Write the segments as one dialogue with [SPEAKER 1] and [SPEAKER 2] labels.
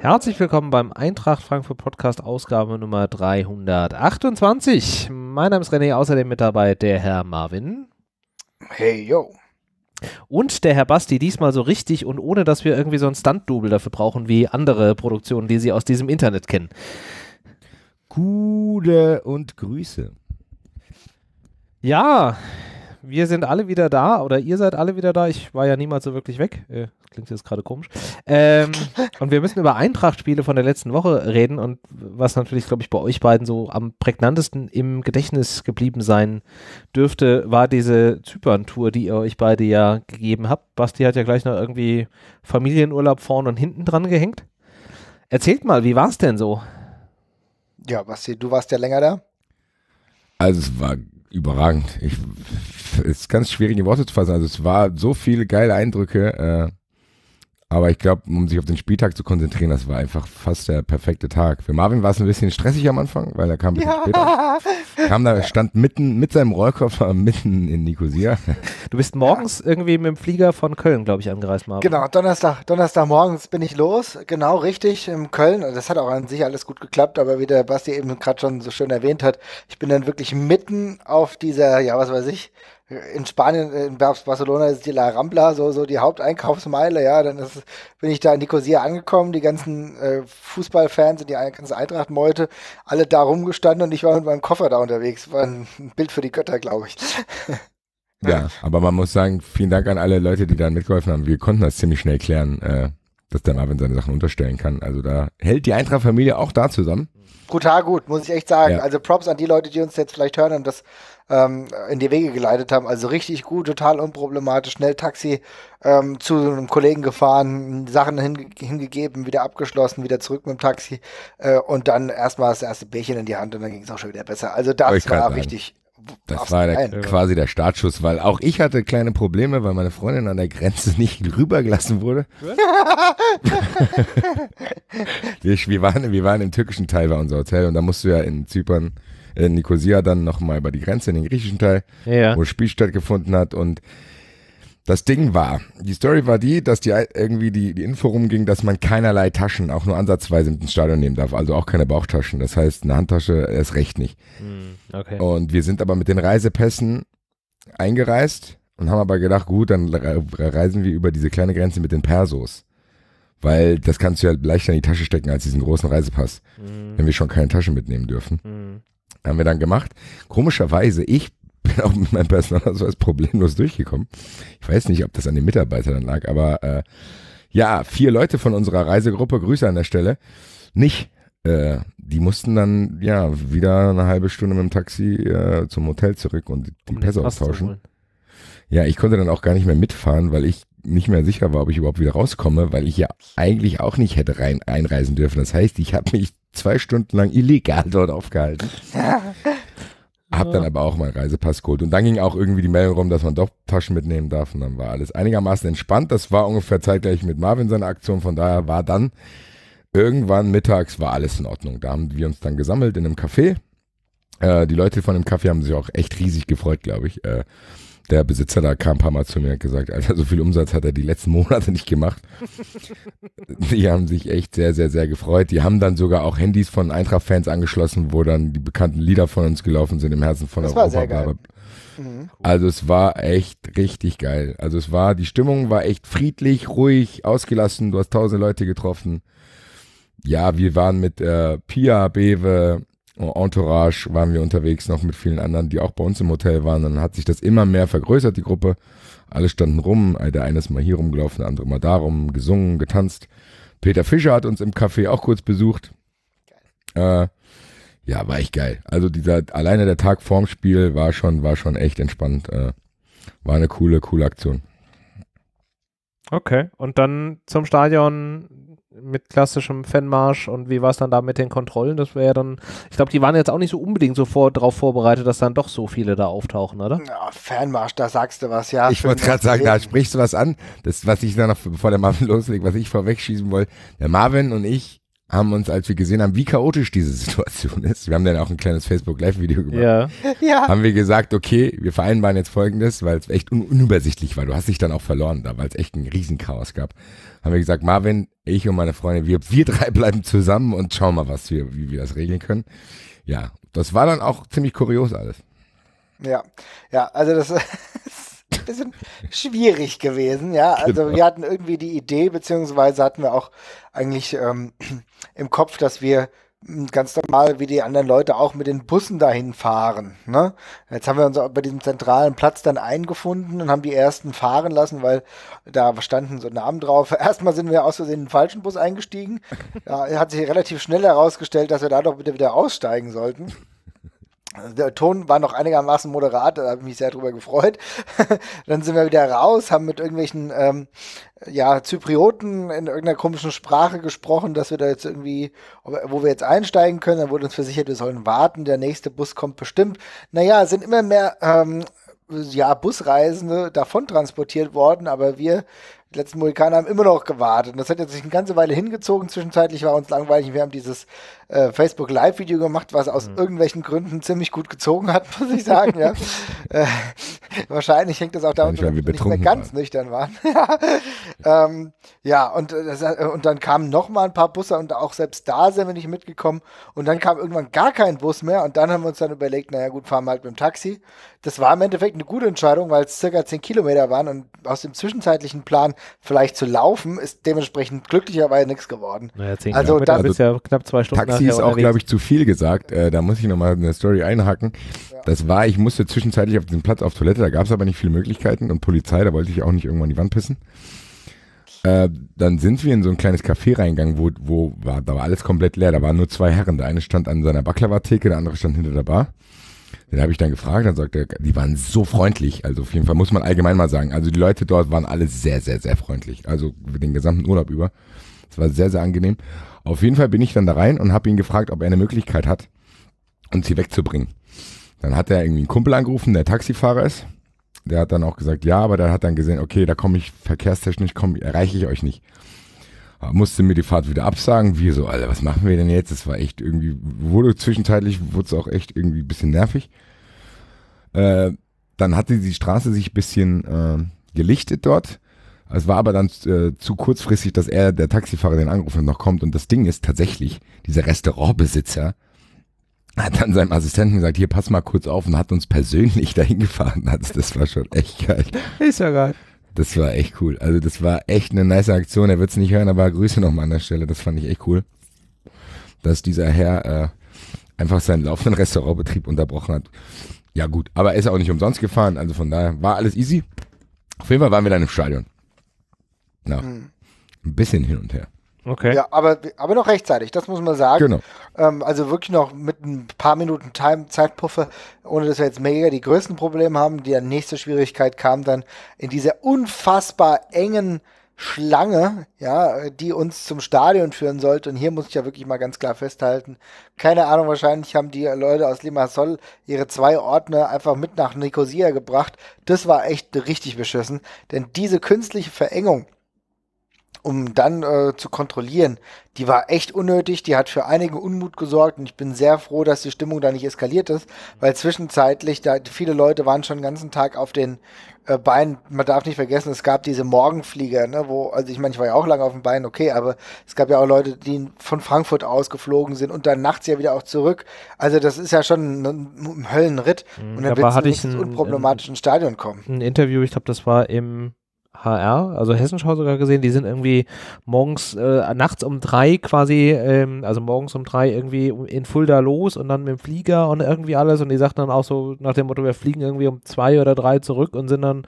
[SPEAKER 1] Herzlich willkommen beim Eintracht Frankfurt Podcast Ausgabe Nummer 328. Mein Name ist René, außerdem mit dabei der Herr Marvin.
[SPEAKER 2] Hey, yo.
[SPEAKER 1] Und der Herr Basti diesmal so richtig und ohne, dass wir irgendwie so einen Stunt-Double dafür brauchen, wie andere Produktionen, die Sie aus diesem Internet kennen. Gute und Grüße. Ja, wir sind alle wieder da oder ihr seid alle wieder da. Ich war ja niemals so wirklich weg. Äh, klingt jetzt gerade komisch. Ähm, und wir müssen über Eintracht-Spiele von der letzten Woche reden und was natürlich, glaube ich, bei euch beiden so am prägnantesten im Gedächtnis geblieben sein dürfte, war diese Zypern-Tour, die ihr euch beide ja gegeben habt. Basti hat ja gleich noch irgendwie Familienurlaub vorn und hinten dran gehängt. Erzählt mal, wie war es denn so?
[SPEAKER 2] Ja, Basti, du warst ja länger da.
[SPEAKER 3] Also es war überragend. Ich ist ganz schwierig in Worte zu fassen. Also es war so viele geile Eindrücke. Äh, aber ich glaube, um sich auf den Spieltag zu konzentrieren, das war einfach fast der perfekte Tag. Für Marvin war es ein bisschen stressig am Anfang, weil er kam ein bisschen ja. später. Kam da, stand mitten mit seinem Rollkoffer mitten in Nikosia. Du bist morgens ja. irgendwie mit dem Flieger von Köln, glaube ich, angereist, Marvin.
[SPEAKER 2] Genau, Donnerstag, Donnerstagmorgens bin ich los, genau richtig, in Köln. Das hat auch an sich alles gut geklappt, aber wie der Basti eben gerade schon so schön erwähnt hat, ich bin dann wirklich mitten auf dieser, ja, was weiß ich, in Spanien, äh, in Barcelona ist die La Rambla, so, so die Haupteinkaufsmeile, ja. Dann ist, bin ich da in Nicosia angekommen, die ganzen äh, Fußballfans und die ganze Eintracht-Meute, alle da rumgestanden und ich war mit meinem Koffer da unterwegs. War ein Bild für die Götter, glaube ich.
[SPEAKER 3] Ja, aber man muss sagen, vielen Dank an alle Leute, die da mitgeholfen haben. Wir konnten das ziemlich schnell klären, äh, dass der Marvin seine Sachen unterstellen kann. Also da hält die Eintracht-Familie auch da zusammen.
[SPEAKER 2] Brutal gut, muss ich echt sagen. Ja. Also Props an die Leute, die uns jetzt vielleicht hören und das ähm, in die Wege geleitet haben. Also richtig gut, total unproblematisch, schnell Taxi ähm, zu einem Kollegen gefahren, Sachen hinge hingegeben, wieder abgeschlossen, wieder zurück mit dem Taxi äh, und dann erstmal das erste Bärchen in die Hand und dann ging es auch schon wieder besser. Also das war sagen. richtig
[SPEAKER 3] das war der, quasi der Startschuss, weil auch ich hatte kleine Probleme, weil meine Freundin an der Grenze nicht rübergelassen wurde. wir, wir, waren, wir waren im türkischen Teil, bei unser Hotel, und da musst du ja in Zypern äh, Nikosia dann nochmal über die Grenze in den griechischen Teil, ja. wo das Spiel stattgefunden hat. Und das Ding war, die Story war die, dass die irgendwie die, die Info rumging, dass man keinerlei Taschen auch nur ansatzweise ins Stadion nehmen darf, also auch keine Bauchtaschen. Das heißt, eine Handtasche erst recht nicht. Hm, okay. Und wir sind aber mit den Reisepässen eingereist und haben aber gedacht, gut, dann reisen wir über diese kleine Grenze mit den Persos. Weil das kannst du ja leichter in die Tasche stecken als diesen großen Reisepass, mhm. wenn wir schon keine Tasche mitnehmen dürfen. Mhm. Haben wir dann gemacht. Komischerweise, ich bin auch mit meinem Personalausweis problemlos durchgekommen. Ich weiß nicht, ob das an den Mitarbeitern lag, aber äh, ja, vier Leute von unserer Reisegruppe, Grüße an der Stelle, nicht. Äh, die mussten dann ja wieder eine halbe Stunde mit dem Taxi äh, zum Hotel zurück und die um Pässe austauschen. Ja, ich konnte dann auch gar nicht mehr mitfahren, weil ich nicht mehr sicher war, ob ich überhaupt wieder rauskomme, weil ich ja eigentlich auch nicht hätte rein einreisen dürfen. Das heißt, ich habe mich zwei Stunden lang illegal dort aufgehalten. Hab dann aber auch meinen Reisepass geholt. Und dann ging auch irgendwie die Meldung rum, dass man doch Taschen mitnehmen darf. Und dann war alles einigermaßen entspannt. Das war ungefähr zeitgleich mit Marvin seine Aktion. Von daher war dann irgendwann mittags war alles in Ordnung. Da haben wir uns dann gesammelt in einem Café. Äh, die Leute von dem Café haben sich auch echt riesig gefreut, glaube ich. Äh, der Besitzer da kam ein paar Mal zu mir und hat gesagt, Alter, so viel Umsatz hat er die letzten Monate nicht gemacht. die haben sich echt sehr, sehr, sehr gefreut. Die haben dann sogar auch Handys von Eintracht-Fans angeschlossen, wo dann die bekannten Lieder von uns gelaufen sind, im Herzen von das Europa. Mhm. mhm. Also es war echt richtig geil. Also es war, die Stimmung war echt friedlich, ruhig, ausgelassen. Du hast tausend Leute getroffen. Ja, wir waren mit äh, Pia, Bewe, Entourage waren wir unterwegs noch mit vielen anderen, die auch bei uns im Hotel waren. Dann hat sich das immer mehr vergrößert, die Gruppe. Alle standen rum, der eine ist mal hier rumgelaufen, der andere mal da rum, gesungen, getanzt. Peter Fischer hat uns im Café auch kurz besucht. Äh, ja, war echt geil. Also dieser alleine der Tag vorm Spiel war schon, war schon echt entspannt. Äh, war eine coole, coole Aktion.
[SPEAKER 1] Okay, und dann zum Stadion mit klassischem Fanmarsch und wie war es dann da mit den Kontrollen? Das wäre ja dann, ich glaube, die waren jetzt auch nicht so unbedingt
[SPEAKER 3] sofort darauf vorbereitet, dass dann doch so viele da auftauchen, oder? Ja,
[SPEAKER 2] Fanmarsch, da sagst du was, ja. Ich wollte gerade sagen, da
[SPEAKER 3] sprichst du was an. Das, was ich dann noch, bevor der Marvin loslegt, was ich vorwegschießen wollte. Der Marvin und ich haben uns, als wir gesehen haben, wie chaotisch diese Situation ist, wir haben dann auch ein kleines Facebook-Live-Video gemacht, ja. ja. haben wir gesagt, okay, wir vereinbaren jetzt Folgendes, weil es echt un unübersichtlich war. Du hast dich dann auch verloren da, weil es echt ein Riesenchaos gab. Haben wir gesagt, Marvin, ich und meine Freunde, wir, wir drei bleiben zusammen und schauen mal, was wir, wie wir das regeln können. Ja, das war dann auch ziemlich kurios alles.
[SPEAKER 2] Ja, ja, also das ein bisschen schwierig gewesen, ja. Also genau. wir hatten irgendwie die Idee, beziehungsweise hatten wir auch eigentlich ähm, im Kopf, dass wir hm, ganz normal wie die anderen Leute auch mit den Bussen dahin fahren. Ne? Jetzt haben wir uns bei diesem zentralen Platz dann eingefunden und haben die ersten fahren lassen, weil da standen so Namen drauf. Erstmal sind wir aus Versehen in den falschen Bus eingestiegen. Da hat sich relativ schnell herausgestellt, dass wir da doch bitte wieder aussteigen sollten. Also der Ton war noch einigermaßen moderat, da habe ich mich sehr drüber gefreut. dann sind wir wieder raus, haben mit irgendwelchen ähm, ja, Zyprioten in irgendeiner komischen Sprache gesprochen, dass wir da jetzt irgendwie, wo wir jetzt einsteigen können. Dann wurde uns versichert, wir sollen warten, der nächste Bus kommt bestimmt. Naja, sind immer mehr ähm, ja, Busreisende davon transportiert worden, aber wir die letzten Mohikaner haben immer noch gewartet. Und das hat jetzt sich eine ganze Weile hingezogen. Zwischenzeitlich war uns langweilig. Wir haben dieses äh, Facebook Live-Video gemacht, was aus mhm. irgendwelchen Gründen ziemlich gut gezogen hat, muss ich sagen. ja. äh, wahrscheinlich hängt das auch damit, dass wir nicht mehr ganz waren. nüchtern waren. ja. Ähm, ja, und, äh, das, äh, und dann kamen noch mal ein paar Busse und auch selbst da sind wir nicht mitgekommen. Und dann kam irgendwann gar kein Bus mehr und dann haben wir uns dann überlegt, naja gut, fahren wir halt mit dem Taxi. Das war im Endeffekt eine gute Entscheidung, weil es circa 10 Kilometer waren und aus dem zwischenzeitlichen Plan vielleicht zu laufen, ist dementsprechend glücklicherweise nichts geworden. Naja, 10
[SPEAKER 3] also Kilometer, dann, also ja knapp zwei Stunden Taxi Party ist auch, glaube ich, zu viel gesagt. Äh, da muss ich nochmal eine Story einhaken. Das war, ich musste zwischenzeitlich auf diesen Platz auf Toilette, da gab es aber nicht viele Möglichkeiten und Polizei, da wollte ich auch nicht irgendwann die Wand pissen. Äh, dann sind wir in so ein kleines Café reingegangen, wo, wo war, da war alles komplett leer. Da waren nur zwei Herren. Der eine stand an seiner Baklava-Theke, der andere stand hinter der Bar. Den habe ich dann gefragt, dann sagte er, die waren so freundlich. Also auf jeden Fall muss man allgemein mal sagen. Also die Leute dort waren alle sehr, sehr, sehr freundlich. Also den gesamten Urlaub über. Es war sehr, sehr angenehm. Auf jeden Fall bin ich dann da rein und habe ihn gefragt, ob er eine Möglichkeit hat, uns hier wegzubringen. Dann hat er irgendwie einen Kumpel angerufen, der Taxifahrer ist. Der hat dann auch gesagt, ja, aber der hat dann gesehen, okay, da komme ich verkehrstechnisch, komm, erreiche ich euch nicht. Aber musste mir die Fahrt wieder absagen. Wir so, Alter, was machen wir denn jetzt? Es war echt irgendwie, wurde zwischenzeitlich, wurde es auch echt irgendwie ein bisschen nervig. Äh, dann hatte die Straße sich ein bisschen äh, gelichtet dort es war aber dann äh, zu kurzfristig, dass er, der Taxifahrer, den Anruf noch kommt. Und das Ding ist tatsächlich, dieser Restaurantbesitzer hat dann seinem Assistenten gesagt, hier, pass mal kurz auf und hat uns persönlich dahin gefahren. Also das war schon echt geil. Ist ja geil. Das war echt cool. Also das war echt eine nice Aktion. Er wird es nicht hören, aber Grüße nochmal an der Stelle. Das fand ich echt cool, dass dieser Herr äh, einfach seinen laufenden Restaurantbetrieb unterbrochen hat. Ja gut, aber er ist auch nicht umsonst gefahren. Also von daher war alles easy. Auf jeden Fall waren wir dann im Stadion nach hm. ein bisschen hin und her.
[SPEAKER 2] Okay. Ja, aber, aber noch rechtzeitig, das muss man sagen. Genau. Ähm, also wirklich noch mit ein paar Minuten Time, Zeitpuffer, ohne dass wir jetzt mega die größten Probleme haben. Die nächste Schwierigkeit kam dann in dieser unfassbar engen Schlange, ja, die uns zum Stadion führen sollte. Und hier muss ich ja wirklich mal ganz klar festhalten. Keine Ahnung, wahrscheinlich haben die Leute aus Limassol ihre zwei Ordner einfach mit nach Nicosia gebracht. Das war echt richtig beschissen. Denn diese künstliche Verengung, um dann äh, zu kontrollieren, die war echt unnötig, die hat für einige Unmut gesorgt und ich bin sehr froh, dass die Stimmung da nicht eskaliert ist, weil zwischenzeitlich, da viele Leute waren schon den ganzen Tag auf den äh, Beinen, man darf nicht vergessen, es gab diese Morgenflieger, ne, wo, also ich meine, ich war ja auch lange auf dem Bein, okay, aber es gab ja auch Leute, die von Frankfurt ausgeflogen sind und dann nachts ja wieder auch zurück. Also das ist ja schon ein, ein Höllenritt mhm, und dann wird es nicht ins unproblematischen ein, Stadion kommen.
[SPEAKER 1] Ein Interview, ich glaube, das war im HR, also Hessenschau sogar gesehen, die sind irgendwie morgens, äh, nachts um drei quasi, ähm, also morgens um drei irgendwie in Fulda los und dann mit dem Flieger und irgendwie alles und die sagten dann auch so nach dem Motto, wir fliegen irgendwie um zwei oder drei zurück und sind dann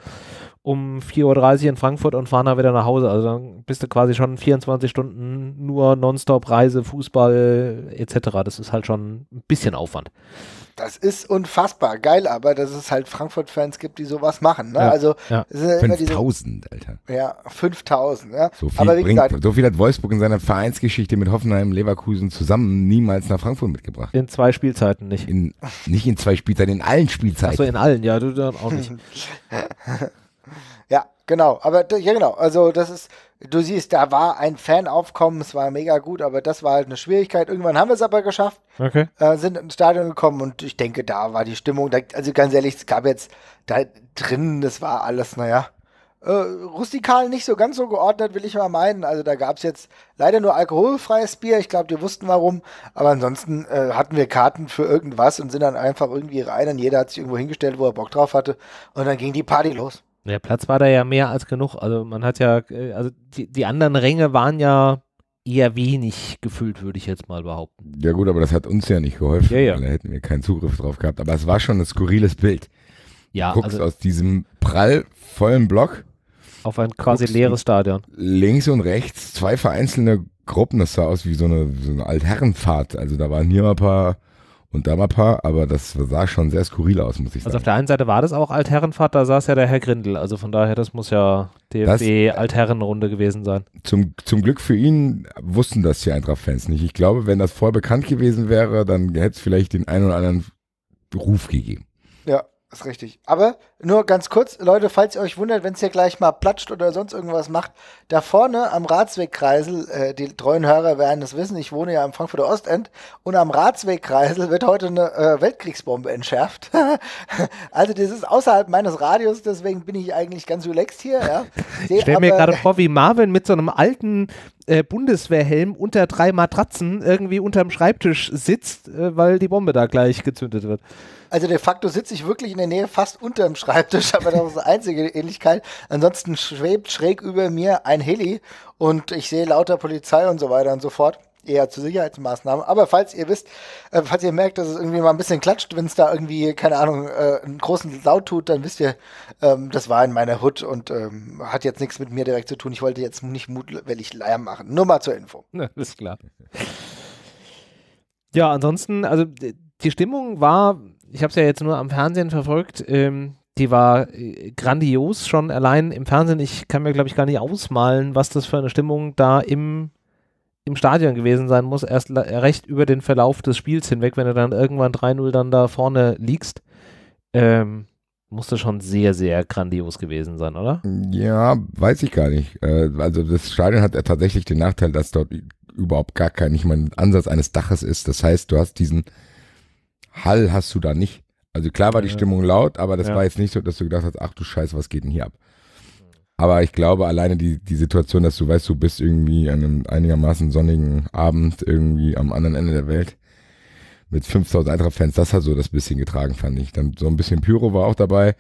[SPEAKER 1] um 4.30 Uhr in Frankfurt und fahren dann wieder nach Hause. Also dann bist du quasi schon 24 Stunden nur Nonstop Reise, Fußball etc. Das ist halt schon ein bisschen Aufwand.
[SPEAKER 2] Das ist unfassbar geil, aber dass es halt Frankfurt-Fans gibt, die sowas machen. Ne? Ja, also ja. 5000, Alter. Ja, 5000. Ja. So viel aber wie bringt, gesagt,
[SPEAKER 3] so viel hat Wolfsburg in seiner Vereinsgeschichte mit Hoffenheim, Leverkusen zusammen niemals nach Frankfurt mitgebracht. In zwei Spielzeiten nicht. In, nicht in zwei Spielzeiten, in allen Spielzeiten. Achso, in allen, ja, du dann auch nicht.
[SPEAKER 2] Ja, genau. Aber ja, genau. Also das ist, du siehst, da war ein Fanaufkommen, es war mega gut, aber das war halt eine Schwierigkeit. Irgendwann haben wir es aber geschafft, okay. äh, sind ins Stadion gekommen und ich denke, da war die Stimmung. Da, also ganz ehrlich, es gab jetzt da drinnen, das war alles, naja. Äh, rustikal nicht so ganz so geordnet, will ich mal meinen. Also da gab es jetzt leider nur alkoholfreies Bier. Ich glaube, die wussten warum. Aber ansonsten äh, hatten wir Karten für irgendwas und sind dann einfach irgendwie rein und jeder hat sich irgendwo hingestellt, wo er Bock drauf hatte. Und dann ging die Party los.
[SPEAKER 1] Der Platz war da ja mehr als genug. Also man hat ja, äh, also die, die anderen Ränge waren ja eher wenig gefüllt, würde ich jetzt mal behaupten.
[SPEAKER 3] Ja gut, aber das hat uns ja nicht geholfen. Ja, ja. Da hätten wir keinen Zugriff drauf gehabt. Aber es war schon ein skurriles Bild. Ja, du guckst also aus diesem prallvollen Block auf ein quasi leeres Stadion. Links und rechts zwei vereinzelte Gruppen. Das sah aus wie so eine, so eine Altherrenfahrt. Also da waren hier mal ein paar und da ein paar, aber das sah schon sehr skurril aus, muss ich sagen. Also
[SPEAKER 1] auf der einen Seite war das auch Altherrenfahrt, da saß ja der Herr Grindel, also von daher, das muss ja DFB-Altherrenrunde gewesen sein.
[SPEAKER 3] Zum, zum Glück für ihn wussten das die Eintracht-Fans nicht. Ich glaube, wenn das vorher bekannt gewesen wäre, dann hätte es vielleicht den einen oder anderen Ruf gegeben.
[SPEAKER 2] Ja, ist richtig. Aber nur ganz kurz, Leute, falls ihr euch wundert, wenn es hier gleich mal platscht oder sonst irgendwas macht, da vorne am Ratswegkreisel, äh, die treuen Hörer werden das wissen, ich wohne ja am Frankfurter Ostend und am Ratswegkreisel wird heute eine äh, Weltkriegsbombe entschärft. also das ist außerhalb meines Radius, deswegen bin ich eigentlich ganz relaxed hier. Ja. ich stelle mir gerade
[SPEAKER 1] vor, wie Marvin mit so einem alten, äh, Bundeswehrhelm unter drei Matratzen irgendwie unterm Schreibtisch sitzt, äh, weil die Bombe da gleich gezündet wird.
[SPEAKER 2] Also de facto sitze ich wirklich in der Nähe fast unterm Schreibtisch, aber das ist die einzige Ähnlichkeit. Ansonsten schwebt schräg über mir ein Heli und ich sehe lauter Polizei und so weiter und so fort eher zu Sicherheitsmaßnahmen. Aber falls ihr wisst, äh, falls ihr merkt, dass es irgendwie mal ein bisschen klatscht, wenn es da irgendwie, keine Ahnung, äh, einen großen Laut tut, dann wisst ihr, ähm, das war in meiner Hut und ähm, hat jetzt nichts mit mir direkt zu tun. Ich wollte jetzt nicht mutwillig Leier machen. Nur mal zur Info.
[SPEAKER 1] Na, ist klar. Ja, ansonsten, also die Stimmung war, ich habe es ja jetzt nur am Fernsehen verfolgt, ähm, die war äh, grandios schon allein im Fernsehen. Ich kann mir, glaube ich, gar nicht ausmalen, was das für eine Stimmung da im im Stadion gewesen sein muss, erst recht über den Verlauf des Spiels hinweg, wenn du dann irgendwann 3-0 dann da vorne liegst. Ähm, musste schon sehr, sehr grandios gewesen sein, oder?
[SPEAKER 3] Ja, weiß ich gar nicht. Äh, also das Stadion hat ja tatsächlich den Nachteil, dass dort überhaupt gar kein, nicht mal ein Ansatz eines Daches ist. Das heißt, du hast diesen Hall hast du da nicht. Also klar war die Stimmung laut, aber das ja. war jetzt nicht so, dass du gedacht hast, ach du Scheiße, was geht denn hier ab? Aber ich glaube, alleine die, die Situation, dass du weißt, du bist irgendwie an einem einigermaßen sonnigen Abend irgendwie am anderen Ende der Welt mit 5000 Eintracht-Fans, das hat so das bisschen getragen, fand ich. Dann so ein bisschen Pyro war auch dabei.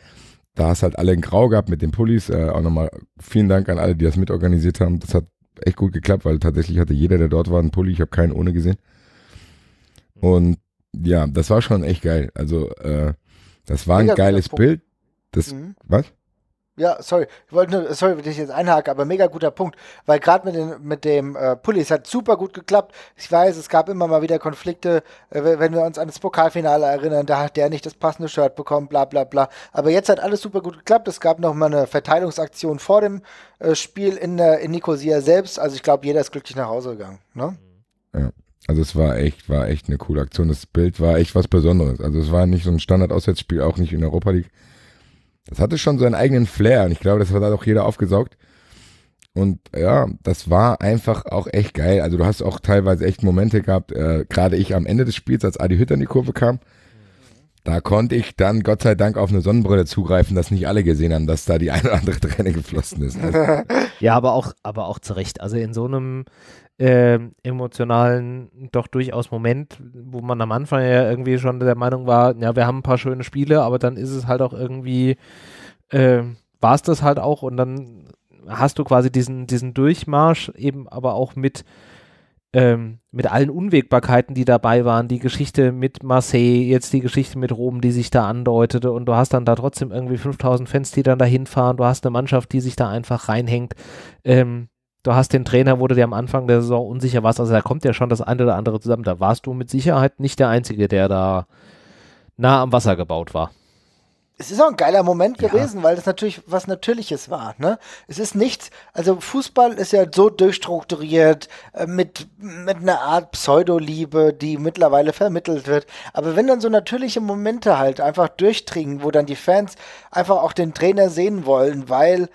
[SPEAKER 3] Da hast halt alle in Grau gehabt mit den Pullis. Äh, auch nochmal vielen Dank an alle, die das mitorganisiert haben. Das hat echt gut geklappt, weil tatsächlich hatte jeder, der dort war, einen Pulli. Ich habe keinen ohne gesehen. Und ja, das war schon echt geil. Also, äh, das war ein Mega geiles Bild. Das, mhm. was?
[SPEAKER 2] ja, sorry, ich wollte nur, sorry, wenn ich jetzt einhake, aber mega guter Punkt, weil gerade mit, mit dem äh, Pulli, es hat super gut geklappt. Ich weiß, es gab immer mal wieder Konflikte, äh, wenn wir uns an das Pokalfinale erinnern, da hat der nicht das passende Shirt bekommen, bla bla bla. Aber jetzt hat alles super gut geklappt. Es gab nochmal eine Verteilungsaktion vor dem äh, Spiel in, äh, in Nicosia selbst. Also ich glaube, jeder ist glücklich nach Hause gegangen. Ne?
[SPEAKER 3] Ja. Also es war echt, war echt eine coole Aktion. Das Bild war echt was Besonderes. Also es war nicht so ein Standard-Auswärtsspiel, auch nicht in Europa League. Das hatte schon seinen eigenen Flair und ich glaube, das hat auch jeder aufgesaugt. Und ja, das war einfach auch echt geil. Also du hast auch teilweise echt Momente gehabt, äh, gerade ich am Ende des Spiels, als Adi Hütter in die Kurve kam, da konnte ich dann Gott sei Dank auf eine Sonnenbrille zugreifen, dass nicht alle gesehen haben, dass da die eine oder andere Träne geflossen ist. Also
[SPEAKER 1] ja, aber auch, aber auch zu Recht. Also in so einem, äh, emotionalen doch durchaus Moment, wo man am Anfang ja irgendwie schon der Meinung war, ja, wir haben ein paar schöne Spiele, aber dann ist es halt auch irgendwie, äh, war es das halt auch und dann hast du quasi diesen, diesen Durchmarsch eben aber auch mit ähm, mit allen Unwägbarkeiten, die dabei waren, die Geschichte mit Marseille, jetzt die Geschichte mit Rom, die sich da andeutete und du hast dann da trotzdem irgendwie 5000 Fans, die dann da hinfahren, du hast eine Mannschaft, die sich da einfach reinhängt. Ähm, Du hast den Trainer, wo dir am Anfang der Saison unsicher warst. Also da kommt ja schon das eine oder andere zusammen. Da warst du mit Sicherheit nicht der Einzige, der da nah am Wasser gebaut war
[SPEAKER 2] es ist auch ein geiler Moment ja. gewesen, weil das natürlich was Natürliches war. Ne? Es ist nichts, also Fußball ist ja so durchstrukturiert äh, mit, mit einer Art Pseudoliebe, die mittlerweile vermittelt wird. Aber wenn dann so natürliche Momente halt einfach durchdringen, wo dann die Fans einfach auch den Trainer sehen wollen, weil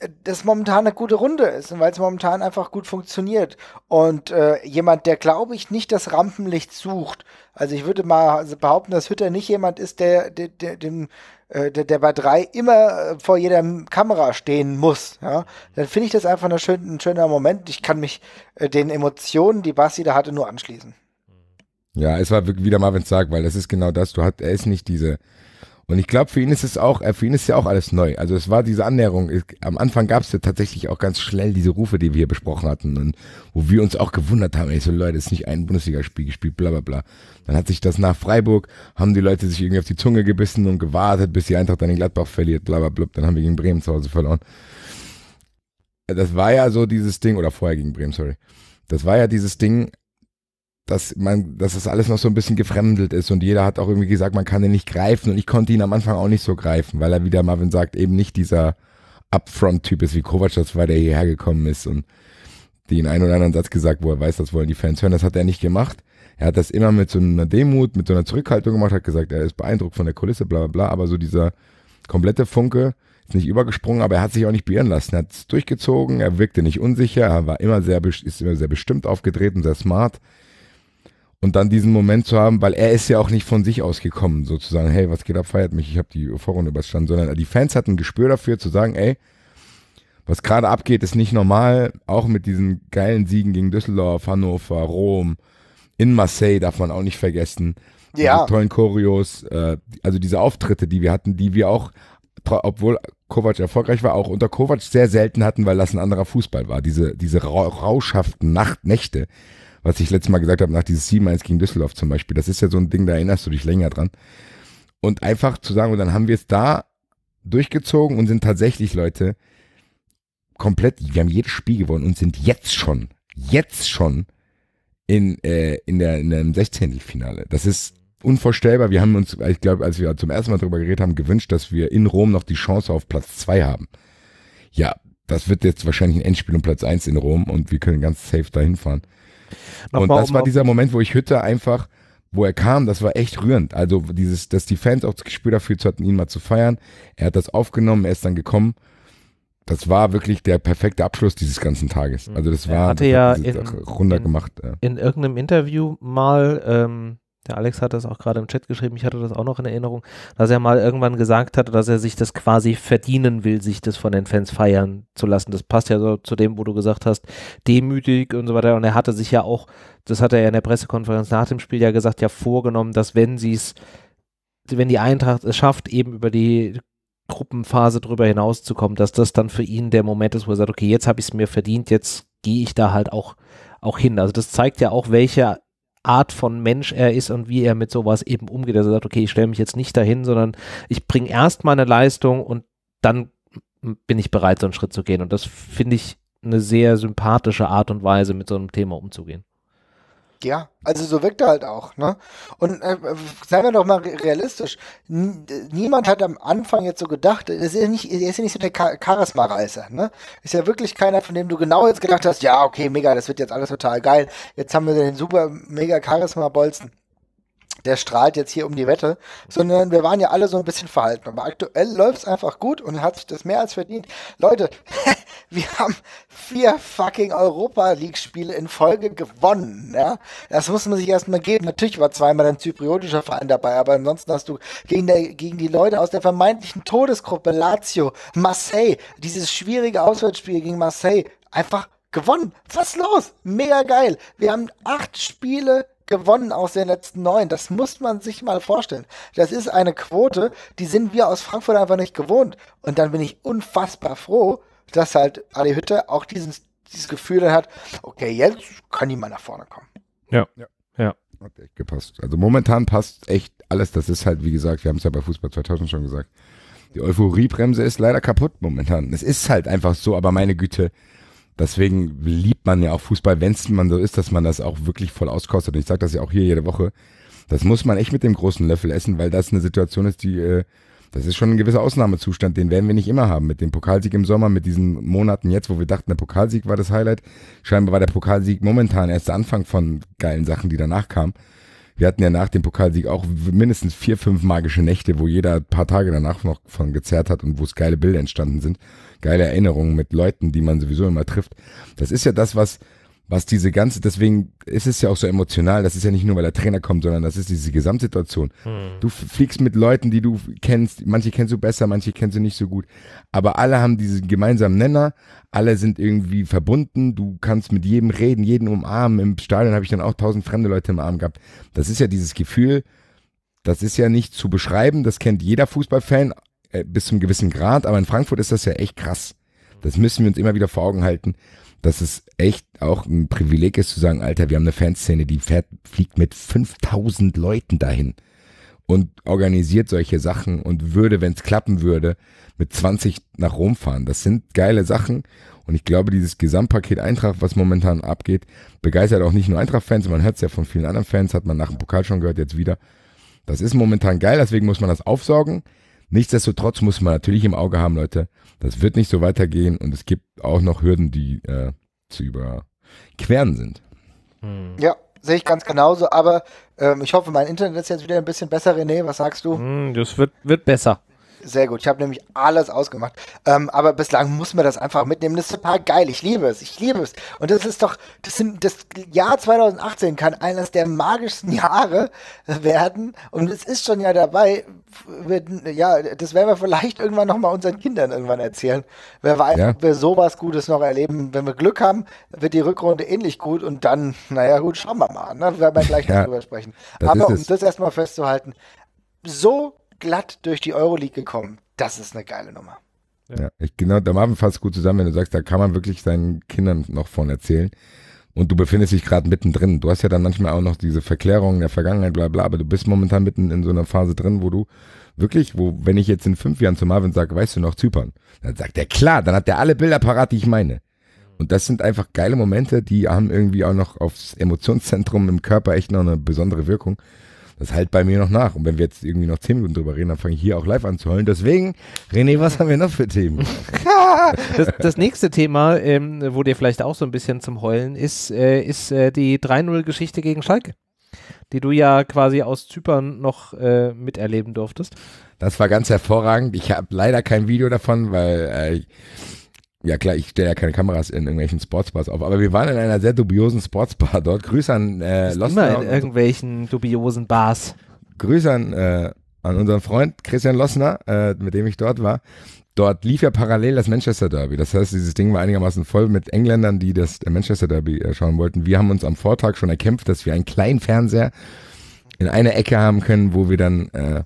[SPEAKER 2] äh, das momentan eine gute Runde ist und weil es momentan einfach gut funktioniert. Und äh, jemand, der, glaube ich, nicht das Rampenlicht sucht, also ich würde mal behaupten, dass Hütter nicht jemand ist, der, der, der, dem, äh, der, der bei drei immer äh, vor jeder Kamera stehen muss. Ja? Dann finde ich das einfach eine schön, ein schöner Moment. Ich kann mich äh, den Emotionen, die Basti da hatte, nur anschließen.
[SPEAKER 3] Ja, es war wieder Marvin sagt, weil das ist genau das. Du hast, er ist nicht diese und ich glaube, für ihn ist es auch, äh, für ihn ist ja auch alles neu. Also es war diese Annäherung. Am Anfang gab es ja tatsächlich auch ganz schnell diese Rufe, die wir hier besprochen hatten und wo wir uns auch gewundert haben, ey, so Leute, ist nicht ein Bundesligaspiel gespielt, bla bla bla. Dann hat sich das nach Freiburg, haben die Leute sich irgendwie auf die Zunge gebissen und gewartet, bis die Eintracht dann den Gladbach verliert, bla bla bla. Dann haben wir gegen Bremen zu Hause verloren. Das war ja so dieses Ding, oder vorher gegen Bremen, sorry. Das war ja dieses Ding, dass man, dass das alles noch so ein bisschen gefremdelt ist und jeder hat auch irgendwie gesagt, man kann ihn nicht greifen und ich konnte ihn am Anfang auch nicht so greifen, weil er, wie der Marvin sagt, eben nicht dieser Upfront-Typ ist wie Kovac, das war der hierher gekommen ist und den einen oder anderen Satz gesagt, wo er weiß, das wollen die Fans hören, das hat er nicht gemacht. Er hat das immer mit so einer Demut, mit so einer Zurückhaltung gemacht, hat gesagt, er ist beeindruckt von der Kulisse, bla bla bla, aber so dieser komplette Funke ist nicht übergesprungen, aber er hat sich auch nicht beirren lassen, er hat es durchgezogen, er wirkte nicht unsicher, er war immer sehr, ist immer sehr bestimmt aufgetreten, sehr smart und dann diesen Moment zu haben, weil er ist ja auch nicht von sich aus gekommen, sozusagen, hey, was geht ab, feiert mich, ich habe die Vorrunde überstanden, sondern die Fans hatten ein Gespür dafür zu sagen, ey, was gerade abgeht, ist nicht normal, auch mit diesen geilen Siegen gegen Düsseldorf, Hannover, Rom, in Marseille darf man auch nicht vergessen. Ja. Diese tollen Choreos, äh, also diese Auftritte, die wir hatten, die wir auch, obwohl Kovac erfolgreich war, auch unter Kovac sehr selten hatten, weil das ein anderer Fußball war. Diese, diese Rauschhaften Nacht, Nächte, was ich letztes Mal gesagt habe, nach dieses 7-1 gegen Düsseldorf zum Beispiel. Das ist ja so ein Ding, da erinnerst du dich länger dran. Und einfach zu sagen, und dann haben wir es da durchgezogen und sind tatsächlich, Leute, komplett, wir haben jedes Spiel gewonnen und sind jetzt schon, jetzt schon in, äh, in, der, in einem 16. Finale. Das ist unvorstellbar. Wir haben uns, ich glaube, als wir zum ersten Mal darüber geredet haben, gewünscht, dass wir in Rom noch die Chance auf Platz 2 haben. Ja, das wird jetzt wahrscheinlich ein Endspiel um Platz 1 in Rom und wir können ganz safe dahin fahren. Und das war dieser Moment, wo ich Hütte einfach, wo er kam, das war echt rührend. Also dieses, dass die Fans auch das Gespür dafür hatten, ihn mal zu feiern. Er hat das aufgenommen, er ist dann gekommen. Das war wirklich der perfekte Abschluss dieses ganzen Tages. Mhm. Also das war er hatte das ja in, runtergemacht.
[SPEAKER 1] In, in, irgendeinem Interview mal ähm, der Alex hat das auch gerade im Chat geschrieben, ich hatte das auch noch in Erinnerung, dass er mal irgendwann gesagt hatte, dass er sich das quasi verdienen will, sich das von den Fans feiern zu lassen. Das passt ja so zu dem, wo du gesagt hast, demütig und so weiter. Und er hatte sich ja auch, das hat er ja in der Pressekonferenz nach dem Spiel ja gesagt, ja vorgenommen, dass wenn sie es, wenn die Eintracht es schafft, eben über die Gruppenphase drüber hinauszukommen, dass das dann für ihn der Moment ist, wo er sagt, okay, jetzt habe ich es mir verdient, jetzt gehe ich da halt auch, auch hin. Also das zeigt ja auch, welche Art von Mensch er ist und wie er mit sowas eben umgeht. Also er sagt, okay, ich stelle mich jetzt nicht dahin, sondern ich bringe erst meine Leistung und dann bin ich bereit, so einen Schritt zu gehen. Und das finde ich eine sehr sympathische Art und Weise, mit so einem Thema umzugehen
[SPEAKER 2] ja. Also so wirkt er halt auch. Ne? Und äh, seien wir doch mal realistisch. N niemand hat am Anfang jetzt so gedacht, er ist ja nicht, er ist ja nicht so der Charisma-Reißer. Ne? Ist ja wirklich keiner, von dem du genau jetzt gedacht hast, ja, okay, mega, das wird jetzt alles total geil. Jetzt haben wir den super mega Charisma-Bolzen der strahlt jetzt hier um die Wette, sondern wir waren ja alle so ein bisschen verhalten. Aber aktuell läuft es einfach gut und hat sich das mehr als verdient. Leute, wir haben vier fucking Europa League-Spiele in Folge gewonnen. Ja? Das muss man sich erstmal geben. Natürlich war zweimal ein zypriotischer Verein dabei, aber ansonsten hast du gegen, der, gegen die Leute aus der vermeintlichen Todesgruppe Lazio, Marseille, dieses schwierige Auswärtsspiel gegen Marseille, einfach gewonnen. Was ist los? Mega geil. Wir haben acht Spiele gewonnen aus den letzten neun. Das muss man sich mal vorstellen. Das ist eine Quote, die sind wir aus Frankfurt einfach nicht gewohnt. Und dann bin ich unfassbar froh, dass halt Ali Hütte auch diesen, dieses Gefühl dann hat, okay, jetzt kann die mal nach vorne kommen.
[SPEAKER 3] Ja, ja. ja. Hat echt gepasst. Also momentan passt echt alles. Das ist halt, wie gesagt, wir haben es ja bei Fußball 2000 schon gesagt. Die Euphoriebremse ist leider kaputt momentan. Es ist halt einfach so, aber meine Güte, Deswegen liebt man ja auch Fußball, wenn es man so ist, dass man das auch wirklich voll auskostet. Und ich sage das ja auch hier jede Woche. Das muss man echt mit dem großen Löffel essen, weil das eine Situation ist, die, äh, das ist schon ein gewisser Ausnahmezustand, den werden wir nicht immer haben. Mit dem Pokalsieg im Sommer, mit diesen Monaten jetzt, wo wir dachten, der Pokalsieg war das Highlight. Scheinbar war der Pokalsieg momentan erst der Anfang von geilen Sachen, die danach kamen. Wir hatten ja nach dem Pokalsieg auch mindestens vier, fünf magische Nächte, wo jeder ein paar Tage danach noch von gezerrt hat und wo es geile Bilder entstanden sind geile Erinnerungen mit Leuten, die man sowieso immer trifft. Das ist ja das, was, was diese ganze, deswegen ist es ja auch so emotional, das ist ja nicht nur, weil der Trainer kommt, sondern das ist diese Gesamtsituation. Hm. Du fliegst mit Leuten, die du kennst, manche kennst du besser, manche kennst du nicht so gut, aber alle haben diesen gemeinsamen Nenner, alle sind irgendwie verbunden, du kannst mit jedem reden, jeden umarmen. Im Stadion habe ich dann auch tausend fremde Leute im Arm gehabt. Das ist ja dieses Gefühl, das ist ja nicht zu beschreiben, das kennt jeder Fußballfan, äh, bis zum gewissen Grad, aber in Frankfurt ist das ja echt krass. Das müssen wir uns immer wieder vor Augen halten, dass es echt auch ein Privileg ist zu sagen, Alter, wir haben eine Fanszene, die fährt, fliegt mit 5000 Leuten dahin und organisiert solche Sachen und würde, wenn es klappen würde, mit 20 nach Rom fahren. Das sind geile Sachen und ich glaube, dieses Gesamtpaket Eintracht, was momentan abgeht, begeistert auch nicht nur Eintracht-Fans, man hört es ja von vielen anderen Fans, hat man nach dem Pokal schon gehört, jetzt wieder. Das ist momentan geil, deswegen muss man das aufsaugen. Nichtsdestotrotz muss man natürlich im Auge haben, Leute, das wird nicht so weitergehen und es gibt auch noch Hürden, die äh, zu überqueren sind. Hm.
[SPEAKER 2] Ja, sehe ich ganz genauso, aber ähm, ich hoffe, mein Internet ist jetzt wieder ein bisschen besser, René. Was sagst du? Hm,
[SPEAKER 1] das wird, wird besser.
[SPEAKER 2] Sehr gut. Ich habe nämlich alles ausgemacht. Ähm, aber bislang muss man das einfach mitnehmen. Das ist total geil. Ich liebe es. Ich liebe es. Und das ist doch, das sind, das Jahr 2018 kann eines der magischsten Jahre werden. Und es ist schon ja dabei. Wir, ja, das werden wir vielleicht irgendwann nochmal unseren Kindern irgendwann erzählen. Wer weiß, ja. ob wir sowas Gutes noch erleben. Wenn wir Glück haben, wird die Rückrunde ähnlich gut. Und dann, naja, gut, schauen wir mal. Ne? Werden wir gleich ja, darüber sprechen. Aber um das erstmal festzuhalten, so glatt durch die Euroleague gekommen. Das ist eine geile Nummer.
[SPEAKER 3] Ja, ich, genau, da machen wir fast gut zusammen, wenn du sagst, da kann man wirklich seinen Kindern noch von erzählen. Und du befindest dich gerade mittendrin. Du hast ja dann manchmal auch noch diese Verklärungen der Vergangenheit, bla bla, aber du bist momentan mitten in so einer Phase drin, wo du wirklich, wo, wenn ich jetzt in fünf Jahren zu Marvin sage, weißt du noch Zypern, dann sagt er, klar, dann hat er alle Bilder parat, die ich meine. Und das sind einfach geile Momente, die haben irgendwie auch noch aufs Emotionszentrum im Körper echt noch eine besondere Wirkung. Das halt bei mir noch nach. Und wenn wir jetzt irgendwie noch 10 Minuten drüber reden, dann fange ich hier auch live an zu heulen. Deswegen, René, was haben wir noch für Themen? das,
[SPEAKER 1] das, nächste Thema, ähm, wo dir vielleicht auch so ein bisschen zum Heulen ist, äh, ist äh, die 3-0-Geschichte gegen Schalke die du ja quasi aus Zypern noch äh, miterleben durftest.
[SPEAKER 3] Das war ganz hervorragend. Ich habe leider kein Video davon, weil äh, ja klar, ich stelle ja keine Kameras in irgendwelchen Sportsbars auf, aber wir waren in einer sehr dubiosen Sportsbar dort. Grüße an äh, Lost. Immer in irgendwelchen dubiosen Bars. Grüße an, äh, an unseren Freund Christian Lossner, äh, mit dem ich dort war. Dort lief ja parallel das Manchester Derby. Das heißt, dieses Ding war einigermaßen voll mit Engländern, die das Manchester Derby äh, schauen wollten. Wir haben uns am Vortag schon erkämpft, dass wir einen kleinen Fernseher in einer Ecke haben können, wo wir dann, äh,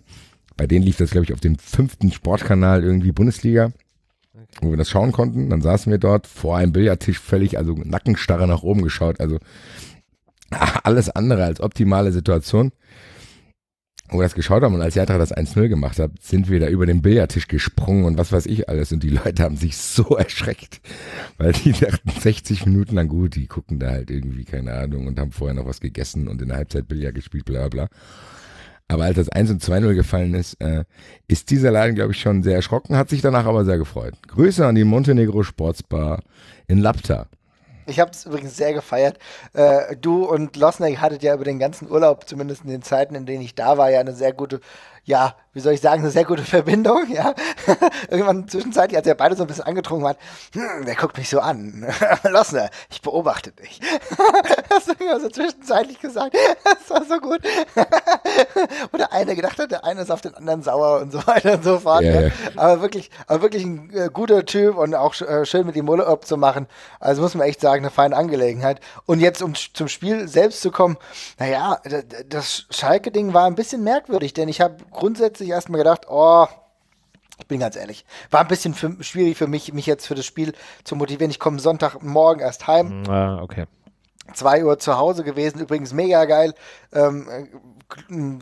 [SPEAKER 3] bei denen lief das, glaube ich, auf dem fünften Sportkanal irgendwie Bundesliga wo wir das schauen konnten. Dann saßen wir dort vor einem Billardtisch völlig, also Nackenstarre nach oben geschaut. Also alles andere als optimale Situation, wo wir das geschaut haben. Und als Jatra das 1-0 gemacht hat, sind wir da über den Billardtisch gesprungen und was weiß ich alles. Und die Leute haben sich so erschreckt, weil die dachten 60 Minuten lang gut, die gucken da halt irgendwie, keine Ahnung, und haben vorher noch was gegessen und in der Halbzeit Billard gespielt, bla bla. Aber als das 1 und 2-0 gefallen ist, äh, ist dieser Laden, glaube ich, schon sehr erschrocken, hat sich danach aber sehr gefreut. Grüße an die Montenegro Sportsbar in Lapta.
[SPEAKER 2] Ich habe es übrigens sehr gefeiert. Äh, du und Losnek hattet ja über den ganzen Urlaub, zumindest in den Zeiten, in denen ich da war, ja eine sehr gute ja, wie soll ich sagen, eine sehr gute Verbindung, ja. Irgendwann zwischenzeitlich, als er beide so ein bisschen angetrunken hat, hm, der guckt mich so an. Lossner, ich beobachte dich. das hat er so zwischenzeitlich gesagt. Das war so gut. Oder einer gedacht hat, der eine ist auf den anderen sauer und so weiter und so fort. Yeah, ne. ja. Aber wirklich, aber wirklich ein äh, guter Typ und auch äh, schön mit ihm Urlaub zu machen. Also muss man echt sagen, eine feine Angelegenheit. Und jetzt, um zum Spiel selbst zu kommen, naja, das Schalke-Ding war ein bisschen merkwürdig, denn ich habe grundsätzlich erstmal gedacht, oh, ich bin ganz ehrlich, war ein bisschen für, schwierig für mich, mich jetzt für das Spiel zu motivieren. Ich komme Sonntagmorgen erst heim. Ah, okay. 2 Uhr zu Hause gewesen. Übrigens mega geil. Ähm, äh,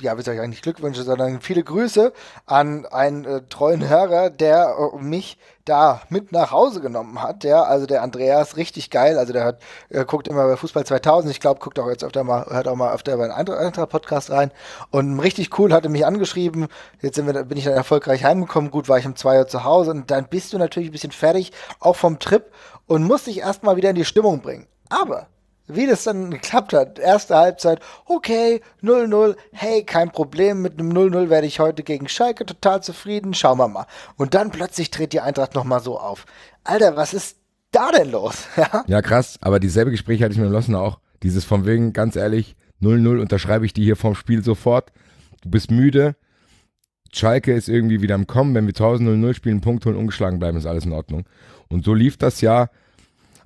[SPEAKER 2] ja, wie soll ich eigentlich Glückwünsche, sondern viele Grüße an einen äh, treuen Hörer, der äh, mich da mit nach Hause genommen hat. Ja, also der Andreas, richtig geil. Also der hat, äh, guckt immer bei Fußball 2000. Ich glaube, guckt auch jetzt öfter mal, hört auch mal öfter bei den Eintracht-Podcast rein. Und richtig cool, hatte mich angeschrieben. Jetzt wir, bin ich dann erfolgreich heimgekommen. Gut, war ich um 2 Uhr zu Hause. Und dann bist du natürlich ein bisschen fertig, auch vom Trip. Und musst dich erstmal wieder in die Stimmung bringen. Aber wie das dann geklappt hat. Erste Halbzeit, okay, 0-0, hey, kein Problem, mit einem 0-0 werde ich heute gegen Schalke total zufrieden, schauen wir mal. Und dann plötzlich dreht die Eintracht nochmal so auf. Alter, was ist da denn los?
[SPEAKER 3] Ja? krass, aber dieselbe Gespräche hatte ich mit dem Lossen auch. Dieses von wegen, ganz ehrlich, 0-0 unterschreibe ich dir hier vom Spiel sofort. Du bist müde. Schalke ist irgendwie wieder im Kommen. Wenn wir 1000-0 spielen, Punkt holen, ungeschlagen bleiben, ist alles in Ordnung. Und so lief das ja.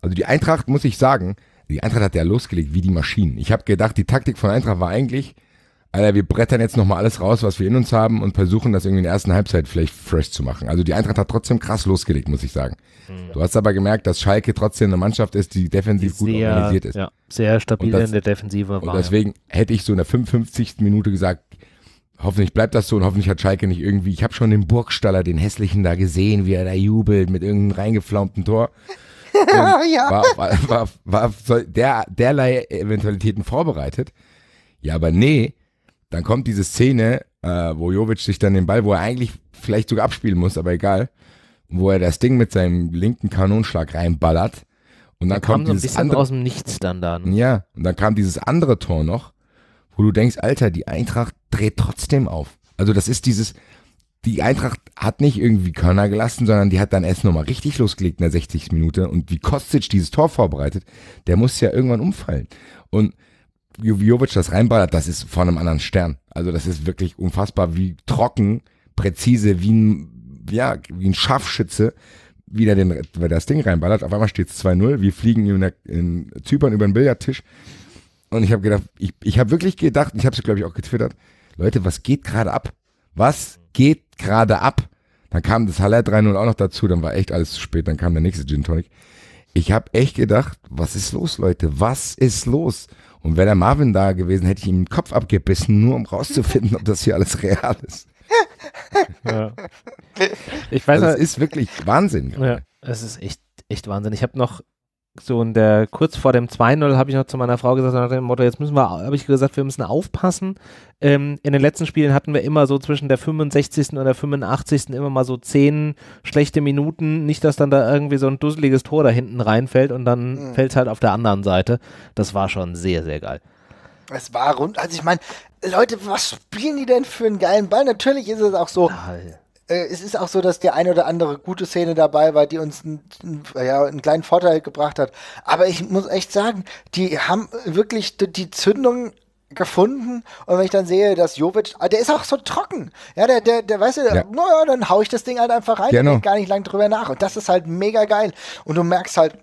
[SPEAKER 3] Also die Eintracht, muss ich sagen, die Eintracht hat ja losgelegt wie die Maschinen. Ich habe gedacht, die Taktik von Eintracht war eigentlich, Alter, wir brettern jetzt nochmal alles raus, was wir in uns haben und versuchen das irgendwie in der ersten Halbzeit vielleicht fresh zu machen. Also die Eintracht hat trotzdem krass losgelegt, muss ich sagen. Mhm. Du hast aber gemerkt, dass Schalke trotzdem eine Mannschaft ist, die defensiv die gut organisiert ist. Ja, sehr stabil das, in der Defensive war. Und deswegen ja. hätte ich so in der 55. Minute gesagt, hoffentlich bleibt das so und hoffentlich hat Schalke nicht irgendwie, ich habe schon den Burgstaller, den hässlichen da gesehen, wie er da jubelt mit irgendeinem reingeflaumten Tor.
[SPEAKER 2] ja.
[SPEAKER 3] War, war, war, war der, derlei Eventualitäten vorbereitet. Ja, aber nee, dann kommt diese Szene, äh, wo Jovic sich dann den Ball, wo er eigentlich vielleicht sogar abspielen muss, aber egal, wo er das Ding mit seinem linken Kanonschlag reinballert. Und dann kam, kommt so ein bisschen andere, aus dem Nichts dann dann. Ne? Ja, und dann kam dieses andere Tor noch, wo du denkst, Alter, die Eintracht dreht trotzdem auf. Also das ist dieses, die Eintracht hat nicht irgendwie Körner gelassen, sondern die hat dann erst nochmal richtig losgelegt in der 60. Minute. Und wie Kostic dieses Tor vorbereitet, der muss ja irgendwann umfallen. Und Jovic das reinballert, das ist vor einem anderen Stern. Also das ist wirklich unfassbar, wie trocken, präzise, wie ein, ja, wie ein Scharfschütze wieder den, weil das Ding reinballert. Auf einmal steht es 2-0. Wir fliegen in, der, in Zypern über den Billardtisch. Und ich habe gedacht, ich, ich habe wirklich gedacht, ich habe es, glaube ich, auch getwittert, Leute, was geht gerade ab? Was geht gerade ab. Dann kam das Haller 3-0 auch noch dazu, dann war echt alles zu spät, dann kam der nächste Gin Tonic. Ich habe echt gedacht, was ist los, Leute? Was ist los? Und wäre der Marvin da gewesen, hätte ich ihm den Kopf abgebissen, nur um rauszufinden, ob das hier alles real ist. Ja. Ich weiß, also, es ist wirklich Wahnsinn. Ja, es ist echt,
[SPEAKER 1] echt Wahnsinn. Ich habe noch so, in der, kurz vor dem 2-0 habe ich noch zu meiner Frau gesagt, nach dem Motto, jetzt müssen wir, habe ich gesagt, wir müssen aufpassen. Ähm, in den letzten Spielen hatten wir immer so zwischen der 65. und der 85. immer mal so zehn schlechte Minuten. Nicht, dass dann da irgendwie so ein dusseliges Tor da hinten reinfällt und dann mhm. fällt es halt auf der anderen Seite. Das war schon sehr, sehr geil.
[SPEAKER 2] Es war rund, also ich meine, Leute, was spielen die denn für einen geilen Ball? Natürlich ist es auch so. Nein äh, es ist auch so, dass die eine oder andere gute Szene dabei war, die uns einen, ja, einen kleinen Vorteil gebracht hat. Aber ich muss echt sagen, die haben wirklich die Zündung gefunden und wenn ich dann sehe, dass Jovic, ah, der ist auch so trocken, ja, der, der, der, weißt du, ja. naja, dann hau ich das Ding halt einfach rein, genau. gar nicht lang drüber nach und das ist halt mega geil und du merkst halt,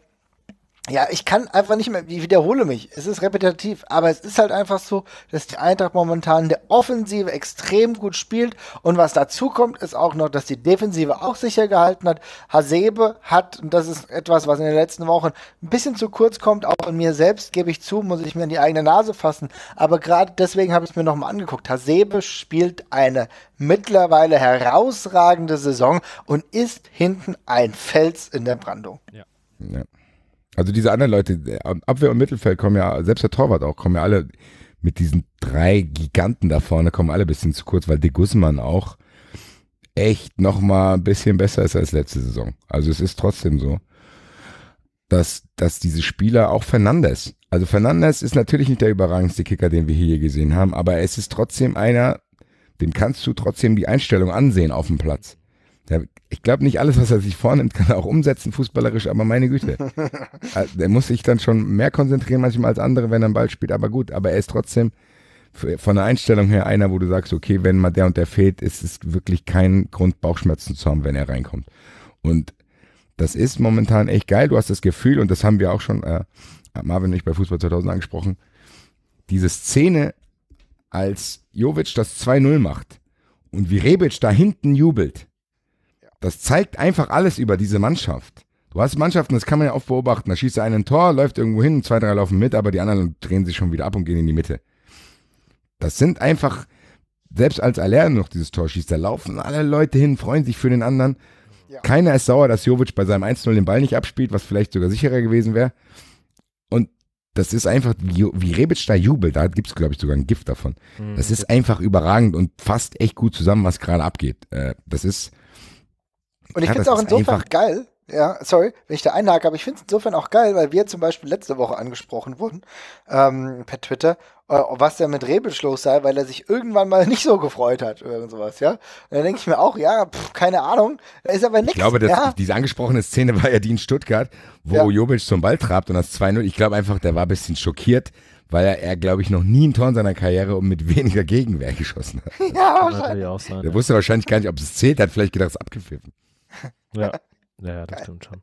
[SPEAKER 2] ja, ich kann einfach nicht mehr, ich wiederhole mich, es ist repetitiv, aber es ist halt einfach so, dass die Eintracht momentan in der Offensive extrem gut spielt und was dazu kommt, ist auch noch, dass die Defensive auch sicher gehalten hat. Hasebe hat, und das ist etwas, was in den letzten Wochen ein bisschen zu kurz kommt, auch in mir selbst, gebe ich zu, muss ich mir in die eigene Nase fassen, aber gerade deswegen habe ich es mir nochmal angeguckt. Hasebe spielt eine mittlerweile herausragende Saison und ist hinten ein Fels in der Brandung. Ja.
[SPEAKER 3] ja. Also diese anderen Leute, ähm, Abwehr und Mittelfeld kommen ja, selbst der Torwart auch, kommen ja alle mit diesen drei Giganten da vorne, kommen alle ein bisschen zu kurz, weil De Guzman auch echt nochmal ein bisschen besser ist als letzte Saison. Also es ist trotzdem so, dass, dass diese Spieler, auch Fernandes, also Fernandes ist natürlich nicht der überragendste Kicker, den wir hier gesehen haben, aber es ist trotzdem einer, dem kannst du trotzdem die Einstellung ansehen auf dem Platz ich glaube nicht alles, was er sich vornimmt, kann er auch umsetzen, fußballerisch, aber meine Güte. der muss sich dann schon mehr konzentrieren manchmal als andere, wenn er einen Ball spielt, aber gut, aber er ist trotzdem von der Einstellung her einer, wo du sagst, okay, wenn mal der und der fehlt, ist es wirklich kein Grund, Bauchschmerzen zu haben, wenn er reinkommt. Und das ist momentan echt geil. Du hast das Gefühl, und das haben wir auch schon, äh, Marvin nicht bei Fußball 2000 angesprochen, diese Szene, als Jovic das 2-0 macht und wie Rebic da hinten jubelt, das zeigt einfach alles über diese Mannschaft. Du hast Mannschaften, das kann man ja oft beobachten. Da schießt er einen Tor, läuft irgendwo hin, zwei, drei laufen mit, aber die anderen drehen sich schon wieder ab und gehen in die Mitte. Das sind einfach, selbst als Aller noch dieses Tor schießt, da laufen alle Leute hin, freuen sich für den anderen. Ja. Keiner ist sauer, dass Jovic bei seinem 1-0 den Ball nicht abspielt, was vielleicht sogar sicherer gewesen wäre. Und das ist einfach, wie, Rebic da jubelt, da gibt es, glaube ich, sogar ein Gift davon. Mhm. Das ist einfach überragend und fasst echt gut zusammen, was gerade abgeht. Äh, das ist und ich ja, finde es auch insofern
[SPEAKER 2] geil, ja, sorry, wenn ich da einhake, aber ich finde es insofern auch geil, weil wir zum Beispiel letzte Woche angesprochen wurden ähm, per Twitter, äh, was denn mit Rebic los sei, weil er sich irgendwann mal nicht so gefreut hat oder sowas, ja. Und dann denke ich mir auch, ja, pff, keine Ahnung, da ist aber nichts. Ich glaube, dass ja?
[SPEAKER 3] diese angesprochene Szene war ja die in Stuttgart, wo ja. Jovic zum Ball trabt und das 2-0. Ich glaube einfach, der war ein bisschen schockiert, weil er, er glaube ich, noch nie ein Tor in seiner Karriere und mit weniger Gegenwehr geschossen hat.
[SPEAKER 2] Ja, das wahrscheinlich. Auch sein, der
[SPEAKER 3] ja. wusste wahrscheinlich gar nicht, ob es zählt, hat vielleicht gedacht, es ist abgepfiffen.
[SPEAKER 1] Ja.
[SPEAKER 3] Ja, das Geil. stimmt schon.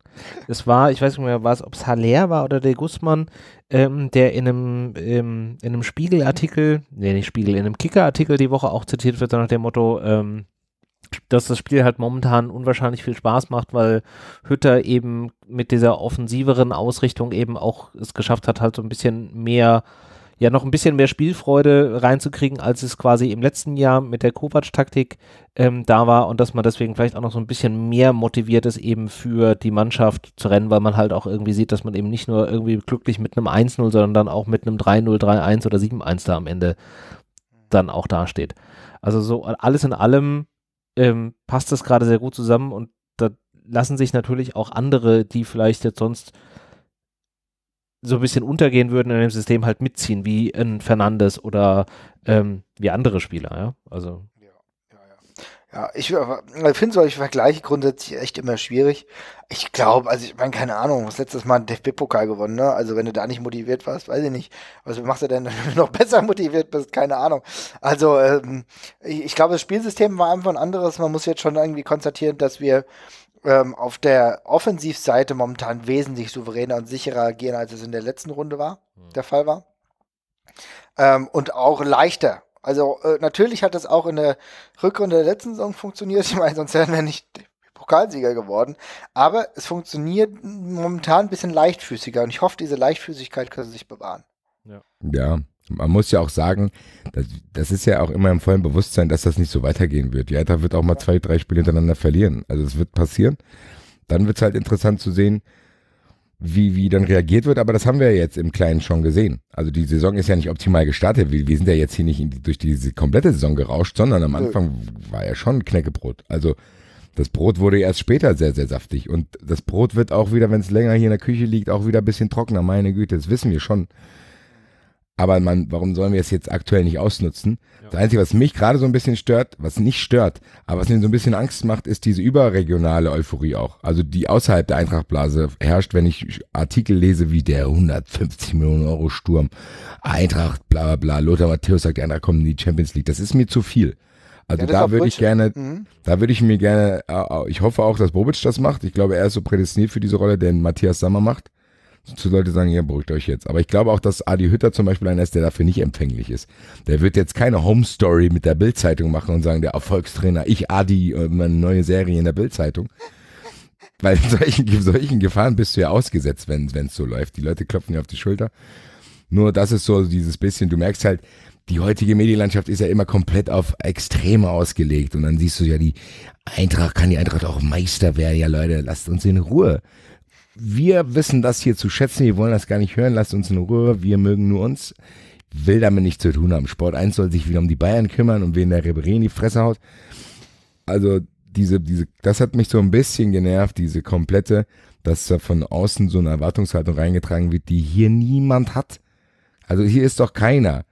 [SPEAKER 3] Es war,
[SPEAKER 1] ich weiß nicht mehr, war ob es Haller war oder der Gussmann, ähm, der in einem, ähm, in einem Spiegelartikel, nee, nicht Spiegel, in einem Kicker-Artikel die Woche auch zitiert wird, nach dem Motto, ähm, dass das Spiel halt momentan unwahrscheinlich viel Spaß macht, weil Hütter eben mit dieser offensiveren Ausrichtung eben auch es geschafft hat, halt so ein bisschen mehr äh, ja noch ein bisschen mehr Spielfreude reinzukriegen, als es quasi im letzten Jahr mit der Kovac-Taktik ähm, da war und dass man deswegen vielleicht auch noch so ein bisschen mehr motiviert ist, eben für die Mannschaft zu rennen, weil man halt auch irgendwie sieht, dass man eben nicht nur irgendwie glücklich mit einem 1-0, sondern dann auch mit einem 3-0, 3-1 oder 7-1 da am Ende dann auch dasteht. Also so alles in allem ähm, passt das gerade sehr gut zusammen und da lassen sich natürlich auch andere, die vielleicht jetzt sonst so ein bisschen untergehen würden in dem System, halt mitziehen, wie ein Fernandes oder ähm, wie andere Spieler, ja. Also.
[SPEAKER 2] Ja, ich, äh, ich finde solche Vergleiche grundsätzlich echt immer schwierig. Ich glaube, also ich meine, keine Ahnung, was letztes Mal ein DFB-Pokal gewonnen, ne? Also wenn du da nicht motiviert warst, weiß ich nicht. Was machst du denn, wenn du noch besser motiviert bist? Keine Ahnung. Also ähm, ich, ich glaube, das Spielsystem war einfach ein anderes. Man muss jetzt schon irgendwie konstatieren, dass wir ähm, auf der Offensivseite momentan wesentlich souveräner und sicherer agieren, als es in der letzten Runde war, mhm. der Fall war. Ähm, und auch leichter. Also äh, natürlich hat das auch in der Rückrunde der letzten Saison funktioniert. Ich meine, sonst wären wir nicht Pokalsieger geworden. Aber es funktioniert momentan ein bisschen leichtfüßiger und ich hoffe, diese Leichtfüßigkeit können sich bewahren.
[SPEAKER 3] Ja. ja. Man muss ja auch sagen, das, das, ist ja auch immer im vollen Bewusstsein, dass das nicht so weitergehen wird. Ja, da wird auch mal zwei, drei Spiele hintereinander verlieren. Also es wird passieren. Dann wird es halt interessant zu sehen, wie, wie dann reagiert wird. Aber das haben wir jetzt im Kleinen schon gesehen. Also die Saison ist ja nicht optimal gestartet. Wir, wir sind ja jetzt hier nicht die, durch diese komplette Saison gerauscht, sondern am Anfang war ja schon Knäckebrot. Also das Brot wurde erst später sehr, sehr saftig. Und das Brot wird auch wieder, wenn es länger hier in der Küche liegt, auch wieder ein bisschen trockener. Meine Güte, das wissen wir schon. Aber man, warum sollen wir es jetzt aktuell nicht ausnutzen? Ja. Das Einzige, was mich gerade so ein bisschen stört, was nicht stört, aber was mir so ein bisschen Angst macht, ist diese überregionale Euphorie auch. Also die außerhalb der Eintrachtblase herrscht, wenn ich Artikel lese wie der 150 Millionen Euro Sturm, Eintracht, bla bla bla, Lothar Matthäus sagt, die Eintracht kommt in die Champions League. Das ist mir zu viel. Also ja, da würde ich gerne, mhm. da würde ich mir gerne, äh, ich hoffe auch, dass Bobic das macht. Ich glaube, er ist so prädestiniert für diese Rolle, den Matthias Sammer macht zu Leute sagen, ja, beruhigt euch jetzt. Aber ich glaube auch, dass Adi Hütter zum Beispiel einer ist, der dafür nicht empfänglich ist. Der wird jetzt keine Home-Story mit der Bildzeitung machen und sagen, der Erfolgstrainer, ich Adi, äh, meine neue Serie in der Bildzeitung. Weil solchen, solchen Gefahren bist du ja ausgesetzt, wenn es so läuft. Die Leute klopfen ja auf die Schulter. Nur das ist so dieses bisschen, du merkst halt, die heutige Medienlandschaft ist ja immer komplett auf Extreme ausgelegt. Und dann siehst du ja, die Eintracht kann die Eintracht auch Meister werden. Ja, Leute, lasst uns in Ruhe. Wir wissen das hier zu schätzen, wir wollen das gar nicht hören, lasst uns in Ruhe, wir mögen nur uns. Will damit nichts zu tun haben. Sport 1 soll sich wieder um die Bayern kümmern und wen der Ribéry in die Fresse haut. Also diese, diese, das hat mich so ein bisschen genervt, diese komplette, dass da von außen so eine Erwartungshaltung reingetragen wird, die hier niemand hat. Also hier ist doch keiner.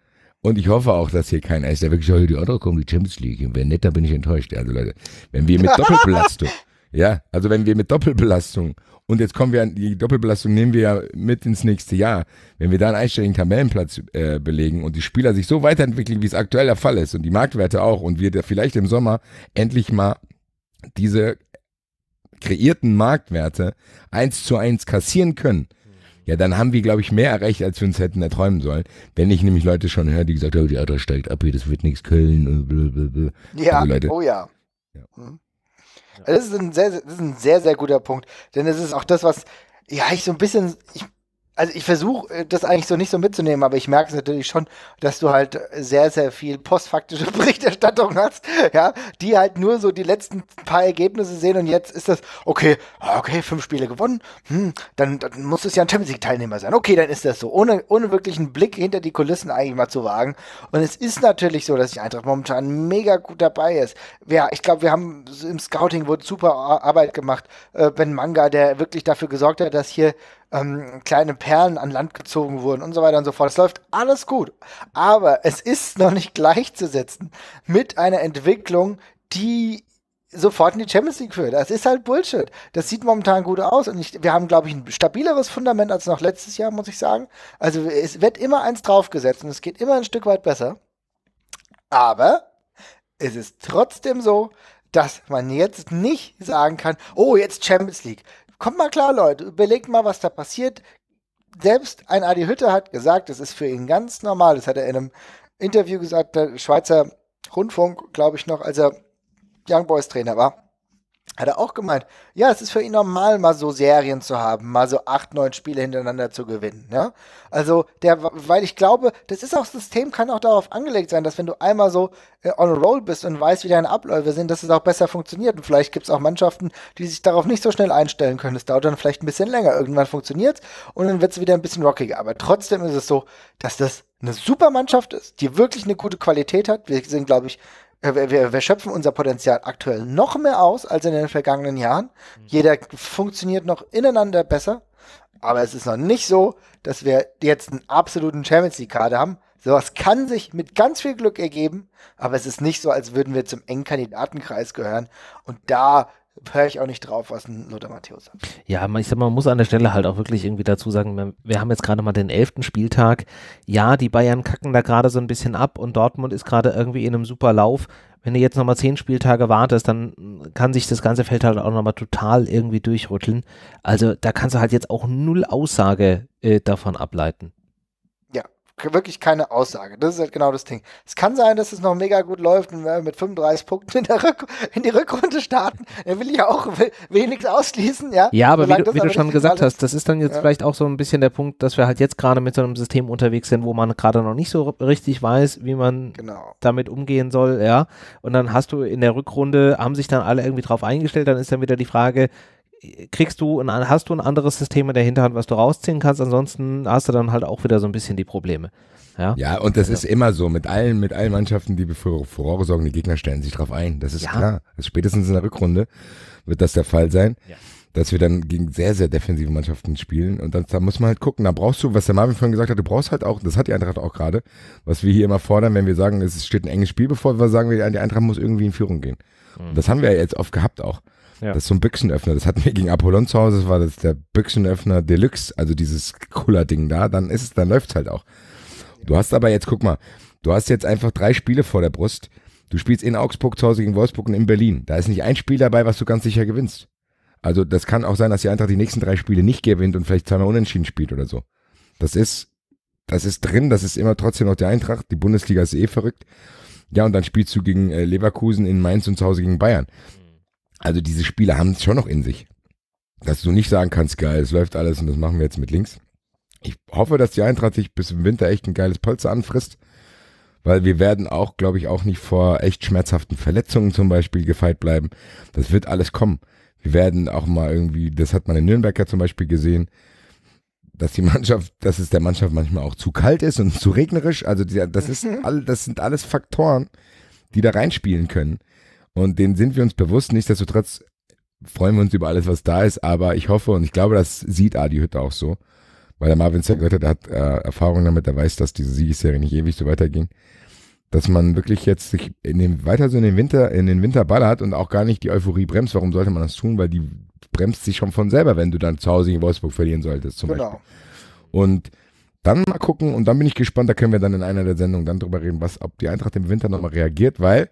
[SPEAKER 3] Und ich hoffe auch, dass hier keiner ist, der wirklich heute die Otto kommt, die Champions League. Wenn nicht, dann bin ich enttäuscht. Also Leute, wenn wir mit Doppelbelastung, ja, also wenn wir mit Doppelbelastung und jetzt kommen wir an, die Doppelbelastung nehmen wir ja mit ins nächste Jahr. Wenn wir da einen einstelligen Tabellenplatz äh, belegen und die Spieler sich so weiterentwickeln, wie es aktuell der Fall ist und die Marktwerte auch und wir da vielleicht im Sommer endlich mal diese kreierten Marktwerte eins zu eins kassieren können, ja, dann haben wir, glaube ich, mehr erreicht, als wir uns hätten erträumen sollen. Wenn ich nämlich Leute schon höre, die gesagt haben, die das steigt ab hier, das wird nichts Köln. Blablabla. Ja, also Leute, oh ja.
[SPEAKER 2] ja. Mhm. Das, ist ein sehr, das ist ein sehr, sehr guter Punkt. Denn es ist auch das, was, ja, ich so ein bisschen, ich also ich versuche äh, das eigentlich so nicht so mitzunehmen, aber ich merke es natürlich schon, dass du halt sehr, sehr viel postfaktische Berichterstattung hast, ja, die halt nur so die letzten paar Ergebnisse sehen und jetzt ist das, okay, ah, okay, fünf Spiele gewonnen, hm, dann, dann muss es ja ein Champions League-Teilnehmer sein. Okay, dann ist das so, ohne, ohne wirklich einen Blick hinter die Kulissen eigentlich mal zu wagen. Und es ist natürlich so, dass die Eintracht momentan mega gut dabei ist. Ja, ich glaube, wir haben im Scouting wurde super Arbeit gemacht. Äh, ben Manga, der wirklich dafür gesorgt hat, dass hier ähm, kleine Perlen an Land gezogen wurden und so weiter und so fort. Es läuft alles gut. Aber es ist noch nicht gleichzusetzen mit einer Entwicklung, die sofort in die Champions League führt. Das ist halt Bullshit. Das sieht momentan gut aus und ich, wir haben, glaube ich, ein stabileres Fundament als noch letztes Jahr, muss ich sagen. Also es wird immer eins draufgesetzt und es geht immer ein Stück weit besser. Aber es ist trotzdem so, dass man jetzt nicht sagen kann, oh, jetzt Champions League. Kommt mal klar, Leute, überlegt mal, was da passiert. Selbst ein Adi Hütte hat gesagt, das ist für ihn ganz normal. Das hat er in einem Interview gesagt, der Schweizer Rundfunk, glaube ich noch, als er Young Boys Trainer war hat er auch gemeint, ja, es ist für ihn normal, mal so Serien zu haben, mal so acht, neun Spiele hintereinander zu gewinnen. Ja? Also, der, weil ich glaube, das ist auch das System, kann auch darauf angelegt sein, dass wenn du einmal so äh, on a roll bist und weißt, wie deine Abläufe sind, dass es auch besser funktioniert. Und vielleicht gibt es auch Mannschaften, die sich darauf nicht so schnell einstellen können. Es dauert dann vielleicht ein bisschen länger. Irgendwann funktioniert's und dann wird's wieder ein bisschen rockiger. Aber trotzdem ist es so, dass das eine super Mannschaft ist, die wirklich eine gute Qualität hat. Wir sind, glaube ich, äh, wir, wir, wir, schöpfen unser Potenzial aktuell noch mehr aus als in den vergangenen Jahren. Mhm. Jeder funktioniert noch ineinander besser. Aber es ist noch nicht so, dass wir jetzt einen absoluten Champions League-Kader haben. Sowas kann sich mit ganz viel Glück ergeben, aber es ist nicht so, als würden wir zum engen Kandidatenkreis gehören. Und da höre ich auch nicht drauf, was ein Lothar Matthäus sagt.
[SPEAKER 1] Ja, ich sag mal, man muss an der Stelle halt auch wirklich irgendwie dazu sagen, wir haben jetzt gerade mal den elften Spieltag. Ja, die Bayern kacken da gerade so ein bisschen ab und Dortmund ist gerade irgendwie in einem super Lauf. Wenn du jetzt nochmal zehn Spieltage wartest, dann kann sich das ganze Feld halt auch nochmal total irgendwie durchrütteln. Also da kannst du halt jetzt auch null Aussage äh, davon ableiten
[SPEAKER 2] wirklich keine Aussage. Das ist halt genau das Ding. Es kann sein, dass es noch mega gut läuft und wir mit 35 Punkten in, Rück in die Rückrunde starten, Er will ja auch wenigstens ausschließen. Ja, ja aber wie du, wie du schon gesagt hast, das ist dann jetzt ja. vielleicht
[SPEAKER 1] auch so ein bisschen der Punkt, dass wir halt jetzt gerade mit so einem System unterwegs sind, wo man gerade noch nicht so richtig weiß, wie man genau. damit umgehen soll. Ja, und dann hast du in der Rückrunde, haben sich dann alle irgendwie drauf eingestellt, dann ist dann wieder die Frage, kriegst du und hast du ein anderes System in der Hinterhand, was du rausziehen kannst. Ansonsten hast du dann halt auch wieder so ein bisschen die Probleme. Ja, ja und das also. ist
[SPEAKER 3] immer so mit allen, mit allen Mannschaften, die für Furore sorgen. Die Gegner stellen sich drauf ein. Das ist ja. klar. Also spätestens in der Rückrunde wird das der Fall sein. Ja. Dass wir dann gegen sehr, sehr defensive Mannschaften spielen. Und dann, da muss man halt gucken. Da brauchst du, was der Marvin vorhin gesagt hat, du brauchst halt auch, das hat die Eintracht auch gerade, was wir hier immer fordern, wenn wir sagen, es steht ein enges Spiel bevor, wir sagen, die Eintracht muss irgendwie in Führung gehen. Mhm. Und das haben wir ja jetzt oft gehabt auch ja. Das ist so ein Büchsenöffner. Das hatten wir gegen Apollon zu Hause, das war das der Büchsenöffner Deluxe, also dieses cooler Ding da, dann ist es, dann läuft's halt auch. Du hast aber jetzt, guck mal, du hast jetzt einfach drei Spiele vor der Brust. Du spielst in Augsburg zu Hause gegen Wolfsburg und in Berlin. Da ist nicht ein Spiel dabei, was du ganz sicher gewinnst. Also das kann auch sein, dass die Eintracht die nächsten drei Spiele nicht gewinnt und vielleicht zweimal unentschieden spielt oder so. Das ist, das ist drin, das ist immer trotzdem noch der Eintracht. Die Bundesliga ist eh verrückt. Ja, und dann spielst du gegen äh, Leverkusen in Mainz und zu Hause gegen Bayern. Also diese Spieler haben es schon noch in sich. Dass du nicht sagen kannst, geil, es läuft alles und das machen wir jetzt mit links. Ich hoffe, dass die Eintracht sich bis im Winter echt ein geiles Polster anfrisst, weil wir werden auch, glaube ich, auch nicht vor echt schmerzhaften Verletzungen zum Beispiel gefeit bleiben. Das wird alles kommen. Wir werden auch mal irgendwie, das hat man in Nürnberger zum Beispiel gesehen, dass die Mannschaft, dass es der Mannschaft manchmal auch zu kalt ist und zu regnerisch. Also das ist mhm. all, das sind alles Faktoren, die da reinspielen können. Und den sind wir uns bewusst. Nichtsdestotrotz freuen wir uns über alles, was da ist. Aber ich hoffe und ich glaube, das sieht Adi Hütte auch so. Weil der Marvin Zeck gesagt hat, er hat äh, Erfahrung damit, der weiß, dass diese Siegesserie nicht ewig so weiterging. Dass man wirklich jetzt sich in den, weiter so in den Winter, in den Winter ballert und auch gar nicht die Euphorie bremst. Warum sollte man das tun? Weil die bremst sich schon von selber, wenn du dann zu Hause in Wolfsburg verlieren solltest, zum genau. Beispiel. Und dann mal gucken und dann bin ich gespannt, da können wir dann in einer der Sendungen dann drüber reden, was, ob die Eintracht im Winter nochmal reagiert, weil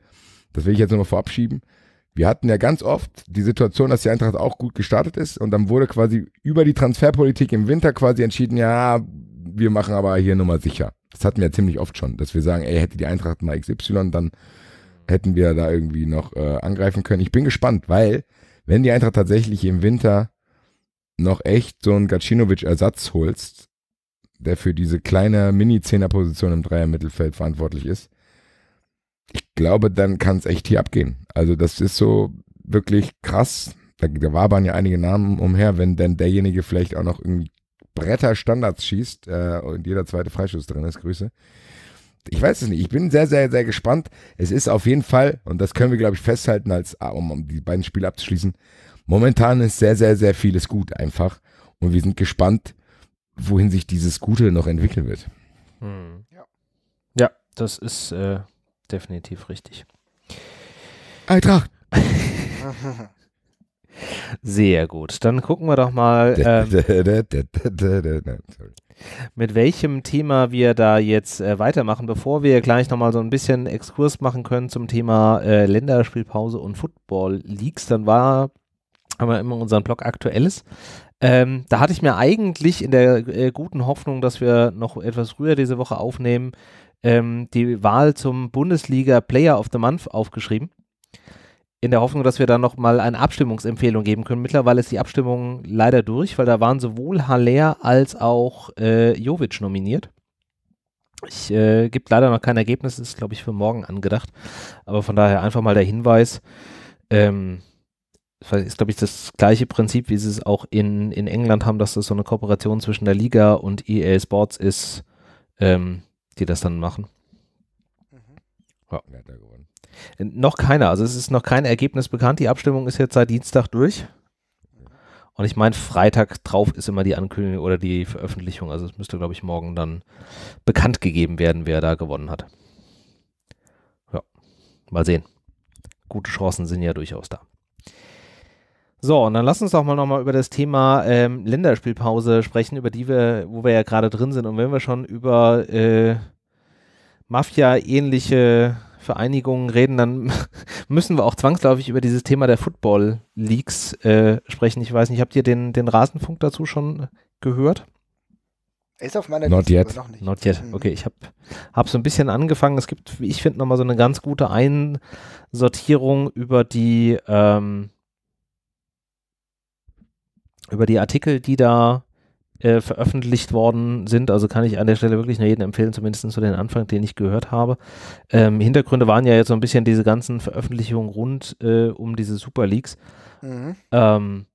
[SPEAKER 3] das will ich jetzt nochmal vorab schieben. Wir hatten ja ganz oft die Situation, dass die Eintracht auch gut gestartet ist und dann wurde quasi über die Transferpolitik im Winter quasi entschieden, ja, wir machen aber hier nochmal sicher. Das hatten wir ja ziemlich oft schon, dass wir sagen, ey, hätte die Eintracht mal XY, dann hätten wir da irgendwie noch äh, angreifen können. Ich bin gespannt, weil wenn die Eintracht tatsächlich im Winter noch echt so einen Gacinovic-Ersatz holst, der für diese kleine Mini-Zehner-Position im Dreier-Mittelfeld verantwortlich ist, ich glaube, dann kann es echt hier abgehen. Also das ist so wirklich krass. Da, da wabern ja einige Namen umher, wenn denn derjenige vielleicht auch noch irgendwie Bretter-Standards schießt äh, und jeder zweite Freischuss drin ist. Grüße. Ich weiß es nicht. Ich bin sehr, sehr, sehr gespannt. Es ist auf jeden Fall, und das können wir, glaube ich, festhalten, als, ah, um, um die beiden Spiele abzuschließen, momentan ist sehr, sehr, sehr vieles gut einfach. Und wir sind gespannt, wohin sich dieses Gute noch entwickeln wird. Hm. Ja.
[SPEAKER 1] ja, das ist äh, definitiv richtig. Eintracht! Sehr gut. Dann gucken wir doch mal, ähm, mit welchem Thema wir da jetzt äh, weitermachen, bevor wir gleich nochmal so ein bisschen Exkurs machen können zum Thema äh, Länderspielpause und Football Leaks. Dann war, haben wir immer unseren Blog Aktuelles. Ähm, da hatte ich mir eigentlich in der äh, guten Hoffnung, dass wir noch etwas früher diese Woche aufnehmen, ähm, die Wahl zum Bundesliga Player of the Month aufgeschrieben. In der Hoffnung, dass wir da nochmal eine Abstimmungsempfehlung geben können. Mittlerweile ist die Abstimmung leider durch, weil da waren sowohl Haller als auch äh, Jovic nominiert. Ich äh, gibt leider noch kein Ergebnis, ist glaube ich für morgen angedacht. Aber von daher einfach mal der Hinweis. Ähm, ist glaube ich das gleiche Prinzip, wie sie es auch in, in England haben, dass das so eine Kooperation zwischen der Liga und EA Sports ist. Ähm, die das dann machen. Mhm. Ja. hat da gewonnen? Noch keiner. Also es ist noch kein Ergebnis bekannt. Die Abstimmung ist jetzt seit Dienstag durch. Und ich meine, Freitag drauf ist immer die Ankündigung oder die Veröffentlichung. Also es müsste, glaube ich, morgen dann bekannt gegeben werden, wer da gewonnen hat. Ja, mal sehen. Gute Chancen sind ja durchaus da. So, und dann lass uns doch mal nochmal über das Thema ähm, Länderspielpause sprechen, über die wir, wo wir ja gerade drin sind. Und wenn wir schon über äh, Mafia-ähnliche Vereinigungen reden, dann müssen wir auch zwangsläufig über dieses Thema der Football leaks äh, sprechen. Ich weiß nicht, habt ihr den, den Rasenfunk dazu schon gehört?
[SPEAKER 2] Ist auf meiner Not Liste, yet. noch
[SPEAKER 1] nicht. Not yet. Mhm. Okay, ich habe hab so ein bisschen angefangen. Es gibt, wie ich finde, nochmal so eine ganz gute Einsortierung über die ähm, über die Artikel, die da äh, veröffentlicht worden sind. Also kann ich an der Stelle wirklich nur jedem empfehlen, zumindest zu den Anfang, den ich gehört habe. Ähm, Hintergründe waren ja jetzt so ein bisschen diese ganzen Veröffentlichungen rund äh, um diese Super Leaks. Mhm. Ähm,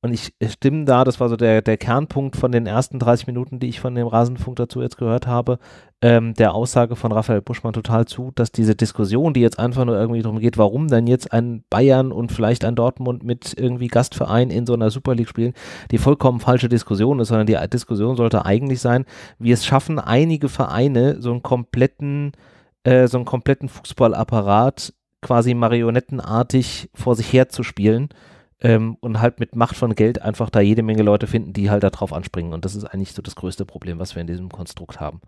[SPEAKER 1] und ich stimme da, das war so der, der Kernpunkt von den ersten 30 Minuten, die ich von dem Rasenfunk dazu jetzt gehört habe, ähm, der Aussage von Raphael Buschmann total zu, dass diese Diskussion, die jetzt einfach nur irgendwie darum geht, warum denn jetzt ein Bayern und vielleicht ein Dortmund mit irgendwie Gastverein in so einer Super League spielen, die vollkommen falsche Diskussion ist, sondern die Diskussion sollte eigentlich sein, wie es schaffen, einige Vereine so einen kompletten, äh, so einen kompletten Fußballapparat quasi marionettenartig vor sich her zu spielen ähm, und halt mit Macht von Geld einfach da jede Menge Leute finden, die halt da drauf anspringen. Und das ist eigentlich so das größte Problem, was wir in diesem Konstrukt haben.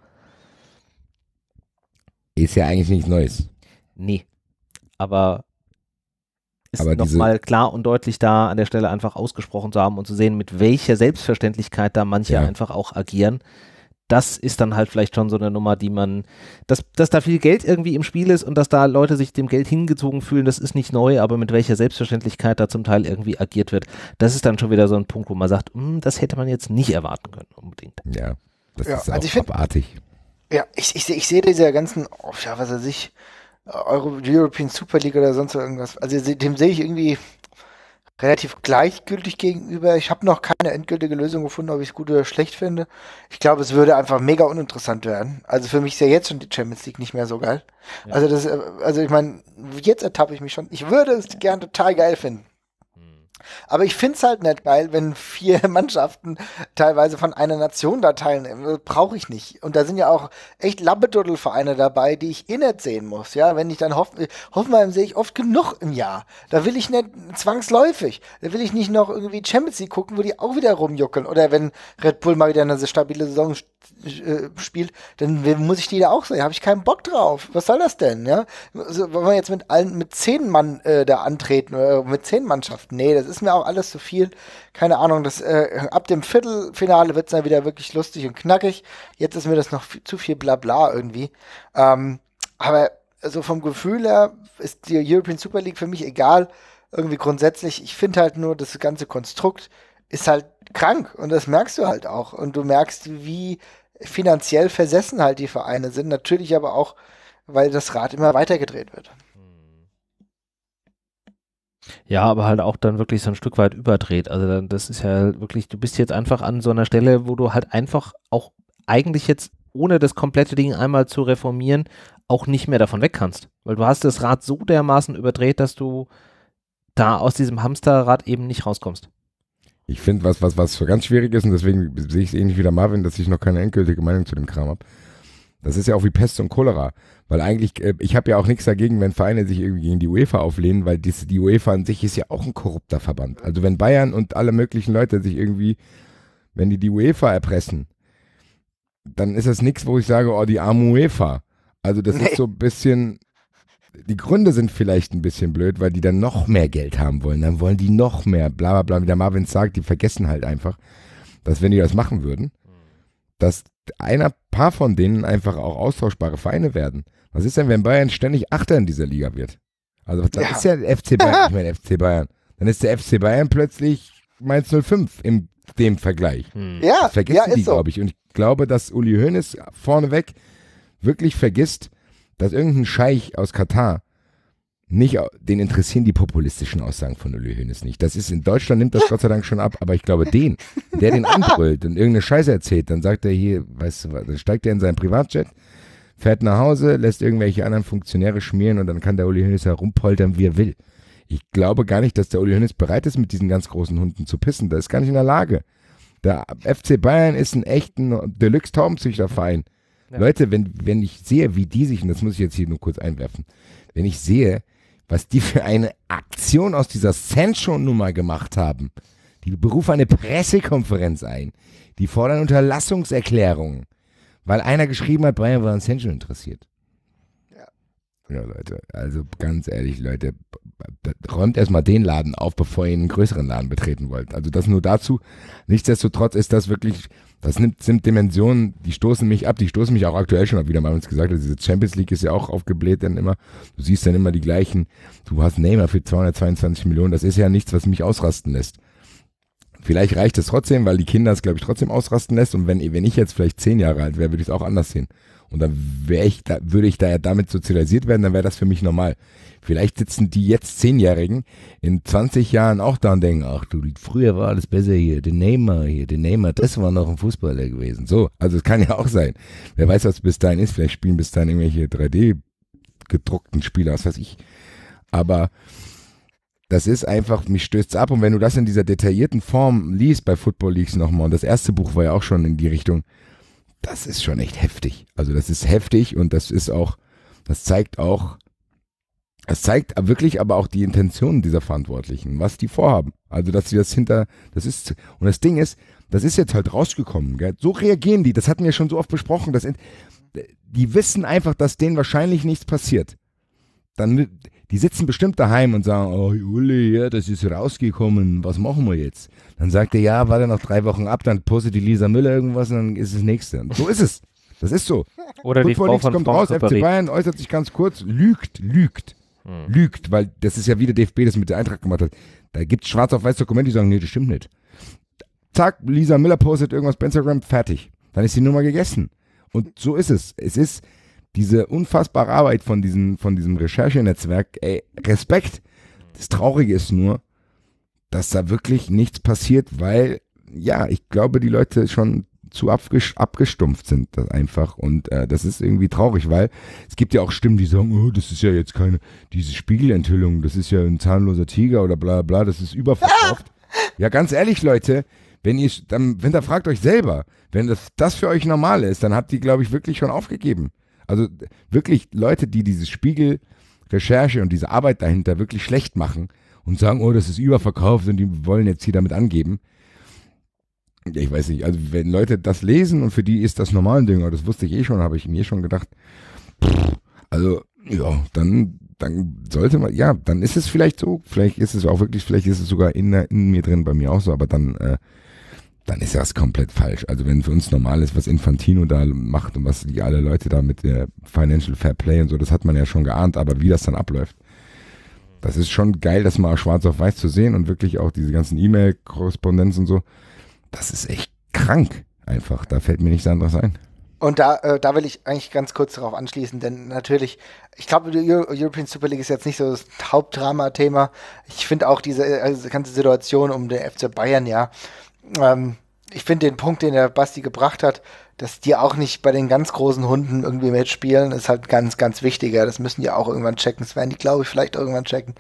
[SPEAKER 3] Ist ja eigentlich nichts Neues. Nee. Aber ist nochmal
[SPEAKER 1] klar und deutlich da an der Stelle einfach ausgesprochen zu haben und zu sehen, mit welcher Selbstverständlichkeit da manche ja. einfach auch agieren das ist dann halt vielleicht schon so eine Nummer, die man, dass, dass da viel Geld irgendwie im Spiel ist und dass da Leute sich dem Geld hingezogen fühlen, das ist nicht neu, aber mit welcher Selbstverständlichkeit da zum Teil irgendwie agiert wird, das ist dann schon wieder so ein Punkt, wo man sagt, hm, das hätte man jetzt nicht erwarten können unbedingt. Ja, das ja, ist also auch abartig.
[SPEAKER 2] Ja, ich, ich, ich sehe diese ganzen, oh, ja, was weiß ich, Euro, European Super League oder sonst irgendwas, also dem sehe ich irgendwie, relativ gleichgültig gegenüber. Ich habe noch keine endgültige Lösung gefunden, ob ich es gut oder schlecht finde. Ich glaube, es würde einfach mega uninteressant werden. Also für mich ist ja jetzt schon die Champions League nicht mehr so geil. Ja. Also das, äh, also ich meine, jetzt ertappe ich mich schon. Ich würde es gern total geil finden. Aber ich finde es halt nicht geil, wenn vier Mannschaften teilweise von einer Nation da teilnehmen. Äh, Brauche ich nicht. Und da sind ja auch echt Labbeduddelvereine dabei, die ich eh nicht sehen muss. Ja, wenn ich dann Hoff äh, Hoffenheim sehe ich oft genug im Jahr. Da will ich nicht zwangsläufig. Da will ich nicht noch irgendwie Champions League gucken, wo die auch wieder rumjuckeln. Oder wenn Red Bull mal wieder eine stabile Saison äh, spielt, dann muss ich die da auch sehen. Habe ich keinen Bock drauf. Was soll das denn? Ja, also, wollen wir jetzt mit allen mit zehn Mann äh, da antreten oder mit zehn Mannschaften? Nee, das ist mir auch alles zu viel. Keine Ahnung, das, äh, ab dem Viertelfinale wird es dann wieder wirklich lustig und knackig. Jetzt ist mir das noch viel, zu viel Blabla irgendwie. Ähm, aber also vom Gefühl her ist die European Super League für mich egal. Irgendwie grundsätzlich, ich finde halt nur, das ganze Konstrukt ist halt krank und das merkst du halt auch. Und du merkst, wie finanziell versessen halt die Vereine sind. Natürlich aber auch, weil das Rad immer weitergedreht wird.
[SPEAKER 1] Ja, aber halt auch dann wirklich so ein Stück weit überdreht. Also dann, das ist ja wirklich, du bist jetzt einfach an so einer Stelle, wo du halt einfach auch eigentlich jetzt, ohne das komplette Ding einmal zu reformieren, auch nicht mehr davon weg kannst. Weil du hast das Rad so dermaßen überdreht, dass du da aus diesem Hamsterrad eben nicht rauskommst.
[SPEAKER 3] Ich finde, was, was, was ganz schwierig ist, und deswegen sehe ich es ähnlich wie der Marvin, dass ich noch keine endgültige Meinung zu dem Kram habe. Das ist ja auch wie Pest und Cholera. Weil eigentlich, äh, ich habe ja auch nichts dagegen, wenn Vereine sich irgendwie gegen die UEFA auflehnen, weil dies, die UEFA an sich ist ja auch ein korrupter Verband. Also wenn Bayern und alle möglichen Leute sich irgendwie, wenn die die UEFA erpressen, dann ist das nichts, wo ich sage, oh, die arme UEFA. Also das nee. ist so ein bisschen, die Gründe sind vielleicht ein bisschen blöd, weil die dann noch mehr Geld haben wollen. Dann wollen die noch mehr, bla bla bla. Wie der Marvin sagt, die vergessen halt einfach, dass wenn die das machen würden, hm. dass einer paar von denen einfach auch austauschbare Vereine werden. Was ist denn, wenn Bayern ständig Achter in dieser Liga wird? Also das ja. ist ja der FC Bayern, ich meine FC Bayern. Dann ist der FC Bayern plötzlich Mainz 05 in dem Vergleich. Hm. Ja, das vergessen ja, die, so. glaube ich. Und ich glaube, dass Uli Hoeneß vorneweg wirklich vergisst, dass irgendein Scheich aus Katar nicht, den interessieren die populistischen Aussagen von Uli Hoeneß nicht. Das ist in Deutschland nimmt das Gott sei Dank schon ab, aber ich glaube, den, der den anbrüllt und irgendeine Scheiße erzählt, dann sagt er hier, weißt du, was, dann steigt er in seinen Privatjet, fährt nach Hause, lässt irgendwelche anderen Funktionäre schmieren und dann kann der Uli Hoeneß herumpoltern, wie er will. Ich glaube gar nicht, dass der Uli Hoeneß bereit ist, mit diesen ganz großen Hunden zu pissen. Der ist gar nicht in der Lage. Der FC Bayern ist ein echter Deluxe-Taubenzüchterverein. Ja. Leute, wenn, wenn ich sehe, wie die sich, und das muss ich jetzt hier nur kurz einwerfen, wenn ich sehe, was die für eine Aktion aus dieser Sancho-Nummer gemacht haben, die berufen eine Pressekonferenz ein, die fordern Unterlassungserklärungen. Weil einer geschrieben hat, Brian war an Sensual interessiert. Ja. ja, Leute. Also ganz ehrlich, Leute, räumt erstmal den Laden auf, bevor ihr einen größeren Laden betreten wollt. Also das nur dazu. Nichtsdestotrotz ist das wirklich, das nimmt, sind Dimensionen, die stoßen mich ab, die stoßen mich auch aktuell schon ab, wieder mal uns gesagt, diese Champions League ist ja auch aufgebläht dann immer. Du siehst dann immer die gleichen. Du hast Neymar für 222 Millionen, das ist ja nichts, was mich ausrasten lässt. Vielleicht reicht es trotzdem, weil die Kinder es, glaube ich, trotzdem ausrasten lässt. Und wenn, wenn ich jetzt vielleicht zehn Jahre alt wäre, würde ich es auch anders sehen. Und dann wäre ich da, würde ich da ja damit sozialisiert werden, dann wäre das für mich normal. Vielleicht sitzen die jetzt Zehnjährigen in 20 Jahren auch da und denken, ach du, früher war alles besser hier, den Neymar hier, den Neymar, das war noch ein Fußballer gewesen. So, also es kann ja auch sein. Wer weiß, was bis dahin ist. Vielleicht spielen bis dahin irgendwelche 3D gedruckten Spiele, was weiß ich. Aber das ist einfach, mich stößt ab. Und wenn du das in dieser detaillierten Form liest bei Football Leagues nochmal, und das erste Buch war ja auch schon in die Richtung, das ist schon echt heftig. Also das ist heftig und das ist auch, das zeigt auch, das zeigt wirklich aber auch die Intentionen dieser Verantwortlichen, was die vorhaben. Also dass sie das hinter, das ist, und das Ding ist, das ist jetzt halt rausgekommen. Gell? So reagieren die, das hatten wir schon so oft besprochen. Dass, die wissen einfach, dass denen wahrscheinlich nichts passiert. Dann, die sitzen bestimmt daheim und sagen, oh Uli, ja, das ist rausgekommen, was machen wir jetzt? Dann sagt er, ja, warte noch drei Wochen ab, dann postet die Lisa Müller irgendwas und dann ist das nächste. Und so ist es. Das ist so. Oder Football die Frau von kommt Frau raus, Kupperit. FC Bayern äußert sich ganz kurz, lügt, lügt, hm. lügt, weil das ist ja wie der DFB das mit der Eintracht gemacht hat. Da gibt es schwarz auf weiß Dokumente, die sagen, nee, das stimmt nicht. Zack, Lisa Müller postet irgendwas bei Instagram, fertig. Dann ist die Nummer gegessen. Und so ist es. Es ist, diese unfassbare Arbeit von, diesen, von diesem Recherchenetzwerk, ey, Respekt. Das Traurige ist nur, dass da wirklich nichts passiert, weil, ja, ich glaube, die Leute schon zu abgestumpft sind das einfach und äh, das ist irgendwie traurig, weil es gibt ja auch Stimmen, die sagen, oh, das ist ja jetzt keine, diese Spiegelenthüllung, das ist ja ein zahnloser Tiger oder bla bla, das ist überverkauft. ja, ganz ehrlich, Leute, wenn ihr, dann, wenn da fragt euch selber, wenn das, das für euch normal ist, dann habt ihr, glaube ich, wirklich schon aufgegeben. Also wirklich Leute, die dieses Spiegel, Recherche und diese Arbeit dahinter wirklich schlecht machen und sagen, oh, das ist überverkauft und die wollen jetzt hier damit angeben. ich weiß nicht, also wenn Leute das lesen und für die ist das normalen ein Ding, das wusste ich eh schon, habe ich mir schon gedacht. also, ja, dann, dann sollte man, ja, dann ist es vielleicht so, vielleicht ist es auch wirklich, vielleicht ist es sogar in, in mir drin, bei mir auch so, aber dann äh, dann ist das komplett falsch. Also wenn für uns normal ist, was Infantino da macht und was die alle Leute da mit der Financial Fair Play und so, das hat man ja schon geahnt, aber wie das dann abläuft, das ist schon geil, das mal schwarz auf weiß zu sehen und wirklich auch diese ganzen E-Mail-Korrespondenz und so, das ist echt krank einfach. Da fällt mir nichts anderes ein.
[SPEAKER 2] Und da, äh, da will ich eigentlich ganz kurz darauf anschließen, denn natürlich, ich glaube, die Euro European Super League ist jetzt nicht so das Hauptdrama-Thema. Ich finde auch diese äh, also ganze Situation um den FC Bayern, ja, ähm, ich finde den Punkt, den der Basti gebracht hat, dass die auch nicht bei den ganz großen Hunden irgendwie mitspielen, ist halt ganz, ganz wichtiger. Das müssen die auch irgendwann checken. Das werden die, glaube ich, vielleicht irgendwann checken.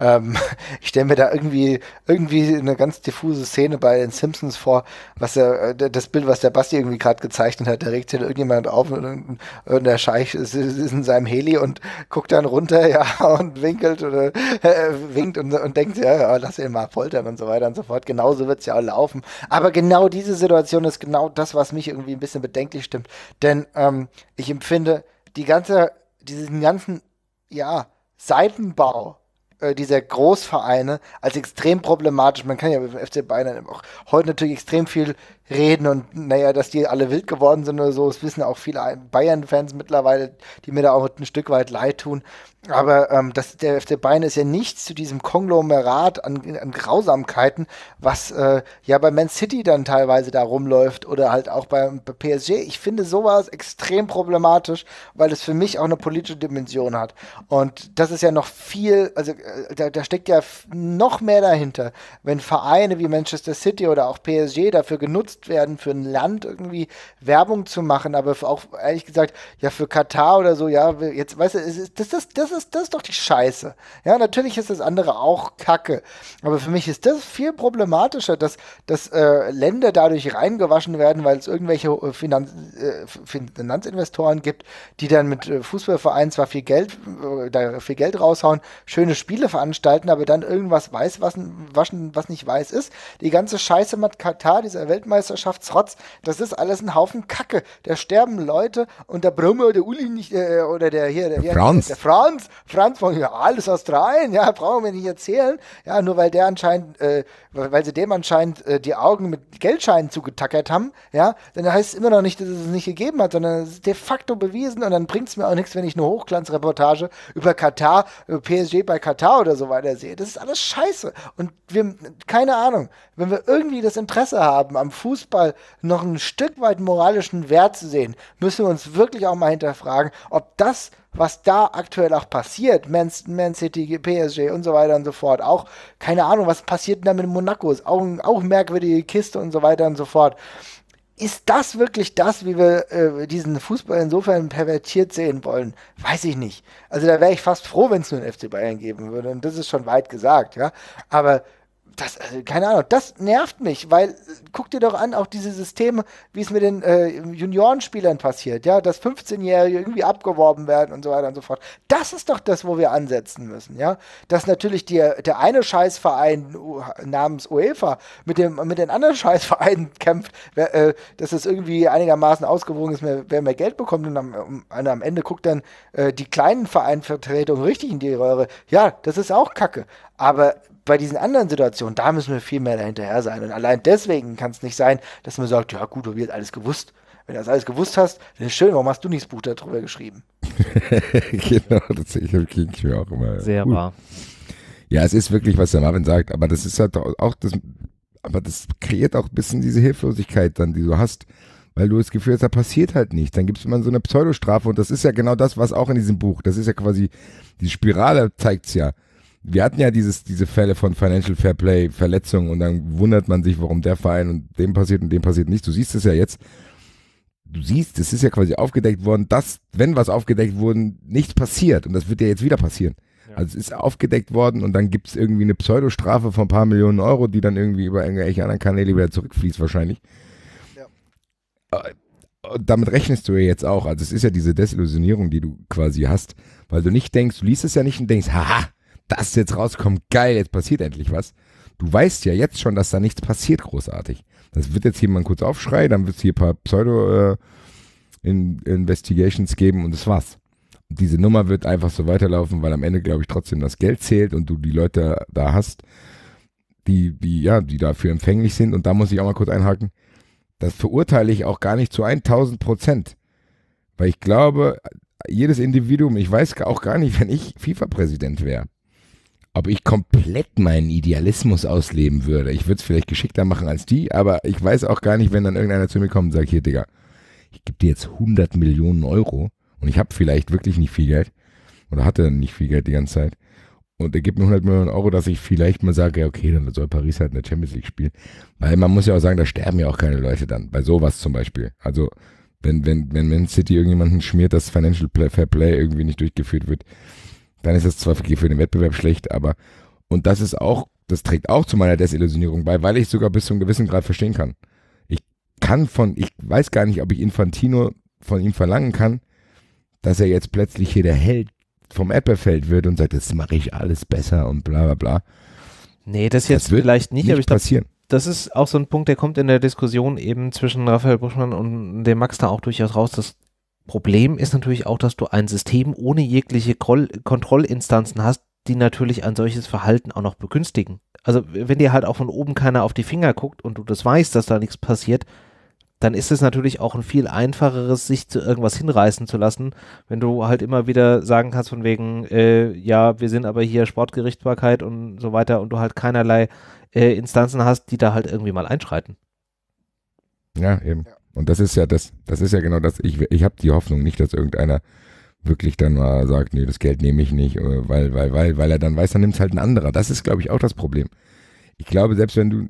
[SPEAKER 2] Ähm, ich stelle mir da irgendwie, irgendwie eine ganz diffuse Szene bei den Simpsons vor, was er, äh, das Bild, was der Basti irgendwie gerade gezeichnet hat, da regt sich irgendjemand auf und, und der Scheich ist, ist, in seinem Heli und guckt dann runter, ja, und winkelt oder äh, winkt und, und denkt, ja, ja, lass ihn mal foltern und so weiter und so fort. Genauso wird es ja auch laufen. Aber genau diese Situation ist genau das, was mich irgendwie ein bisschen bedenklich stimmt. Denn ähm, ich empfinde die ganze, diesen ganzen, ja, Seitenbau äh, dieser Großvereine als extrem problematisch. Man kann ja mit dem FC Bayern auch heute natürlich extrem viel reden und naja, dass die alle wild geworden sind oder so, das wissen auch viele Bayern-Fans mittlerweile, die mir da auch ein Stück weit leid tun. Aber ähm, das, der FC Bayern ist ja nichts zu diesem Konglomerat an, an Grausamkeiten, was äh, ja bei Man City dann teilweise da rumläuft oder halt auch bei, bei PSG. Ich finde sowas extrem problematisch, weil es für mich auch eine politische Dimension hat. Und das ist ja noch viel, also äh, da, da steckt ja noch mehr dahinter, wenn Vereine wie Manchester City oder auch PSG dafür genutzt genutzt werden, für ein Land irgendwie Werbung zu machen, aber auch ehrlich gesagt, ja, für Katar oder so, ja, jetzt, weißt du, ist, das, ist, das, ist, das ist doch die Scheiße. Ja, natürlich ist das andere auch Kacke, aber für mich ist das viel problematischer, dass, dass äh, Länder dadurch reingewaschen werden, weil es irgendwelche äh, Finanz, äh, Finanzinvestoren gibt, die dann mit äh, Fußballvereinen zwar viel Geld, äh, da viel Geld raushauen, schöne Spiele veranstalten, aber dann irgendwas weiß, was, was, was nicht weiß ist. Die ganze Scheiße mit Katar, dieser Weltmeister, Weltmeisterschaftsrotz. Das ist alles ein Haufen Kacke. Da sterben Leute und der Brumme oder der Uli nicht, äh, oder der hier, der, Franz. Der, Franz, Franz von, ja, alles Australien, ja, brauchen wir nicht erzählen. Ja, nur weil der anscheinend, äh, weil sie dem anscheinend äh, die Augen mit Geldscheinen zugetackert haben, ja, dann heißt es immer noch nicht, dass es es nicht gegeben hat, sondern es ist de facto bewiesen und dann bringt es mir auch nichts, wenn ich eine Hochglanzreportage über Katar, über PSG bei Katar oder so weiter sehe. Das ist alles scheiße. Und wir, keine Ahnung, wenn wir irgendwie das Interesse haben am Fußball, Fußball noch ein Stück weit moralischen Wert zu sehen, müssen wir uns wirklich auch mal hinterfragen, ob das, was da aktuell auch passiert, Man, Man City, PSG und so weiter und so fort, auch keine Ahnung, was passiert denn da mit Monaco, ist auch, auch merkwürdige Kiste und so weiter und so fort ist das wirklich das, wie wir äh, diesen Fußball insofern pervertiert sehen wollen? Weiß ich nicht. Also da wäre ich fast froh, wenn es nur einen FC Bayern geben würde. Und das ist schon weit gesagt, ja. Aber das, also, keine Ahnung, das nervt mich, weil äh, guck dir doch an, auch diese Systeme, wie es mit den äh, Juniorenspielern passiert, ja, dass 15-Jährige irgendwie abgeworben werden und so weiter und so fort. Das ist doch das, wo wir ansetzen müssen, ja. Dass natürlich die, der eine Scheißverein namens UEFA mit, dem, mit den anderen Scheißvereinen kämpft, wer, äh, dass es irgendwie einigermaßen ausgewogen ist, wer, wer mehr Geld bekommt und am, um, und am Ende guckt dann äh, die kleinen Vereinvertretungen richtig in die Röhre. Ja, das ist auch Kacke. Aber bei diesen anderen Situationen, da müssen wir viel mehr dahinterher sein. Und allein deswegen kann es nicht sein, dass man sagt, ja gut, du hast alles gewusst. Wenn du das alles gewusst hast, dann ist schön, warum hast du nicht das Buch darüber geschrieben?
[SPEAKER 3] genau, das ging ich mir auch immer. Sehr uh. wahr. Ja, es ist wirklich, was der Marvin sagt, aber das ist halt auch das, aber das kreiert auch ein bisschen diese Hilflosigkeit dann, die du hast, weil du das Gefühl hast, da passiert halt nicht. Dann gibt es immer so eine Pseudostrafe und das ist ja genau das, was auch in diesem Buch, das ist ja quasi, die Spirale zeigt es ja wir hatten ja dieses, diese Fälle von Financial Fair Play, Verletzungen und dann wundert man sich, warum der Verein und dem passiert und dem passiert nicht. Du siehst es ja jetzt. Du siehst, es ist ja quasi aufgedeckt worden, dass, wenn was aufgedeckt wurde, nichts passiert. Und das wird ja jetzt wieder passieren. Ja. Also es ist aufgedeckt worden und dann gibt es irgendwie eine Pseudostrafe von ein paar Millionen Euro, die dann irgendwie über irgendwelche anderen Kanäle wieder zurückfließt wahrscheinlich. Ja. Äh, und damit rechnest du ja jetzt auch. Also es ist ja diese Desillusionierung, die du quasi hast, weil du nicht denkst, du liest es ja nicht und denkst, haha, das jetzt rauskommt, geil, jetzt passiert endlich was. Du weißt ja jetzt schon, dass da nichts passiert, großartig. Das wird jetzt jemand kurz aufschreien, dann wird es hier ein paar Pseudo-Investigations äh, geben und das war's. Und diese Nummer wird einfach so weiterlaufen, weil am Ende, glaube ich, trotzdem das Geld zählt und du die Leute da hast, die, die, ja, die dafür empfänglich sind. Und da muss ich auch mal kurz einhaken. Das verurteile ich auch gar nicht zu 1000 Prozent. Weil ich glaube, jedes Individuum, ich weiß auch gar nicht, wenn ich FIFA-Präsident wäre ob ich komplett meinen Idealismus ausleben würde. Ich würde es vielleicht geschickter machen als die, aber ich weiß auch gar nicht, wenn dann irgendeiner zu mir kommt und sagt, hier Digga, ich gebe dir jetzt 100 Millionen Euro und ich habe vielleicht wirklich nicht viel Geld oder hatte dann nicht viel Geld die ganze Zeit und er gibt mir 100 Millionen Euro, dass ich vielleicht mal sage, okay, dann soll Paris halt in der Champions League spielen. Weil man muss ja auch sagen, da sterben ja auch keine Leute dann, bei sowas zum Beispiel. Also wenn, wenn, wenn Man City irgendjemanden schmiert, dass Financial Fair Play irgendwie nicht durchgeführt wird, dann ist das zwar für den Wettbewerb schlecht, aber und das ist auch, das trägt auch zu meiner Desillusionierung bei, weil ich sogar bis zu einem gewissen Grad verstehen kann. Ich kann von, ich weiß gar nicht, ob ich Infantino von ihm verlangen kann, dass er jetzt plötzlich hier der Held vom Epperfeld wird und sagt, das mache ich alles besser und bla bla bla. Nee, das jetzt das vielleicht nicht, nicht, aber ich glaube,
[SPEAKER 1] das ist auch so ein Punkt, der kommt in der Diskussion eben zwischen Raphael Buschmann und dem Max da auch durchaus raus, dass Problem ist natürlich auch, dass du ein System ohne jegliche Kontrollinstanzen hast, die natürlich ein solches Verhalten auch noch begünstigen. Also wenn dir halt auch von oben keiner auf die Finger guckt und du das weißt, dass da nichts passiert, dann ist es natürlich auch ein viel einfacheres, sich zu irgendwas hinreißen zu lassen, wenn du halt immer wieder sagen kannst von wegen, äh, ja, wir sind aber hier Sportgerichtsbarkeit und so weiter und du halt keinerlei äh, Instanzen hast, die da halt irgendwie mal einschreiten.
[SPEAKER 3] Ja, eben. Ja. Und das ist ja das, das ist ja genau das. Ich, ich habe die Hoffnung nicht, dass irgendeiner wirklich dann mal sagt, nee, das Geld nehme ich nicht, äh, weil, weil, weil, weil er dann weiß, dann nimmt es halt ein anderer. Das ist, glaube ich, auch das Problem. Ich glaube, selbst wenn du,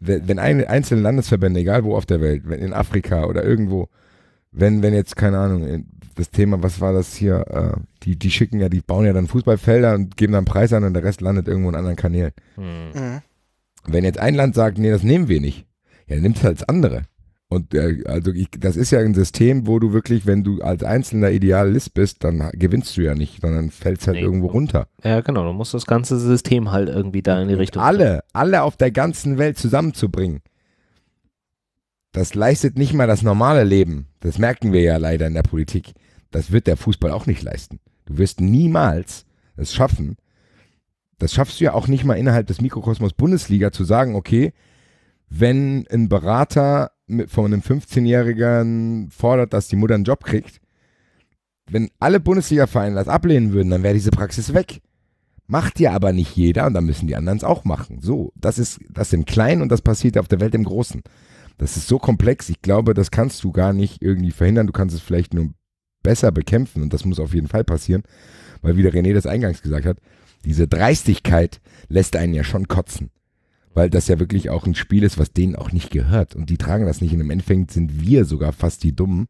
[SPEAKER 3] wenn eine einzelne Landesverbände, egal wo auf der Welt, wenn in Afrika oder irgendwo, wenn, wenn jetzt, keine Ahnung, das Thema, was war das hier, äh, die, die schicken ja, die bauen ja dann Fußballfelder und geben dann Preis an und der Rest landet irgendwo in anderen Kanälen. Hm. Mhm. Wenn jetzt ein Land sagt, nee, das nehmen wir nicht, ja, dann nimmt es halt das andere. Und der, also ich, das ist ja ein System, wo du wirklich, wenn du als einzelner Idealist bist, dann gewinnst du ja nicht, sondern fällst halt nee, irgendwo runter.
[SPEAKER 1] Ja, genau. Du musst das ganze System halt irgendwie
[SPEAKER 3] da in die Richtung. alle, bringen. alle auf der ganzen Welt zusammenzubringen. Das leistet nicht mal das normale Leben. Das merken wir ja leider in der Politik. Das wird der Fußball auch nicht leisten. Du wirst niemals es schaffen. Das schaffst du ja auch nicht mal innerhalb des Mikrokosmos Bundesliga zu sagen, okay, wenn ein Berater mit, von einem 15-Jährigen fordert, dass die Mutter einen Job kriegt, wenn alle Bundesliga-Vereine das ablehnen würden, dann wäre diese Praxis weg. Macht ja aber nicht jeder und dann müssen die anderen es auch machen. So, das ist das im Kleinen und das passiert auf der Welt im Großen. Das ist so komplex. Ich glaube, das kannst du gar nicht irgendwie verhindern. Du kannst es vielleicht nur besser bekämpfen und das muss auf jeden Fall passieren, weil wie der René das eingangs gesagt hat, diese Dreistigkeit lässt einen ja schon kotzen weil das ja wirklich auch ein Spiel ist, was denen auch nicht gehört. Und die tragen das nicht. Und im Endeffekt sind wir sogar fast die Dummen,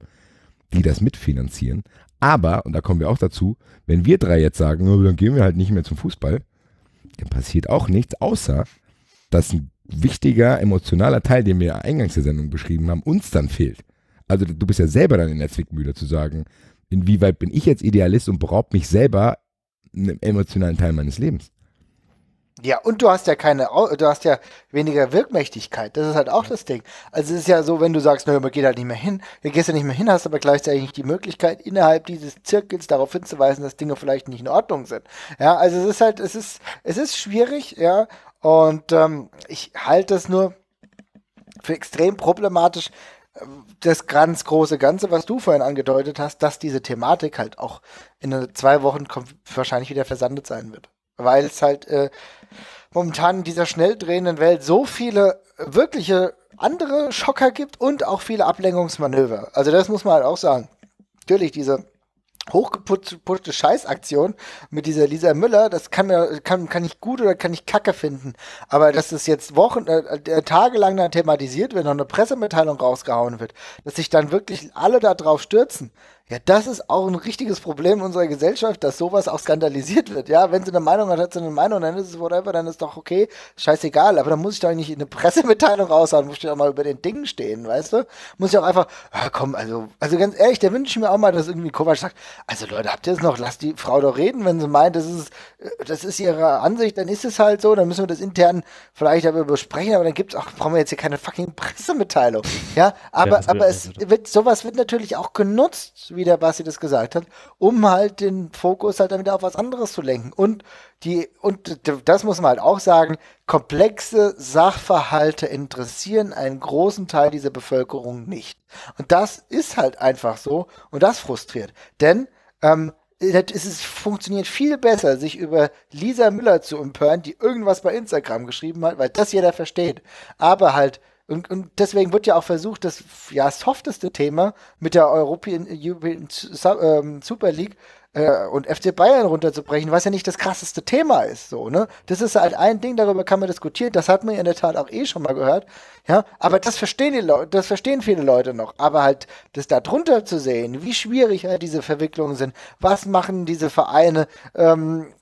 [SPEAKER 3] die das mitfinanzieren. Aber, und da kommen wir auch dazu, wenn wir drei jetzt sagen, oh, dann gehen wir halt nicht mehr zum Fußball, dann passiert auch nichts, außer dass ein wichtiger emotionaler Teil, den wir eingangs der Sendung beschrieben haben, uns dann fehlt. Also du bist ja selber dann in der Zwickmühle zu sagen, inwieweit bin ich jetzt Idealist und beraubt mich selber einem emotionalen Teil meines Lebens.
[SPEAKER 2] Ja, und du hast ja keine, du hast ja weniger Wirkmächtigkeit. Das ist halt auch das Ding. Also es ist ja so, wenn du sagst, naja, man geht halt nicht mehr hin, du gehst ja nicht mehr hin, hast aber gleichzeitig nicht die Möglichkeit, innerhalb dieses Zirkels darauf hinzuweisen, dass Dinge vielleicht nicht in Ordnung sind. Ja, also es ist halt, es ist, es ist schwierig, ja. Und ähm, ich halte das nur für extrem problematisch, äh, das ganz große Ganze, was du vorhin angedeutet hast, dass diese Thematik halt auch in zwei Wochen wahrscheinlich wieder versandet sein wird weil es halt äh, momentan in dieser schnell drehenden Welt so viele äh, wirkliche andere Schocker gibt und auch viele Ablenkungsmanöver. Also das muss man halt auch sagen. Natürlich, diese hochgeputzte Scheißaktion mit dieser Lisa Müller, das kann, äh, kann, kann ich gut oder kann ich kacke finden. Aber dass das jetzt Wochen, äh, äh, tagelang dann thematisiert wird, noch eine Pressemitteilung rausgehauen wird, dass sich dann wirklich alle da drauf stürzen, ja, das ist auch ein richtiges Problem unserer Gesellschaft, dass sowas auch skandalisiert wird. Ja, wenn sie eine Meinung hat, hat sie eine Meinung, dann ist es whatever, dann ist doch okay, scheißegal. Aber dann muss ich doch nicht eine Pressemitteilung raushauen, muss ich doch mal über den Dingen stehen, weißt du? Muss ich auch einfach, ah, komm, also, also ganz ehrlich, da wünsche ich mir auch mal, dass irgendwie Kovac sagt, also Leute, habt ihr es noch, lasst die Frau doch reden, wenn sie meint, das ist, das ist ihre Ansicht, dann ist es halt so, dann müssen wir das intern vielleicht aber besprechen, aber dann gibt's auch, brauchen wir jetzt hier keine fucking Pressemitteilung. Ja, aber, ja, aber es wird, sowas wird natürlich auch genutzt, wie der Basti das gesagt hat, um halt den Fokus halt dann wieder auf was anderes zu lenken. Und die, und das muss man halt auch sagen, komplexe Sachverhalte interessieren einen großen Teil dieser Bevölkerung nicht. Und das ist halt einfach so und das frustriert. Denn ähm, es ist, funktioniert viel besser, sich über Lisa Müller zu empören, die irgendwas bei Instagram geschrieben hat, weil das jeder versteht. Aber halt und, und deswegen wird ja auch versucht, das ja softeste Thema mit der European, European ähm, Super League äh, und FC Bayern runterzubrechen, was ja nicht das krasseste Thema ist, so, ne? Das ist halt ein Ding, darüber kann man diskutieren, das hat man in der Tat auch eh schon mal gehört, ja, aber das verstehen die Leute, das verstehen viele Leute noch, aber halt das da drunter zu sehen, wie schwierig halt diese Verwicklungen sind, was machen diese Vereine ähm,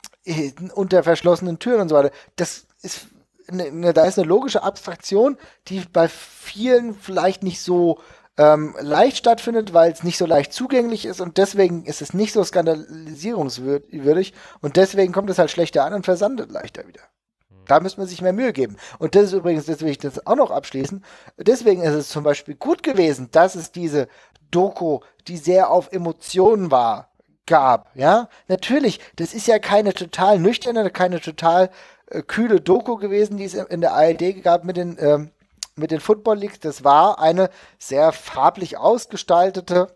[SPEAKER 2] unter verschlossenen Türen und so weiter, das ist ne, ne, da ist eine logische Abstraktion, die bei vielen vielleicht nicht so ähm, leicht stattfindet, weil es nicht so leicht zugänglich ist und deswegen ist es nicht so skandalisierungswürdig und deswegen kommt es halt schlechter an und versandet leichter wieder. Hm. Da müsste man sich mehr Mühe geben. Und das ist übrigens, das will ich das auch noch abschließen. Deswegen ist es zum Beispiel gut gewesen, dass es diese Doku, die sehr auf Emotionen war, gab. Ja, natürlich, das ist ja keine total nüchterne, keine total äh, kühle Doku gewesen, die es in der ARD gab mit den, ähm, mit den Football Leagues. Das war eine sehr farblich ausgestaltete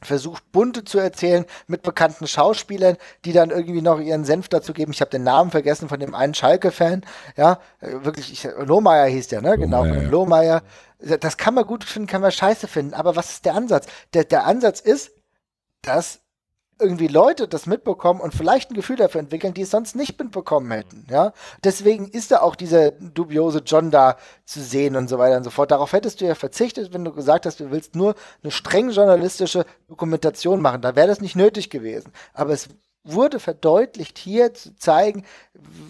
[SPEAKER 2] versucht bunte zu erzählen mit bekannten Schauspielern, die dann irgendwie noch ihren Senf dazu geben. Ich habe den Namen vergessen von dem einen Schalke-Fan, ja, äh, wirklich, ich, Lohmeier hieß der, ne? Genau, Lohmeier. Genau, ja. Lohmeier. Das kann man gut finden, kann man scheiße finden, aber was ist der Ansatz? Der, der Ansatz ist, dass irgendwie Leute das mitbekommen und vielleicht ein Gefühl dafür entwickeln, die es sonst nicht mitbekommen hätten. Ja, deswegen ist da auch dieser dubiose John da zu sehen und so weiter und so fort. Darauf hättest du ja verzichtet, wenn du gesagt hast, du willst nur eine streng journalistische Dokumentation machen. Da wäre das nicht nötig gewesen. Aber es wurde verdeutlicht, hier zu zeigen,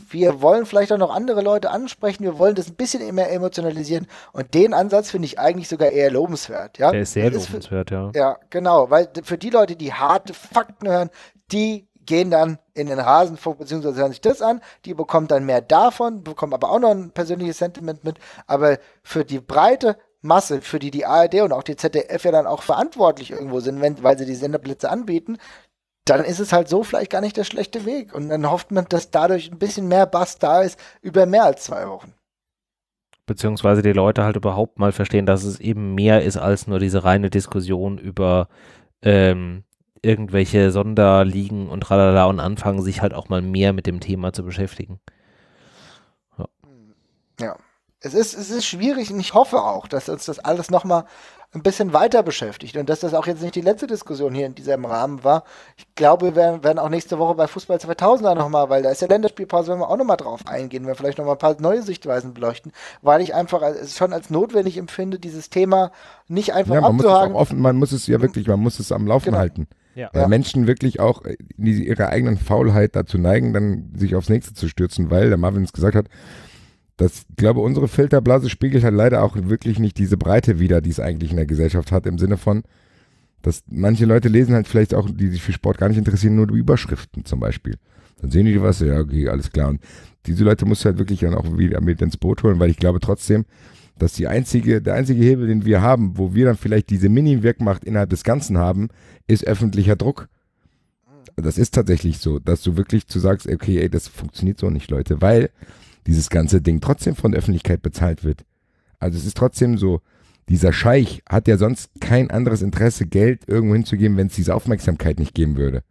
[SPEAKER 2] wir wollen vielleicht auch noch andere Leute ansprechen, wir wollen das ein bisschen mehr emotionalisieren. Und den Ansatz finde ich eigentlich sogar eher lobenswert. Ja? Der ist sehr ist lobenswert, für, ja. Ja, genau, weil für die Leute, die harte Fakten hören, die gehen dann in den Rasenfunk beziehungsweise hören sich das an, die bekommen dann mehr davon, bekommen aber auch noch ein persönliches Sentiment mit. Aber für die breite Masse, für die die ARD und auch die ZDF ja dann auch verantwortlich irgendwo sind, wenn, weil sie die Senderblitze anbieten, dann ist es halt so vielleicht gar nicht der schlechte Weg. Und dann hofft man, dass dadurch ein bisschen mehr Bass da ist über mehr als zwei Wochen.
[SPEAKER 1] Beziehungsweise die Leute halt überhaupt mal verstehen, dass es eben mehr ist als nur diese reine Diskussion über ähm, irgendwelche Sonderliegen und tralala und anfangen, sich halt auch mal mehr mit dem Thema zu beschäftigen. Ja.
[SPEAKER 2] Hm. ja. Es ist, es ist schwierig und ich hoffe auch, dass uns das alles nochmal ein bisschen weiter beschäftigt und dass das auch jetzt nicht die letzte Diskussion hier in diesem Rahmen war. Ich glaube, wir werden, werden auch nächste Woche bei Fußball 2000 nochmal, weil da ist ja Länderspielpause, wenn wir auch nochmal drauf eingehen, wenn wir vielleicht nochmal ein paar neue Sichtweisen beleuchten, weil ich einfach es schon als notwendig empfinde, dieses Thema nicht einfach ja, man abzuhaken. Muss es offen, man muss es ja wirklich, man muss es am Laufen genau. halten. Ja. Weil ja.
[SPEAKER 3] Menschen wirklich auch äh, die, ihre eigenen Faulheit dazu neigen, dann sich aufs nächste zu stürzen, weil der Marvin es gesagt hat, das, ich glaube, unsere Filterblase spiegelt halt leider auch wirklich nicht diese Breite wider, die es eigentlich in der Gesellschaft hat, im Sinne von, dass manche Leute lesen halt vielleicht auch, die sich für Sport gar nicht interessieren, nur die Überschriften zum Beispiel. Dann sehen die was, ja, okay, alles klar. Und diese Leute musst du halt wirklich dann auch wieder mit ins Boot holen, weil ich glaube trotzdem, dass die einzige, der einzige Hebel, den wir haben, wo wir dann vielleicht diese Mini-Wirkmacht innerhalb des Ganzen haben, ist öffentlicher Druck. Das ist tatsächlich so, dass du wirklich zu sagst, okay, ey, das funktioniert so nicht, Leute, weil dieses ganze Ding trotzdem von der Öffentlichkeit bezahlt wird. Also es ist trotzdem so, dieser Scheich hat ja sonst kein anderes Interesse, Geld irgendwo hinzugeben, wenn es diese Aufmerksamkeit nicht geben würde.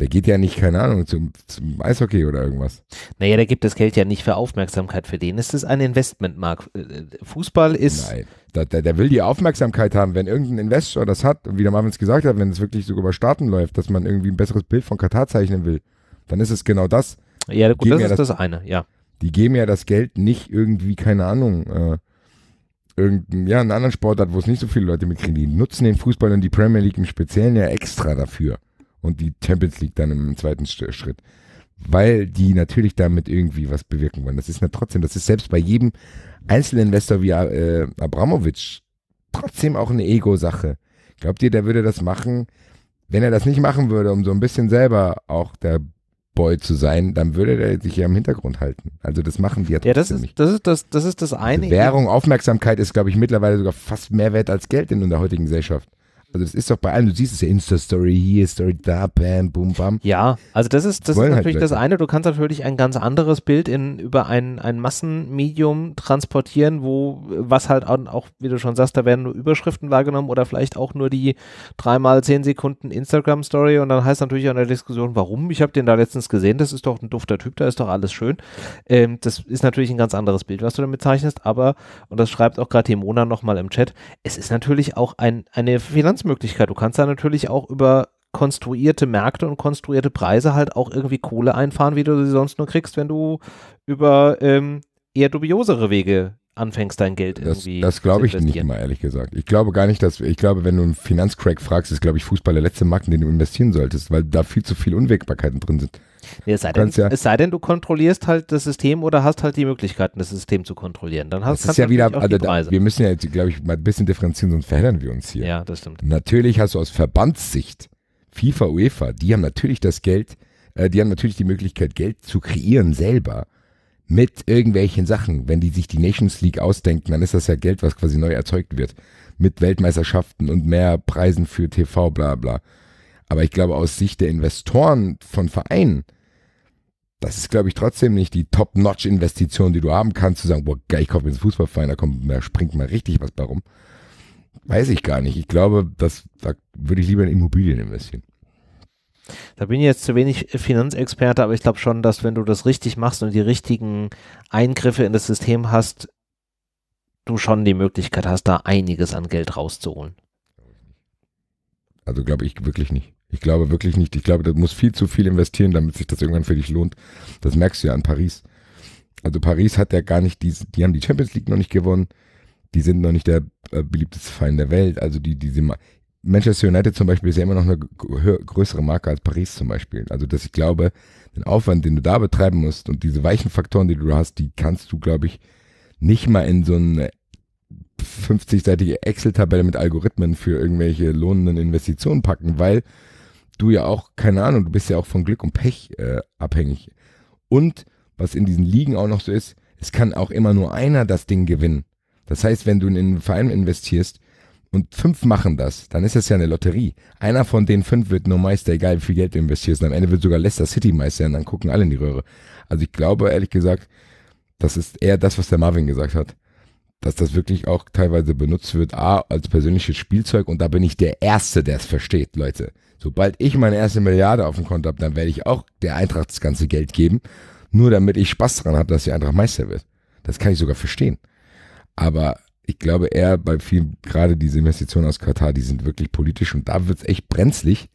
[SPEAKER 3] Der geht ja nicht, keine Ahnung, zum, zum Eishockey oder irgendwas.
[SPEAKER 1] Naja, der gibt das Geld ja nicht für Aufmerksamkeit. Für den ist es ein Investmentmarkt. Äh, äh, Fußball ist. Nein,
[SPEAKER 3] der, der, der will die Aufmerksamkeit haben. Wenn irgendein Investor das hat, wie der Marvin es gesagt hat, wenn es wirklich so über Staaten läuft, dass man irgendwie ein besseres Bild von Katar zeichnen will, dann ist es genau das. Ja, gut, Gegen das ist das eine, ja. Die geben ja das Geld nicht irgendwie, keine Ahnung, äh, irgendein, ja, einen anderen Sportart, wo es nicht so viele Leute mitkriegen. Die nutzen den Fußball und die Premier League im Speziellen ja extra dafür. Und die Champions League dann im zweiten Schritt. Weil die natürlich damit irgendwie was bewirken wollen. Das ist ja trotzdem, das ist selbst bei jedem Einzelinvestor wie äh, Abramowitsch trotzdem auch eine Ego-Sache. Glaubt ihr, der würde das machen, wenn er das nicht machen würde, um so ein bisschen selber auch der Boy zu sein, dann würde der sich ja im Hintergrund halten. Also das machen wir ja trotzdem ja, das ist, nicht. Das ist das, das ist das also eine. Also Währung, Aufmerksamkeit ist, glaube ich, mittlerweile sogar fast mehr wert als Geld in unserer heutigen Gesellschaft. Also das ist doch bei allem, du siehst es ja, Insta-Story hier, Story da, bam, bum, bam. Ja, also das ist, das ist halt natürlich halt das
[SPEAKER 1] eine. Du kannst natürlich ein ganz anderes Bild in, über ein, ein Massenmedium transportieren, wo was halt auch, wie du schon sagst, da werden nur Überschriften wahrgenommen oder vielleicht auch nur die dreimal zehn Sekunden Instagram-Story und dann heißt natürlich auch in der Diskussion, warum? Ich habe den da letztens gesehen, das ist doch ein dufter Typ, da ist doch alles schön. Ähm, das ist natürlich ein ganz anderes Bild, was du damit zeichnest, aber, und das schreibt auch gerade die Mona nochmal im Chat, es ist natürlich auch ein, eine Finanz Investitionsmöglichkeit. Du kannst da natürlich auch über konstruierte Märkte und konstruierte Preise halt auch irgendwie Kohle einfahren, wie du sie sonst nur kriegst, wenn du über ähm, eher dubiosere Wege anfängst, dein Geld irgendwie. Das, glaube ich nicht mal,
[SPEAKER 3] ehrlich gesagt. Ich glaube gar nicht, dass, ich glaube, wenn du einen Finanzcrack fragst, ist, glaube ich, Fußball der letzte Markt, in den du investieren solltest, weil da viel zu viele Unwägbarkeiten drin sind.
[SPEAKER 1] Nee, es, sei denn, ja es sei denn, du kontrollierst halt das System oder hast halt die Möglichkeiten, das System zu kontrollieren. Dann hast, du ist ja wieder, also
[SPEAKER 3] da, wir müssen ja jetzt, glaube ich, mal ein bisschen differenzieren, sonst verheddern wir uns hier. Ja, das stimmt. Natürlich hast du aus Verbandssicht FIFA, UEFA, die haben natürlich das Geld, äh, die haben natürlich die Möglichkeit, Geld zu kreieren selber mit irgendwelchen Sachen. Wenn die sich die Nations League ausdenken, dann ist das ja Geld, was quasi neu erzeugt wird. Mit Weltmeisterschaften und mehr Preisen für TV, bla bla. Aber ich glaube, aus Sicht der Investoren von Vereinen, das ist, glaube ich, trotzdem nicht die Top-Notch-Investition, die du haben kannst, zu sagen, boah, geil, ich kaufe jetzt einen Fußballverein, da, kommt, da springt mal richtig was bei rum. Weiß ich gar nicht. Ich glaube, das, da würde ich lieber in Immobilien investieren.
[SPEAKER 1] Da bin ich jetzt zu wenig Finanzexperte, aber ich glaube schon, dass wenn du das richtig machst und die richtigen Eingriffe in das System hast, du schon die Möglichkeit hast, da einiges an Geld rauszuholen.
[SPEAKER 3] Also glaube ich wirklich nicht. Ich glaube wirklich nicht. Ich glaube, du musst viel zu viel investieren, damit sich das irgendwann für dich lohnt. Das merkst du ja an Paris. Also Paris hat ja gar nicht, die, die haben die Champions League noch nicht gewonnen. Die sind noch nicht der äh, beliebteste Verein der Welt. Also die, diese Manchester United zum Beispiel ist ja immer noch eine größere Marke als Paris zum Beispiel. Also dass ich glaube, den Aufwand, den du da betreiben musst und diese weichen Faktoren, die du hast, die kannst du, glaube ich, nicht mal in so eine 50-seitige Excel-Tabelle mit Algorithmen für irgendwelche lohnenden Investitionen packen, weil du ja auch, keine Ahnung, du bist ja auch von Glück und Pech äh, abhängig. Und was in diesen Ligen auch noch so ist, es kann auch immer nur einer das Ding gewinnen. Das heißt, wenn du in einen Verein investierst und fünf machen das, dann ist das ja eine Lotterie. Einer von den fünf wird nur Meister, egal wie viel Geld du investierst. Und am Ende wird sogar Leicester City Meister und dann gucken alle in die Röhre. Also ich glaube, ehrlich gesagt, das ist eher das, was der Marvin gesagt hat. Dass das wirklich auch teilweise benutzt wird, A, als persönliches Spielzeug und da bin ich der Erste, der es versteht, Leute. Sobald ich meine erste Milliarde auf dem Konto habe, dann werde ich auch der Eintracht das ganze Geld geben. Nur damit ich Spaß daran habe, dass die Eintracht Meister wird. Das kann ich sogar verstehen. Aber ich glaube eher bei vielen, gerade diese Investitionen aus Katar, die sind wirklich politisch und da wird es echt brenzlig,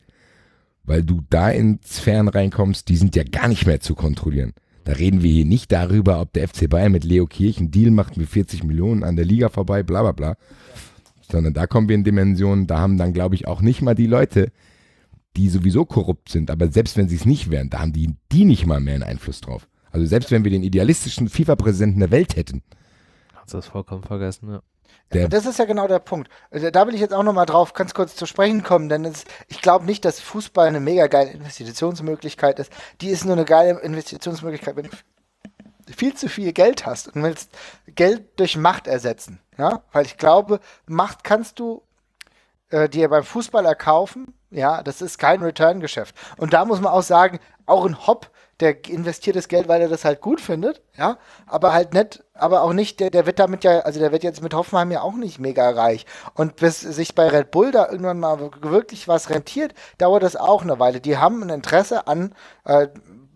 [SPEAKER 3] weil du da in Sphären reinkommst, die sind ja gar nicht mehr zu kontrollieren. Da reden wir hier nicht darüber, ob der FC Bayern mit Leo Kirch einen Deal macht mit 40 Millionen an der Liga vorbei, bla bla bla. Sondern da kommen wir in Dimensionen, da haben dann, glaube ich, auch nicht mal die Leute, die sowieso korrupt sind, aber selbst wenn sie es nicht wären, da haben die, die nicht mal mehr einen Einfluss drauf. Also selbst wenn wir den idealistischen FIFA-Präsidenten der Welt hätten.
[SPEAKER 1] Hast du das vollkommen
[SPEAKER 3] vergessen, ja. Der
[SPEAKER 2] das ist ja genau der Punkt. Also da will ich jetzt auch nochmal drauf ganz kurz zu sprechen kommen, denn es, ich glaube nicht, dass Fußball eine mega geile Investitionsmöglichkeit ist. Die ist nur eine geile Investitionsmöglichkeit, wenn du viel zu viel Geld hast und willst Geld durch Macht ersetzen. Ja? Weil ich glaube, Macht kannst du äh, dir beim Fußball erkaufen, ja, das ist kein Return-Geschäft. Und da muss man auch sagen, auch ein Hop, der investiert das Geld, weil er das halt gut findet, ja, aber halt nicht, aber auch nicht, der, der wird damit ja, also der wird jetzt mit Hoffenheim ja auch nicht mega reich. Und bis sich bei Red Bull da irgendwann mal wirklich was rentiert, dauert das auch eine Weile. Die haben ein Interesse an, äh,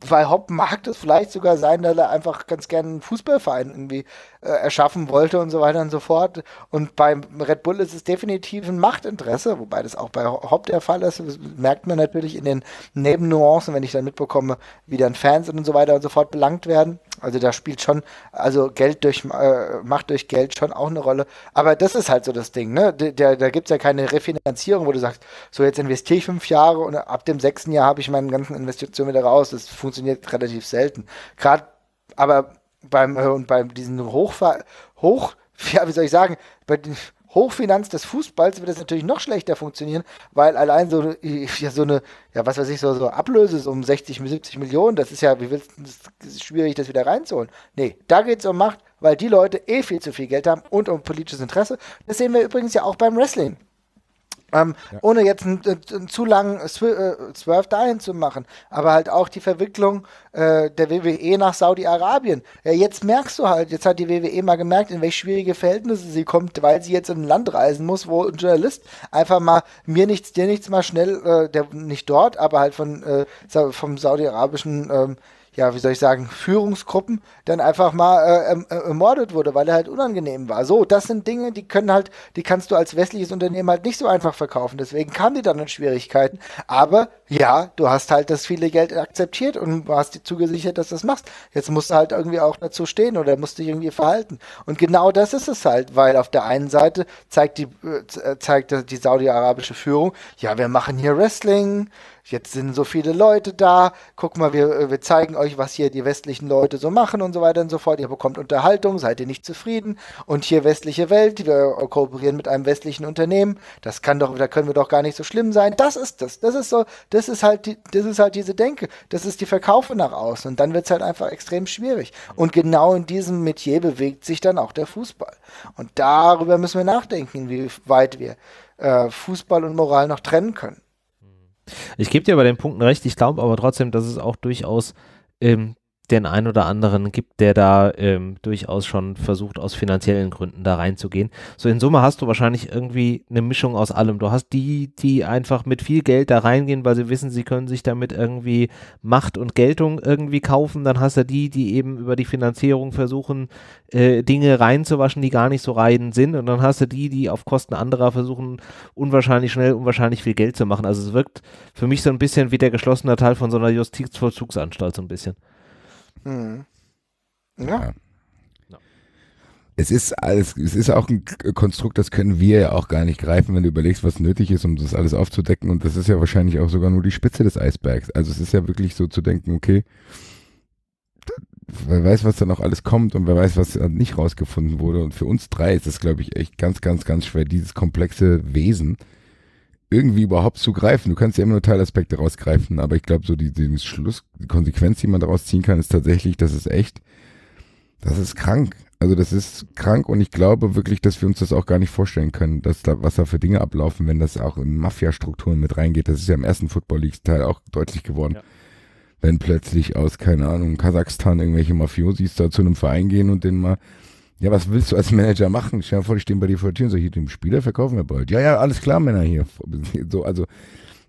[SPEAKER 2] bei Hopp mag das vielleicht sogar sein, dass er einfach ganz gerne einen Fußballverein irgendwie äh, erschaffen wollte und so weiter und so fort. Und beim Red Bull ist es definitiv ein Machtinteresse, wobei das auch bei Hopp der Fall ist. Das merkt man natürlich in den Nebennuancen, wenn ich dann mitbekomme, wie dann Fans und so weiter und so fort belangt werden. Also da spielt schon, also Geld durch, äh, Macht durch Geld schon auch eine Rolle. Aber das ist halt so das Ding, ne? Da, da gibt es ja keine Refinanzierung, wo du sagst, so jetzt investiere ich fünf Jahre und ab dem sechsten Jahr habe ich meine ganzen Investitionen wieder raus. Das funktioniert funktioniert relativ selten. Gerade, aber beim, äh, und beim diesen Hochver Hoch, ja, wie soll ich sagen, bei den Hochfinanz des Fußballs wird das natürlich noch schlechter funktionieren, weil allein so, äh, ja, so eine, ja, was weiß ich, so, so Ablöse um 60, bis 70 Millionen, das ist ja, wie willst das schwierig, das wieder reinzuholen. Nee, da geht es um Macht, weil die Leute eh viel zu viel Geld haben und um politisches Interesse. Das sehen wir übrigens ja auch beim Wrestling. Ähm, ja. Ohne jetzt einen, einen äh, zu langen äh, Swerve dahin zu machen, aber halt auch die Verwicklung äh, der WWE nach Saudi-Arabien. Äh, jetzt merkst du halt, jetzt hat die WWE mal gemerkt, in welche schwierige Verhältnisse sie kommt, weil sie jetzt in ein Land reisen muss, wo ein Journalist einfach mal mir nichts, dir nichts mal schnell, äh, der nicht dort, aber halt von äh, vom saudi-arabischen ähm, ja, wie soll ich sagen, Führungsgruppen dann einfach mal äh, ähm, äh, ermordet wurde, weil er halt unangenehm war. So, das sind Dinge, die können halt, die kannst du als westliches Unternehmen halt nicht so einfach verkaufen. Deswegen kamen die dann in Schwierigkeiten. Aber ja, du hast halt das viele Geld akzeptiert und hast dir zugesichert, dass du das machst. Jetzt musst du halt irgendwie auch dazu stehen oder musst dich irgendwie verhalten. Und genau das ist es halt, weil auf der einen Seite zeigt die, äh, äh zeigt die saudi-arabische Führung, ja, wir machen hier Wrestling, jetzt sind so viele Leute da, guck mal, wir, äh, wir zeigen euch, was hier die westlichen Leute so machen und so weiter und so fort. Ihr bekommt Unterhaltung, seid ihr nicht zufrieden? Und hier westliche Welt, wir äh, kooperieren mit einem westlichen Unternehmen, das kann doch, da können wir doch gar nicht so schlimm sein. Das ist das. Das ist so, das ist halt die, das ist halt diese Denke. Das ist die Verkaufe nach außen. Und dann wird es halt einfach extrem schwierig. Und genau in diesem Metier bewegt sich dann auch der Fußball. Und darüber müssen wir nachdenken, wie weit wir äh, Fußball und Moral noch trennen können.
[SPEAKER 1] Ich gebe dir bei den Punkten recht, ich glaube aber trotzdem, dass es auch durchaus ähm, den einen oder anderen gibt, der da ähm, durchaus schon versucht, aus finanziellen Gründen da reinzugehen. So in Summe hast du wahrscheinlich irgendwie eine Mischung aus allem. Du hast die, die einfach mit viel Geld da reingehen, weil sie wissen, sie können sich damit irgendwie Macht und Geltung irgendwie kaufen. Dann hast du die, die eben über die Finanzierung versuchen, äh, Dinge reinzuwaschen, die gar nicht so rein sind. Und dann hast du die, die auf Kosten anderer versuchen, unwahrscheinlich schnell, unwahrscheinlich viel Geld zu machen. Also es wirkt für mich so ein bisschen wie der geschlossene Teil von so einer Justizvollzugsanstalt, so ein bisschen.
[SPEAKER 2] Mhm. Ja. ja.
[SPEAKER 3] Es ist alles, es ist auch ein Konstrukt, das können wir ja auch gar nicht greifen, wenn du überlegst, was nötig ist, um das alles aufzudecken. Und das ist ja wahrscheinlich auch sogar nur die Spitze des Eisbergs. Also es ist ja wirklich so zu denken, okay, wer weiß, was da noch alles kommt und wer weiß, was nicht rausgefunden wurde. Und für uns drei ist es, glaube ich, echt ganz, ganz, ganz schwer, dieses komplexe Wesen irgendwie überhaupt zu greifen. Du kannst ja immer nur Teilaspekte rausgreifen, aber ich glaube, so die, die Schluss, die Konsequenz, die man daraus ziehen kann, ist tatsächlich, dass es echt, das ist krank. Also das ist krank und ich glaube wirklich, dass wir uns das auch gar nicht vorstellen können, dass da, was da für Dinge ablaufen, wenn das auch in Mafia-Strukturen mit reingeht. Das ist ja im ersten Football League-Teil auch deutlich geworden. Ja. Wenn plötzlich aus, keine Ahnung, Kasachstan irgendwelche Mafiosis da zu einem Verein gehen und den mal ja, was willst du als Manager machen? Stell dir vor, die stehen bei dir vor der Tür und sage, hier, dem Spieler verkaufen wir bald. Ja, ja, alles klar, Männer hier. So, also,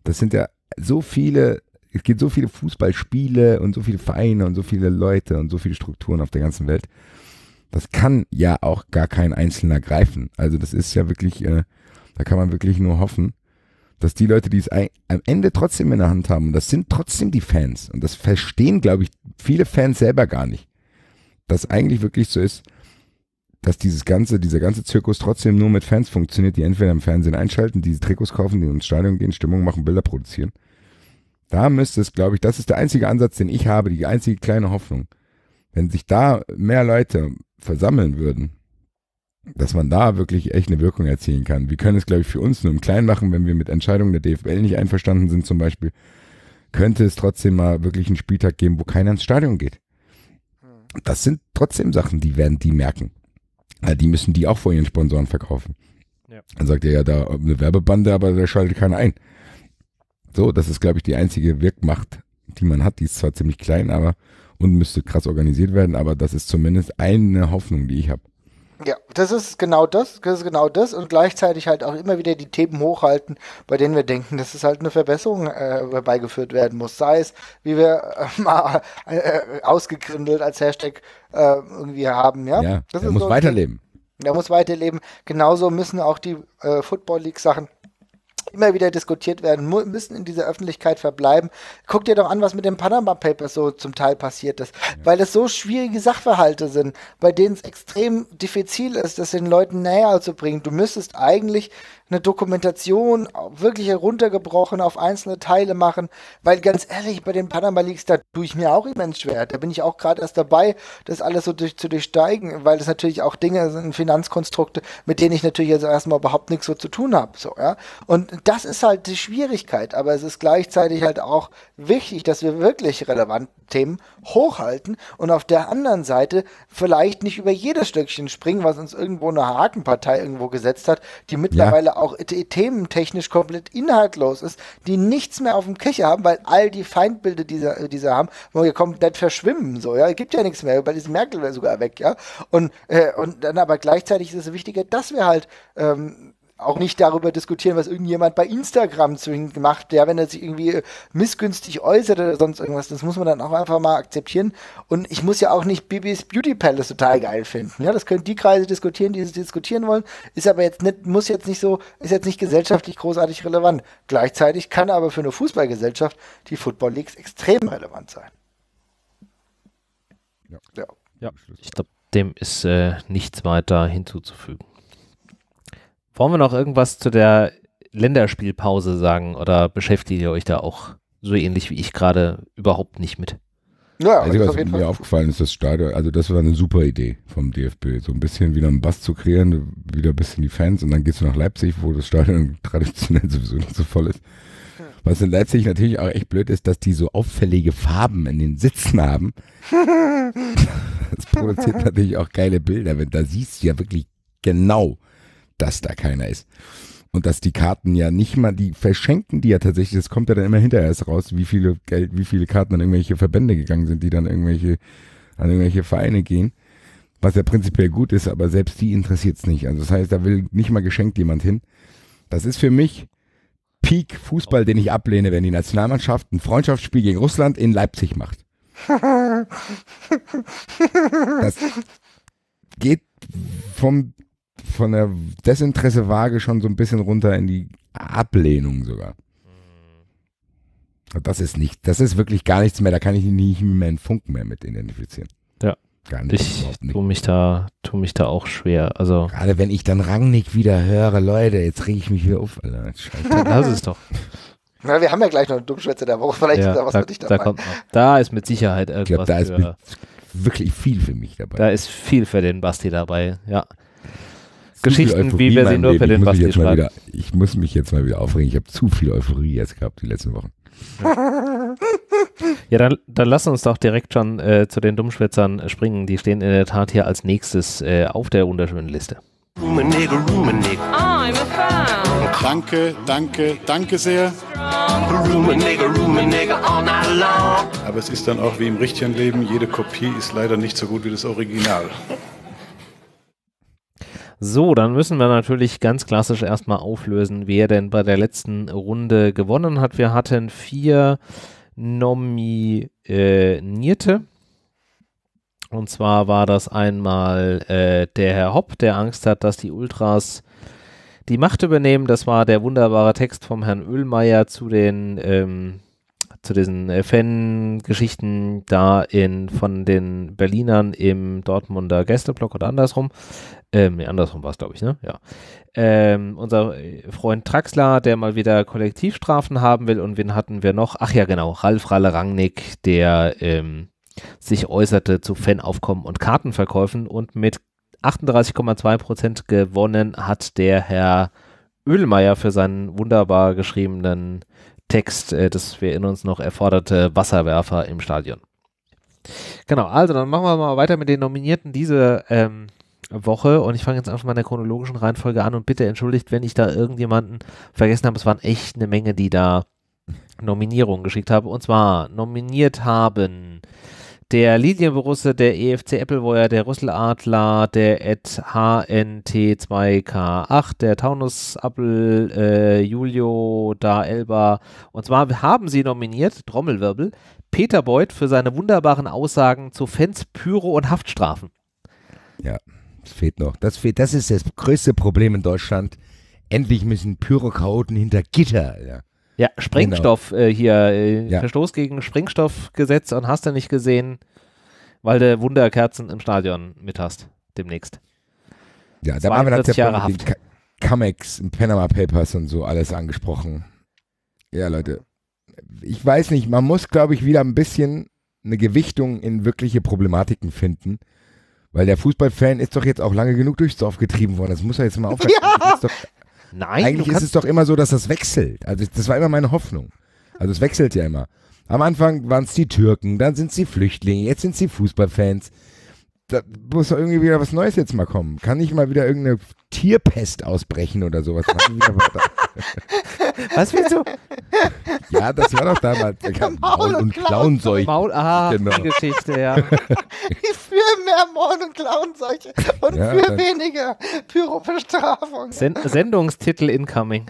[SPEAKER 3] das sind ja so viele, es gibt so viele Fußballspiele und so viele Vereine und so viele Leute und so viele Strukturen auf der ganzen Welt. Das kann ja auch gar kein Einzelner greifen. Also, das ist ja wirklich, äh, da kann man wirklich nur hoffen, dass die Leute, die es ein, am Ende trotzdem in der Hand haben, das sind trotzdem die Fans, und das verstehen, glaube ich, viele Fans selber gar nicht, dass eigentlich wirklich so ist, dass dieses ganze, dieser ganze Zirkus trotzdem nur mit Fans funktioniert, die entweder im Fernsehen einschalten, diese Trikots kaufen, die ins Stadion gehen, Stimmung machen, Bilder produzieren. Da müsste es, glaube ich, das ist der einzige Ansatz, den ich habe, die einzige kleine Hoffnung. Wenn sich da mehr Leute versammeln würden, dass man da wirklich echt eine Wirkung erzielen kann. Wir können es, glaube ich, für uns nur im Kleinen machen, wenn wir mit Entscheidungen der DFL nicht einverstanden sind, zum Beispiel, könnte es trotzdem mal wirklich einen Spieltag geben, wo keiner ins Stadion geht. Hm. Das sind trotzdem Sachen, die werden die merken. Ah, die müssen die auch vor ihren Sponsoren verkaufen. Ja. Dann sagt er ja da eine Werbebande, aber der schaltet keiner ein. So, das ist, glaube ich, die einzige Wirkmacht, die man hat. Die ist zwar ziemlich klein, aber und müsste krass organisiert werden, aber das ist zumindest eine Hoffnung, die ich habe.
[SPEAKER 2] Ja, das ist genau das, das ist genau das und gleichzeitig halt auch immer wieder die Themen hochhalten, bei denen wir denken, dass es halt eine Verbesserung äh, herbeigeführt werden muss. Sei es, wie wir äh, mal äh, ausgegründelt als Hashtag äh, irgendwie haben, ja. ja das der muss so weiterleben. Der muss weiterleben. Genauso müssen auch die äh, Football League Sachen immer wieder diskutiert werden, müssen in dieser Öffentlichkeit verbleiben. Guck dir doch an, was mit den Panama Papers so zum Teil passiert ist, ja. weil es so schwierige Sachverhalte sind, bei denen es extrem diffizil ist, das den Leuten näher zu bringen. Du müsstest eigentlich eine Dokumentation wirklich heruntergebrochen auf einzelne Teile machen, weil ganz ehrlich, bei den Panama Leaks, da tue ich mir auch immens schwer. Da bin ich auch gerade erst dabei, das alles so durch, zu durchsteigen, weil das natürlich auch Dinge sind, Finanzkonstrukte, mit denen ich natürlich jetzt also erstmal überhaupt nichts so zu tun habe. So, ja? Und das ist halt die Schwierigkeit, aber es ist gleichzeitig halt auch wichtig, dass wir wirklich relevante Themen hochhalten und auf der anderen Seite vielleicht nicht über jedes Stöckchen springen, was uns irgendwo eine Hakenpartei irgendwo gesetzt hat, die mittlerweile ja. auch auch thementechnisch komplett inhaltlos ist, die nichts mehr auf dem Kicher haben, weil all die Feindbilder, die sie, äh, die sie haben, wo komplett verschwimmen, so, ja, es gibt ja nichts mehr, bei diesem Merkel wäre sogar weg, ja, und, äh, und dann aber gleichzeitig ist es wichtiger, dass wir halt ähm, auch nicht darüber diskutieren, was irgendjemand bei Instagram zwingend macht, der, wenn er sich irgendwie äh, missgünstig äußert oder sonst irgendwas, das muss man dann auch einfach mal akzeptieren. Und ich muss ja auch nicht Bibis Beauty Palace total geil finden. Ja, das können die Kreise diskutieren, die es diskutieren wollen, ist aber jetzt nicht, muss jetzt nicht so, ist jetzt nicht gesellschaftlich großartig relevant. Gleichzeitig kann aber für eine Fußballgesellschaft die Football Leagues extrem relevant sein.
[SPEAKER 3] Ja. Ja. ja. Ich glaube,
[SPEAKER 1] dem ist äh, nichts weiter hinzuzufügen. Wollen wir noch irgendwas zu der Länderspielpause sagen oder beschäftigt ihr euch da auch so ähnlich wie ich gerade überhaupt nicht mit? Ja, also, was mir
[SPEAKER 3] Fall. aufgefallen ist, das Stadion, also das war eine super Idee vom DFB, so ein bisschen wieder einen Bass zu kreieren, wieder ein bisschen die Fans und dann gehst du nach Leipzig, wo das Stadion traditionell sowieso nicht so voll ist. Was in Leipzig natürlich auch echt blöd ist, dass die so auffällige Farben in den Sitzen haben. Das produziert natürlich auch geile Bilder, wenn da siehst du ja wirklich genau, dass da keiner ist. Und dass die Karten ja nicht mal, die verschenken die ja tatsächlich, das kommt ja dann immer hinterher erst raus, wie viele Geld, wie viele Karten an irgendwelche Verbände gegangen sind, die dann irgendwelche, an irgendwelche Vereine gehen. Was ja prinzipiell gut ist, aber selbst die interessiert es nicht. Also das heißt, da will nicht mal geschenkt jemand hin. Das ist für mich Peak Fußball, den ich ablehne, wenn die Nationalmannschaft ein Freundschaftsspiel gegen Russland in Leipzig macht.
[SPEAKER 1] Das
[SPEAKER 3] geht vom von der Desinteresse-Waage schon so ein bisschen runter in die Ablehnung sogar. Mhm. Das ist nicht, das ist wirklich gar nichts mehr. Da kann ich nicht mehr einen Funken mehr mit identifizieren. Ja. Gar nicht. Ich nicht. tue mich da, tue mich da auch schwer. Also gerade wenn ich dann Rangnick wieder höre, Leute, jetzt reg ich mich wieder auf. Alter, das ist doch.
[SPEAKER 2] Na, wir haben ja gleich noch eine Dummschwätze der Woche. Vielleicht ja, ist da was da, für dich
[SPEAKER 1] dabei. Da, kommt da ist mit Sicherheit irgendwas. Ich glaube, da ist für, wirklich viel für mich dabei. Da ist viel
[SPEAKER 3] für den Basti dabei. Ja. Geschichten, wie wir sie nur für den Basti schreiben. Wieder, ich muss mich jetzt mal wieder aufregen. Ich habe zu viel Euphorie jetzt gehabt die letzten Wochen. Ja,
[SPEAKER 1] ja dann, dann lass uns doch direkt schon äh, zu den Dummschwätzern springen. Die stehen in der Tat hier als nächstes äh, auf der wunderschönen Liste. Rumenigge, Rumenigge. Ah, I'm a fan.
[SPEAKER 3] Danke, danke, danke sehr. Rumenigge, Rumenigge all night long. Aber es ist dann auch wie im richtigen Leben, jede Kopie ist leider nicht so gut wie das Original.
[SPEAKER 1] So, dann müssen wir natürlich ganz klassisch erstmal auflösen, wer denn bei der letzten Runde gewonnen hat. Wir hatten vier Nominierte. Und zwar war das einmal äh, der Herr Hopp, der Angst hat, dass die Ultras die Macht übernehmen. Das war der wunderbare Text vom Herrn Ölmeier zu den ähm, zu diesen äh, Fan-Geschichten da in von den Berlinern im Dortmunder Gästeblock oder andersrum. Ähm, nee, andersrum war es, glaube ich, ne? Ja. Ähm, unser äh, Freund Traxler, der mal wieder Kollektivstrafen haben will. Und wen hatten wir noch? Ach ja, genau, Ralf Ralle Rangnick, der ähm, sich äußerte zu Fanaufkommen und Kartenverkäufen. Und mit 38,2 Prozent gewonnen hat der Herr Ölmeier für seinen wunderbar geschriebenen Text, äh, das wir in uns noch erforderte Wasserwerfer im Stadion. Genau, also dann machen wir mal weiter mit den Nominierten diese ähm, Woche und ich fange jetzt einfach mal in der chronologischen Reihenfolge an und bitte entschuldigt, wenn ich da irgendjemanden vergessen habe. Es waren echt eine Menge, die da Nominierungen geschickt habe. Und zwar nominiert haben der Lilienborusse, der EFC Applewire, der Rüsseladler, der Ed HNT2K8, der Taunus Appel, äh, Julio da Elba. Und zwar haben sie nominiert, Trommelwirbel, Peter Beuth für seine wunderbaren Aussagen zu Fans, Pyro und Haftstrafen.
[SPEAKER 3] Ja. Das fehlt noch. Das, fehlt, das ist das größte Problem in Deutschland. Endlich müssen Pyrochaoten hinter Gitter. Ja, ja genau. Sprengstoff
[SPEAKER 1] genau. äh, hier. Äh, ja. Verstoß gegen Sprengstoffgesetz und hast du nicht gesehen, weil du Wunderkerzen im Stadion mit hast
[SPEAKER 3] demnächst. Ja, da haben wir natürlich Jahre mit den Camex, Panama Papers und so alles angesprochen. Ja, Leute. Ich weiß nicht, man muss, glaube ich, wieder ein bisschen eine Gewichtung in wirkliche Problematiken finden. Weil der Fußballfan ist doch jetzt auch lange genug durchs Dorf getrieben worden. Das muss er jetzt mal aufhören. Ja. Nein. Eigentlich ist es doch immer so, dass das wechselt. Also das war immer meine Hoffnung. Also es wechselt ja immer. Am Anfang waren es die Türken, dann sind es die Flüchtlinge, jetzt sind es die Fußballfans da muss doch irgendwie wieder was Neues jetzt mal kommen. Kann nicht mal wieder irgendeine Tierpest ausbrechen oder sowas?
[SPEAKER 2] was willst du?
[SPEAKER 3] Ja, das war doch damals. Ja, Maul, Maul und Klauenseuche. Maul, aha, genau. die Geschichte, ja.
[SPEAKER 2] für mehr Maul und Klauenseuche und ja, für weniger Pyrobestrafung. Send
[SPEAKER 1] Sendungstitel incoming.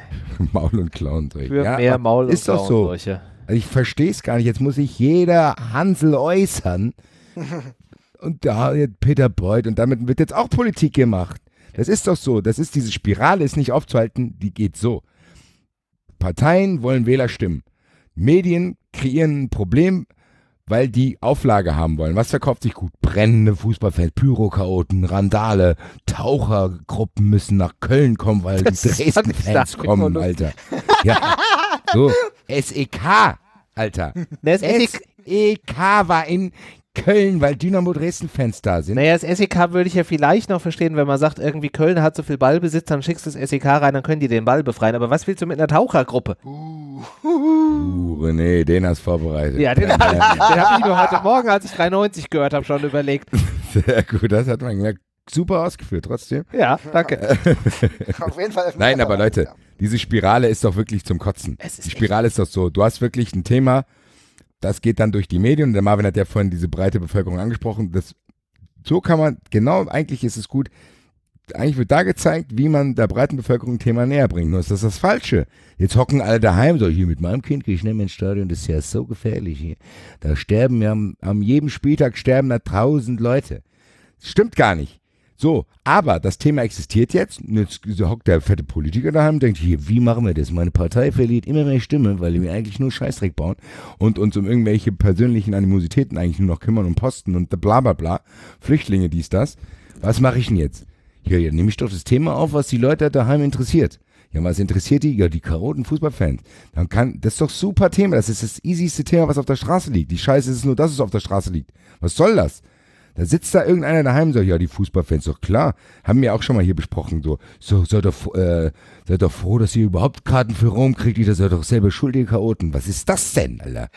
[SPEAKER 3] Maul und Klauenseuche. Für ja, mehr Maul und Klauenseuche. So. Also ich verstehe es gar nicht. Jetzt muss sich jeder Hansel äußern und da jetzt Peter Beuth und damit wird jetzt auch Politik gemacht. Das ist doch so. Das ist diese Spirale, ist nicht aufzuhalten. Die geht so. Parteien wollen Wähler stimmen. Medien kreieren ein Problem, weil die Auflage haben wollen. Was verkauft sich gut? Brennende Fußballfeld, Pyrochaoten, Randale, Tauchergruppen müssen nach Köln kommen, weil das die Dresden-Fans kommen, Alter. Ja. So, SEK, Alter. Das SEK e war in Köln, weil Dynamo Dresden-Fans da sind. Naja, das SEK
[SPEAKER 1] würde ich ja vielleicht noch verstehen, wenn man sagt, irgendwie Köln hat so viel Ballbesitz, dann schickst du das SEK rein, dann können die den Ball befreien. Aber was willst du mit einer Tauchergruppe? Uh,
[SPEAKER 3] uh René, den hast du vorbereitet. Ja, den, den habe
[SPEAKER 1] ich nur heute Morgen, als ich 93 gehört habe, schon überlegt.
[SPEAKER 3] Sehr gut, das hat man gemerkt super ausgeführt trotzdem. Ja, danke. Auf jeden Fall. Nein, aber Leute, diese Spirale ist doch wirklich zum Kotzen. Die Spirale ist doch so, du hast wirklich ein Thema, das geht dann durch die Medien. Der Marvin hat ja vorhin diese breite Bevölkerung angesprochen. Das, so kann man, genau, eigentlich ist es gut. Eigentlich wird da gezeigt, wie man der breiten Bevölkerung ein Thema näher bringt. Nur ist das das Falsche. Jetzt hocken alle daheim, so hier mit meinem Kind gehe ich nicht mehr ins Stadion, das ist ja so gefährlich hier. Da sterben ja, am jedem Spieltag sterben da tausend Leute. Das stimmt gar nicht. So, aber das Thema existiert jetzt. Jetzt hockt der fette Politiker daheim und denkt hier, wie machen wir das? Meine Partei verliert immer mehr Stimme, weil wir eigentlich nur Scheißdreck bauen und uns um irgendwelche persönlichen Animositäten eigentlich nur noch kümmern und Posten und bla bla bla. Flüchtlinge, dies, das. Was mache ich denn jetzt? Ja, ja, nehme ich doch das Thema auf, was die Leute daheim interessiert. Ja, was interessiert die? Ja, die Karoten-Fußballfans. Dann kann, das ist doch super Thema. Das ist das easyste Thema, was auf der Straße liegt. Die Scheiße ist nur, dass es auf der Straße liegt. Was soll das? Da sitzt da irgendeiner daheim und sagt, ja, die Fußballfans, doch klar, haben wir auch schon mal hier besprochen, so, so seid, doch, äh, seid doch froh, dass ihr überhaupt Karten für Rom kriegt, ihr seid doch selber schuldige Chaoten. Was ist das denn, Alter?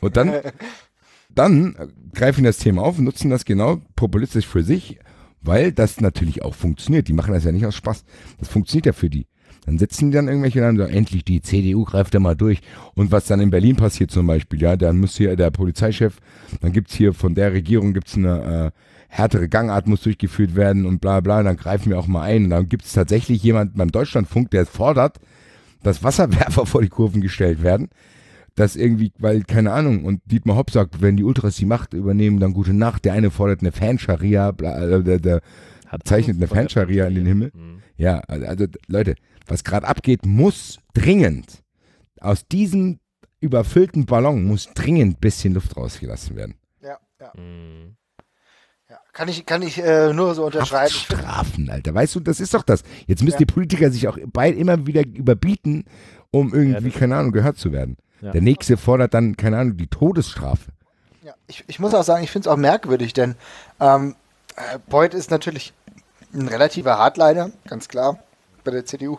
[SPEAKER 3] Und dann, dann äh, greifen das Thema auf nutzen das genau populistisch für sich, weil das natürlich auch funktioniert. Die machen das ja nicht aus Spaß. Das funktioniert ja für die. Dann sitzen die dann irgendwelche dann so, endlich die CDU greift da mal durch. Und was dann in Berlin passiert zum Beispiel, ja, dann muss hier der Polizeichef, dann gibt's hier von der Regierung gibt's eine äh, härtere Gangart muss durchgeführt werden und bla bla, dann greifen wir auch mal ein. Und dann gibt's tatsächlich jemand beim Deutschlandfunk, der fordert, dass Wasserwerfer vor die Kurven gestellt werden dass irgendwie, weil, keine Ahnung, und Dietmar Hopp sagt, wenn die Ultras die Macht übernehmen, dann gute Nacht. Der eine fordert eine Fanscharia, bla, äh, der, der, der zeichnet eine Fanscharia in den Himmel. Mhm. Ja, also, also Leute, was gerade abgeht, muss dringend aus diesem überfüllten Ballon muss dringend ein bisschen Luft rausgelassen werden.
[SPEAKER 2] Ja, ja. Mhm. ja kann ich, kann ich äh, nur so unterschreiben. Strafen,
[SPEAKER 3] Alter. Weißt du, das ist doch das. Jetzt müssen ja. die Politiker sich auch bald immer wieder überbieten, um irgendwie, ja, keine Ahnung, gehört zu werden. Der nächste fordert dann, keine Ahnung, die Todesstrafe.
[SPEAKER 2] Ja, ich, ich muss auch sagen, ich finde es auch merkwürdig, denn ähm, äh, Beuth ist natürlich ein relativer Hardliner, ganz klar, bei der CDU.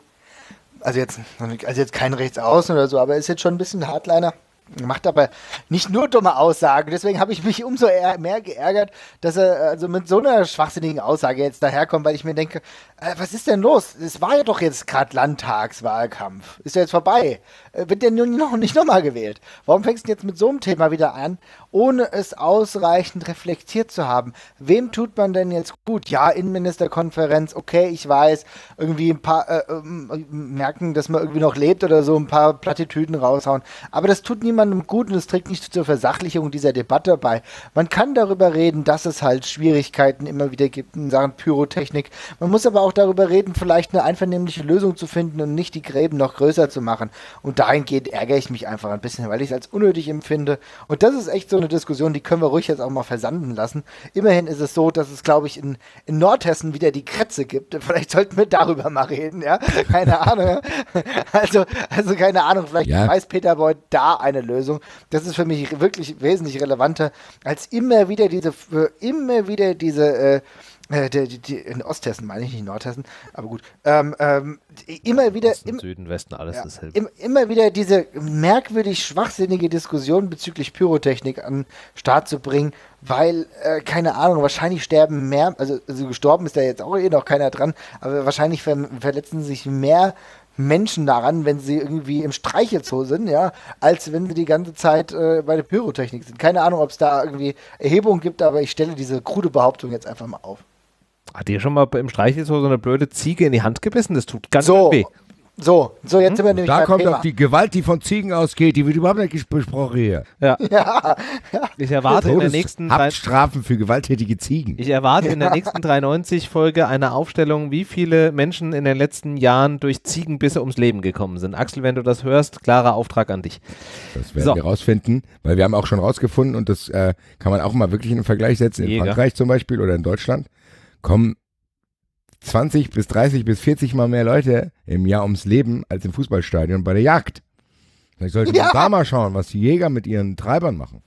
[SPEAKER 2] Also jetzt, also jetzt kein Rechtsaußen oder so, aber ist jetzt schon ein bisschen Hardliner macht aber nicht nur dumme Aussagen. Deswegen habe ich mich umso mehr geärgert, dass er also mit so einer schwachsinnigen Aussage jetzt daherkommt, weil ich mir denke, äh, was ist denn los? Es war ja doch jetzt gerade Landtagswahlkampf. Ist ja jetzt vorbei. Äh, wird der nun noch nicht nochmal gewählt? Warum fängst du jetzt mit so einem Thema wieder an, ohne es ausreichend reflektiert zu haben? Wem tut man denn jetzt gut? Ja, Innenministerkonferenz, okay, ich weiß, irgendwie ein paar äh, ähm, merken, dass man irgendwie noch lebt oder so, ein paar Plattitüden raushauen. Aber das tut niemand niemandem gut und es trägt nicht zur Versachlichung dieser Debatte bei. Man kann darüber reden, dass es halt Schwierigkeiten immer wieder gibt in Sachen Pyrotechnik. Man muss aber auch darüber reden, vielleicht eine einvernehmliche Lösung zu finden und nicht die Gräben noch größer zu machen. Und dahingehend ärgere ich mich einfach ein bisschen, weil ich es als unnötig empfinde. Und das ist echt so eine Diskussion, die können wir ruhig jetzt auch mal versanden lassen. Immerhin ist es so, dass es, glaube ich, in, in Nordhessen wieder die Kretze gibt. Vielleicht sollten wir darüber mal reden, ja? Keine Ahnung. Also, also keine Ahnung, vielleicht ja. weiß Peter Beuth da eine Lösung. Das ist für mich wirklich wesentlich relevanter, als immer wieder diese, äh, immer wieder diese, äh, äh, die, die, die, in Osthessen meine ich nicht Nordhessen, aber gut. Ähm, ähm, immer wieder. im, Süden,
[SPEAKER 1] Westen, alles ja, dasselbe. Im,
[SPEAKER 2] immer wieder diese merkwürdig schwachsinnige Diskussion bezüglich Pyrotechnik an den Start zu bringen, weil, äh, keine Ahnung, wahrscheinlich sterben mehr, also, also, gestorben ist da jetzt auch eh noch keiner dran, aber wahrscheinlich ver verletzen sich mehr Menschen daran, wenn sie irgendwie im Streichelzoo sind, ja, als wenn sie die ganze Zeit äh, bei der Pyrotechnik sind. Keine Ahnung, ob es da irgendwie Erhebungen gibt, aber ich stelle diese krude Behauptung jetzt einfach mal auf.
[SPEAKER 1] Hat ihr schon mal im Streichelzoo so eine blöde Ziege in die Hand gebissen? Das tut ganz so, weh. So, so
[SPEAKER 2] jetzt sind wir mhm. nämlich Da kommt Thema. auch die
[SPEAKER 3] Gewalt, die von Ziegen ausgeht, die wird überhaupt nicht besprochen hier. Ja. ja. Ich erwarte Todes in der nächsten Haftstrafen für gewalttätige Ziegen. Ich erwarte ja. in der nächsten 93
[SPEAKER 1] Folge eine Aufstellung, wie viele Menschen in den letzten Jahren durch Ziegenbisse ums Leben gekommen sind. Axel, wenn du das hörst, klarer Auftrag an dich. Das werden so. wir
[SPEAKER 3] rausfinden, weil wir haben auch schon rausgefunden und das äh, kann man auch mal wirklich in den Vergleich setzen. In Jäger. Frankreich zum Beispiel oder in Deutschland kommen 20 bis 30 bis 40 Mal mehr Leute im Jahr ums Leben als im Fußballstadion bei der Jagd. Vielleicht sollte ja. man da mal schauen, was die Jäger mit ihren Treibern machen.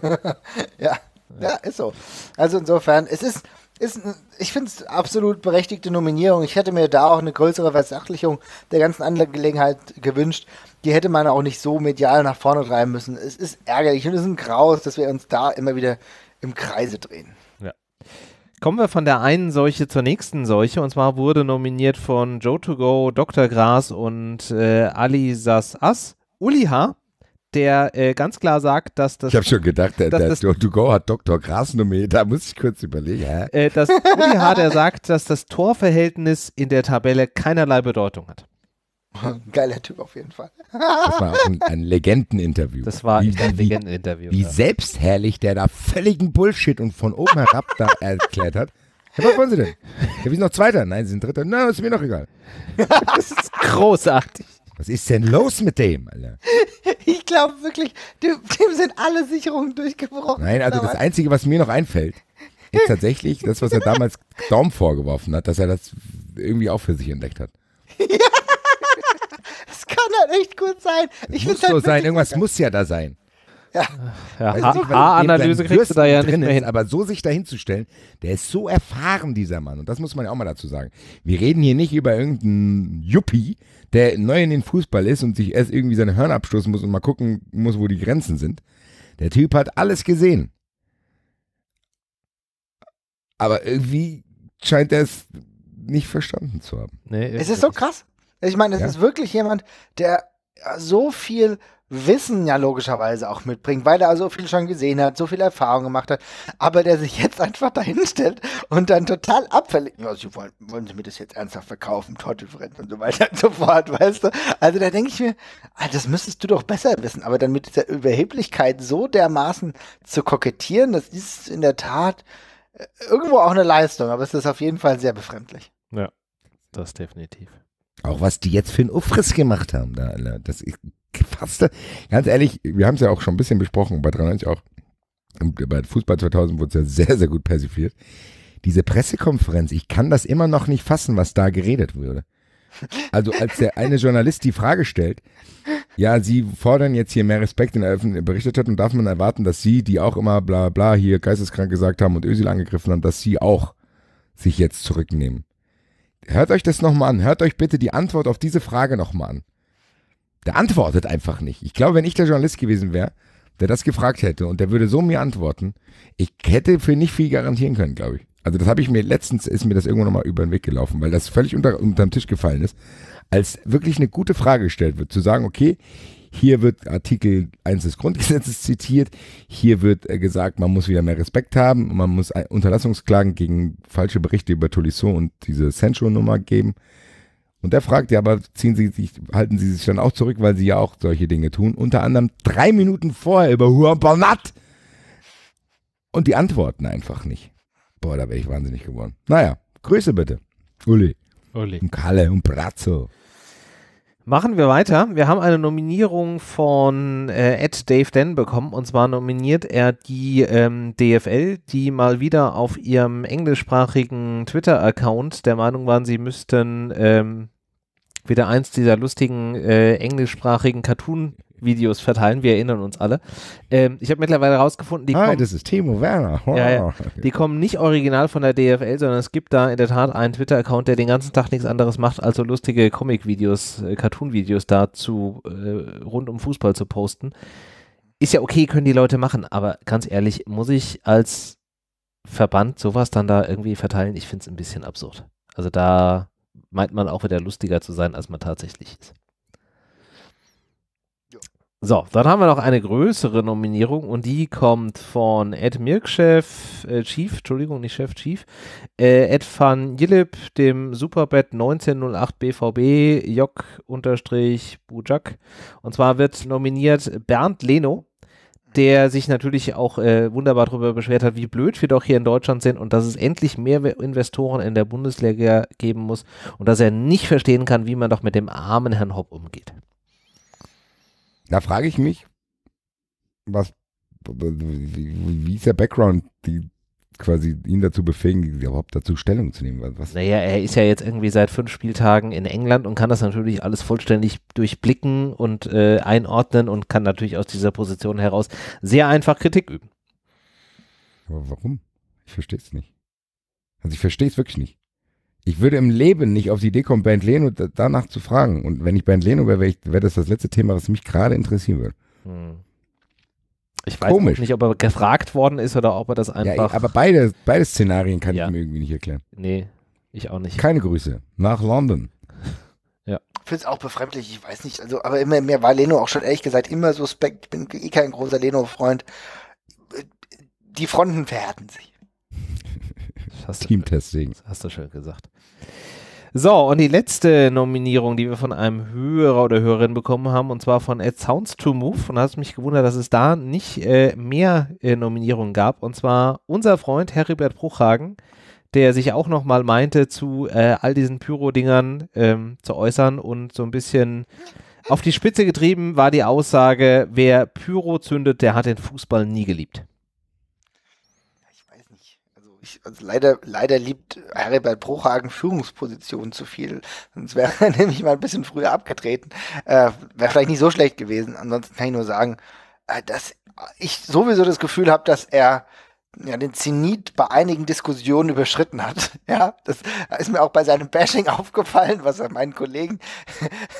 [SPEAKER 2] ja, ja, ist so. Also insofern, es ist, ist ich finde es absolut berechtigte Nominierung. Ich hätte mir da auch eine größere Versachlichung der ganzen Angelegenheit gewünscht. Die hätte man auch nicht so medial nach vorne treiben müssen. Es ist ärgerlich und es ist ein Graus, dass wir uns da immer wieder im Kreise drehen.
[SPEAKER 1] Ja. Kommen wir von der einen Seuche zur nächsten Seuche. Und zwar wurde nominiert von Joe2Go, Dr. Gras und äh, Ali Sas As Uli H., der äh, ganz klar sagt, dass das. Ich habe
[SPEAKER 3] schon gedacht, der, der Joe2Go hat Dr. Gras nominiert. Da muss ich kurz überlegen. Äh,
[SPEAKER 1] dass Uli der sagt, dass das Torverhältnis in der Tabelle keinerlei Bedeutung hat.
[SPEAKER 2] Geiler Typ auf jeden Fall. Das war
[SPEAKER 3] ein, ein Legendeninterview. Das war wie, ein Legendeninterview. Wie, wie ja. selbstherrlich der da völligen Bullshit und von oben herab da erklärt hat. Hey, was wollen Sie denn? Ja, wir sind noch Zweiter. Nein, Sie sind Dritter. Nein, ist mir noch egal. das ist großartig. Was ist denn los mit dem, Alter?
[SPEAKER 2] Ich glaube wirklich, dem, dem, sind alle Sicherungen durchgebrochen. Nein, also das
[SPEAKER 3] Einzige, was mir noch einfällt, ist tatsächlich das, was er damals Daum vorgeworfen hat, dass er das irgendwie auch für sich entdeckt hat. Ja
[SPEAKER 2] das kann halt echt gut sein. Ich
[SPEAKER 3] muss halt so sein, irgendwas geil. muss ja da sein. Ja. ja A-Analyse kriegst du da ja nicht mehr hin. Ist, aber so sich da hinzustellen, der ist so erfahren, dieser Mann. Und das muss man ja auch mal dazu sagen. Wir reden hier nicht über irgendeinen Yuppie, der neu in den Fußball ist und sich erst irgendwie seine Hörner abstoßen muss und mal gucken muss, wo die Grenzen sind. Der Typ hat alles gesehen. Aber irgendwie scheint er es nicht verstanden zu haben. Nee, es ist so
[SPEAKER 2] krass. Ich meine, es ja. ist wirklich jemand, der äh, so viel Wissen ja logischerweise auch mitbringt, weil er so viel schon gesehen hat, so viel Erfahrung gemacht hat, aber der sich jetzt einfach dahinstellt und dann total abfällig, ja, sie wollen, wollen sie mir das jetzt ernsthaft verkaufen, Tortellfriend und so weiter und so fort, weißt du? Also da denke ich mir, ah, das müsstest du doch besser wissen, aber dann mit dieser Überheblichkeit so dermaßen zu kokettieren, das ist in der Tat äh, irgendwo auch eine Leistung, aber es ist auf jeden Fall sehr befremdlich. Ja, das definitiv.
[SPEAKER 3] Auch was die jetzt für einen Ufriss gemacht haben da, Alter. Das ist fast, ganz ehrlich, wir haben es ja auch schon ein bisschen besprochen, bei 93 auch. Bei Fußball 2000 wurde es ja sehr, sehr gut persifliert. Diese Pressekonferenz, ich kann das immer noch nicht fassen, was da geredet wurde. Also als der eine Journalist die Frage stellt, ja, sie fordern jetzt hier mehr Respekt in der öffentlichen Berichterstattung, darf man erwarten, dass sie, die auch immer bla bla hier geisteskrank gesagt haben und Özil angegriffen haben, dass sie auch sich jetzt zurücknehmen. Hört euch das nochmal an. Hört euch bitte die Antwort auf diese Frage nochmal an. Der antwortet einfach nicht. Ich glaube, wenn ich der Journalist gewesen wäre, der das gefragt hätte und der würde so mir antworten, ich hätte für nicht viel garantieren können, glaube ich. Also das habe ich mir letztens ist mir das irgendwo nochmal über den Weg gelaufen, weil das völlig unter, unterm Tisch gefallen ist, als wirklich eine gute Frage gestellt wird, zu sagen, okay, hier wird Artikel 1 des Grundgesetzes zitiert. Hier wird äh, gesagt, man muss wieder mehr Respekt haben. Man muss äh, Unterlassungsklagen gegen falsche Berichte über Tolisso und diese Sancho-Nummer geben. Und er fragt ja, aber ziehen Sie sich, halten Sie sich dann auch zurück, weil Sie ja auch solche Dinge tun. Unter anderem drei Minuten vorher über Juan Bernat. Und die antworten einfach nicht. Boah, da wäre ich wahnsinnig geworden. Naja, Grüße bitte. Uli. Uli. Und Kalle und Brazzo.
[SPEAKER 1] Machen wir weiter. Wir haben eine Nominierung von äh, Ed Dave Den bekommen. Und zwar nominiert er die ähm, DFL, die mal wieder auf ihrem englischsprachigen Twitter-Account der Meinung waren, sie müssten ähm, wieder eins dieser lustigen äh, englischsprachigen Cartoon Videos verteilen. Wir erinnern uns alle. Ähm, ich habe mittlerweile rausgefunden, die kommen, das ist Timo Werner. Oh. Ja, ja. Die kommen nicht original von der DFL, sondern es gibt da in der Tat einen Twitter-Account, der den ganzen Tag nichts anderes macht, als so lustige Comic-Videos, äh, Cartoon-Videos dazu äh, rund um Fußball zu posten. Ist ja okay, können die Leute machen, aber ganz ehrlich, muss ich als Verband sowas dann da irgendwie verteilen? Ich finde es ein bisschen absurd. Also da meint man auch wieder lustiger zu sein, als man tatsächlich ist. So, dann haben wir noch eine größere Nominierung und die kommt von Ed Mirkchef, äh Chief, Entschuldigung, nicht Chef, Chief, äh, Ed van Jillip, dem Superbet 1908 BVB, Jock bujak Und zwar wird nominiert Bernd Leno, der sich natürlich auch äh, wunderbar darüber beschwert hat, wie blöd wir doch hier in Deutschland sind und dass es endlich mehr Investoren in der Bundesliga geben muss und dass er nicht verstehen kann, wie man doch mit dem armen Herrn Hopp umgeht.
[SPEAKER 3] Da frage ich mich, was, wie ist der Background, die quasi ihn dazu befähigen, überhaupt dazu Stellung zu nehmen? Was? Naja,
[SPEAKER 1] er ist ja jetzt irgendwie seit fünf Spieltagen in England und kann das natürlich alles vollständig durchblicken und äh, einordnen und kann natürlich aus dieser Position heraus sehr einfach
[SPEAKER 3] Kritik üben. Aber warum? Ich verstehe es nicht. Also ich verstehe es wirklich nicht. Ich würde im Leben nicht auf die Idee kommen, Bernd Leno danach zu fragen. Und wenn ich Bernd Leno wäre, wäre wär das das letzte Thema, was mich gerade interessieren würde. Hm. Ich weiß Komisch.
[SPEAKER 1] nicht, ob er gefragt worden ist oder ob er das einfach. Ja, aber
[SPEAKER 3] beide, beide Szenarien kann ja. ich mir irgendwie nicht erklären. Nee, ich auch nicht. Keine Grüße. Nach London. Ja.
[SPEAKER 2] Ich finde es auch befremdlich, ich weiß nicht. Also, aber immer mehr war Leno auch schon ehrlich gesagt immer suspekt. Ich bin eh kein großer Leno-Freund. Die Fronten verhärten sich.
[SPEAKER 3] Teamtesting.
[SPEAKER 1] Hast du schön gesagt. So, und die letzte Nominierung, die wir von einem Hörer oder Hörerin bekommen haben, und zwar von Ed Sounds to Move. Und da hat mich gewundert, dass es da nicht äh, mehr äh, Nominierungen gab. Und zwar unser Freund Heribert Bruchhagen, der sich auch nochmal meinte, zu äh, all diesen Pyro-Dingern ähm, zu äußern und so ein bisschen auf die Spitze getrieben war die Aussage, wer Pyro zündet, der hat den Fußball nie geliebt
[SPEAKER 2] ich, also leider, leider liebt Herbert Bruchhagen Führungspositionen zu viel. Sonst wäre er nämlich mal ein bisschen früher abgetreten. Äh, wäre vielleicht nicht so schlecht gewesen. Ansonsten kann ich nur sagen, äh, dass ich sowieso das Gefühl habe, dass er ja, den Zenit bei einigen Diskussionen überschritten hat. Ja, das ist mir auch bei seinem Bashing aufgefallen, was er meinen Kollegen,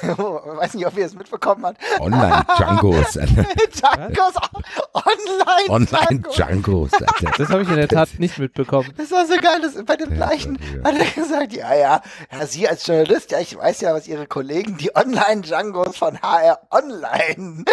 [SPEAKER 2] oh, weiß nicht, ob ihr es mitbekommen habt. Online-Jungos. Jungos, online
[SPEAKER 1] Online-Jungos. das habe ich in der Tat nicht mitbekommen.
[SPEAKER 2] Das war so geil, dass bei dem gleichen ja, hat er gesagt, ja, ja, ja, Sie als Journalist, ja, ich weiß ja, was Ihre Kollegen, die Online-Jungos von HR Online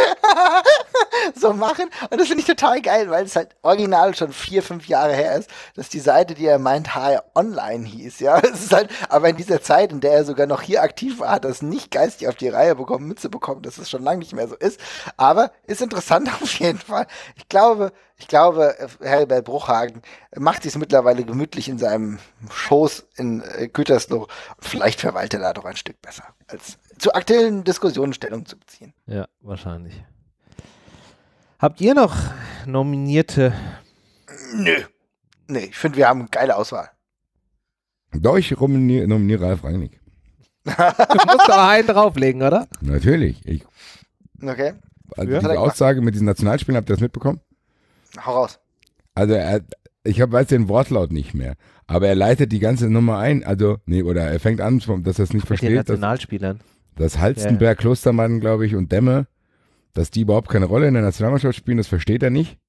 [SPEAKER 2] so machen. Und das finde ich total geil, weil es halt original schon vier, fünf Jahre her ist, dass die Seite, die er meint, HR Online hieß, ja. Es ist halt, aber in dieser Zeit, in der er sogar noch hier aktiv war, hat er es nicht geistig auf die Reihe bekommen, mitzubekommen, dass es schon lange nicht mehr so ist. Aber ist interessant auf jeden Fall. Ich glaube, ich glaube, Herbert Bruchhagen macht sich mittlerweile gemütlich in seinem Schoß in äh, Gütersloh. Vielleicht verwaltet er da doch ein Stück besser, als zu aktuellen Diskussionen Stellung zu beziehen. Ja, wahrscheinlich.
[SPEAKER 1] Habt ihr noch
[SPEAKER 3] nominierte
[SPEAKER 2] Nö. Nee, ich finde, wir haben eine geile Auswahl.
[SPEAKER 3] Doch, ich nominiere, nominiere Ralf Rangnick.
[SPEAKER 2] du musst doch einen drauflegen, oder?
[SPEAKER 3] Natürlich. Ich,
[SPEAKER 2] okay. Also ja, diese Aussage
[SPEAKER 3] mit diesen Nationalspielen, habt ihr das mitbekommen? Hau raus. Also er, ich hab, weiß den Wortlaut nicht mehr, aber er leitet die ganze Nummer ein, also, nee, oder er fängt an, dass er es nicht Ach, versteht. Mit den Nationalspielern. Dass, dass Halstenberg, ja. Klostermann, glaube ich, und Dämme, dass die überhaupt keine Rolle in der Nationalmannschaft spielen, das versteht er nicht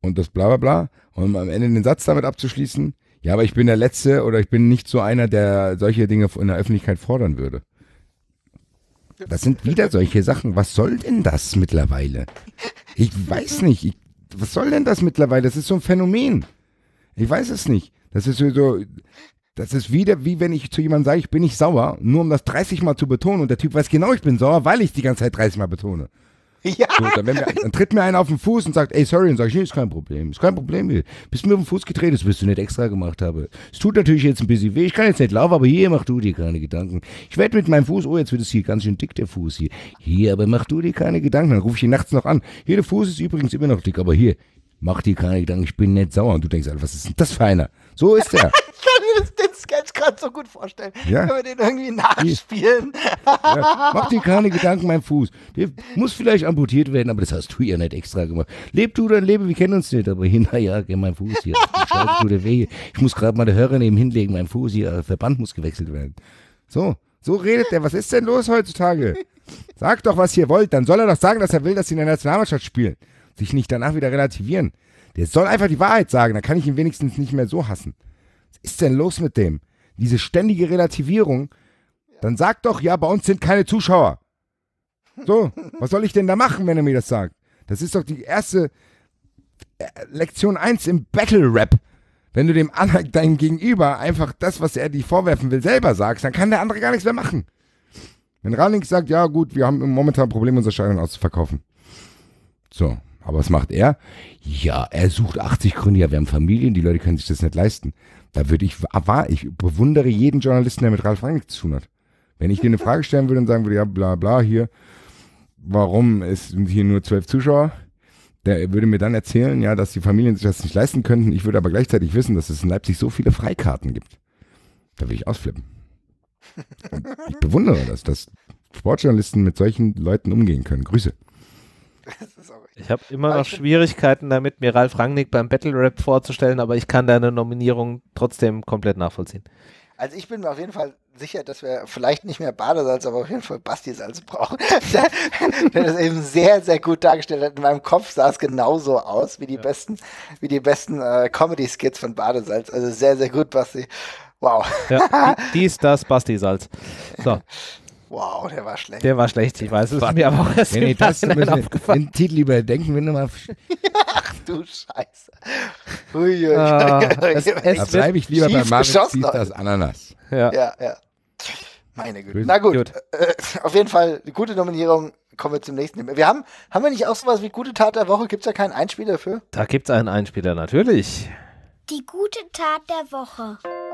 [SPEAKER 3] und das bla bla bla. Und am Ende den Satz damit abzuschließen, ja, aber ich bin der Letzte oder ich bin nicht so einer, der solche Dinge in der Öffentlichkeit fordern würde. Das sind wieder solche Sachen. Was soll denn das mittlerweile? Ich weiß nicht. Ich, was soll denn das mittlerweile? Das ist so ein Phänomen. Ich weiß es nicht. Das ist so, das ist wieder wie wenn ich zu jemandem sage, ich bin nicht sauer, nur um das 30 Mal zu betonen und der Typ weiß genau, ich bin sauer, weil ich die ganze Zeit 30 Mal betone. Ja. So, dann, mir, dann, tritt mir einer auf den Fuß und sagt, ey, sorry, und sag ich, nee, ist kein Problem, ist kein Problem hier. Bist mir auf den Fuß gedreht, das wirst du nicht extra gemacht habe. Es tut natürlich jetzt ein bisschen weh, ich kann jetzt nicht laufen, aber hier mach du dir keine Gedanken. Ich werde mit meinem Fuß, oh, jetzt wird es hier ganz schön dick, der Fuß hier. Hier, aber mach du dir keine Gedanken. Dann rufe ich ihn nachts noch an. Hier, der Fuß ist übrigens immer noch dick, aber hier, mach dir keine Gedanken, ich bin nicht sauer. Und du denkst, Alter, was ist denn das für einer? So ist der. müssen den
[SPEAKER 2] Sketch gerade so gut vorstellen. Ja. Können wir den irgendwie nachspielen?
[SPEAKER 3] Ja. Mach dir keine Gedanken, mein Fuß. Der muss vielleicht amputiert werden, aber das hast du ja nicht extra gemacht. Leb du dein Leben, wir kennen uns nicht. Aber hinterher, ja, mein Fuß hier. Scheiße, tut weh. Ich muss gerade meine Hörer neben hinlegen, mein Fuß hier. Äh, Verband muss gewechselt werden. So, so redet der. Was ist denn los heutzutage? Sag doch, was ihr wollt. Dann soll er doch sagen, dass er will, dass sie in der Nationalmannschaft spielen. Sich nicht danach wieder relativieren. Der soll einfach die Wahrheit sagen. Dann kann ich ihn wenigstens nicht mehr so hassen. Was ist denn los mit dem? Diese ständige Relativierung. Dann sag doch, ja, bei uns sind keine Zuschauer. So, was soll ich denn da machen, wenn er mir das sagt? Das ist doch die erste äh, Lektion 1 im Battle Rap. Wenn du dem anderen, deinem Gegenüber einfach das, was er dir vorwerfen will, selber sagst, dann kann der andere gar nichts mehr machen. Wenn Ranik sagt, ja gut, wir haben momentan ein Problem, unsere Scheidung auszuverkaufen. So, aber was macht er? Ja, er sucht 80 Gründe, ja, wir haben Familien, die Leute können sich das nicht leisten. Da würde ich, ah, war ich, bewundere jeden Journalisten, der mit Ralf Reinig zu tun hat. Wenn ich dir eine Frage stellen würde und sagen würde, ja, bla, bla, hier, warum es sind hier nur zwölf Zuschauer? Der würde mir dann erzählen, ja, dass die Familien sich das nicht leisten könnten. Ich würde aber gleichzeitig wissen, dass es in Leipzig so viele Freikarten gibt. Da würde ich ausflippen. Und ich bewundere das, dass Sportjournalisten mit solchen Leuten umgehen können. Grüße.
[SPEAKER 1] Ich habe immer noch Schwierigkeiten damit, mir Ralf Rangnick beim Battle Rap vorzustellen, aber ich kann deine Nominierung trotzdem komplett nachvollziehen.
[SPEAKER 2] Also ich bin mir auf jeden Fall sicher, dass wir vielleicht nicht mehr Badesalz, aber auf jeden Fall Basti-Salz brauchen. Der das eben sehr, sehr gut dargestellt hat. In meinem Kopf sah es genauso aus wie die ja. besten, wie die besten äh, Comedy-Skits von Badesalz. Also sehr, sehr gut, Basti. Wow. Ja,
[SPEAKER 1] dies, das, Basti-Salz. So.
[SPEAKER 2] Wow, der war
[SPEAKER 3] schlecht.
[SPEAKER 1] Der war schlecht, ich
[SPEAKER 3] weiß. es ist mir aber auch erst nee, nee, das aufgefallen. Den Titel überdenken, wenn du mal.
[SPEAKER 2] Ach du Scheiße. Ui, ah, das, da bleibe ich lieber bei Marvin Zies, das Ananas. Ja, ja. ja. Meine Güte. Na gut, gut. Äh, auf jeden Fall eine gute Nominierung. Kommen wir zum nächsten. Wir haben, haben wir nicht auch sowas wie gute Tat der Woche? Gibt es da keinen Einspieler für?
[SPEAKER 3] Da
[SPEAKER 1] gibt es einen Einspieler, natürlich.
[SPEAKER 2] Die gute Tat der Woche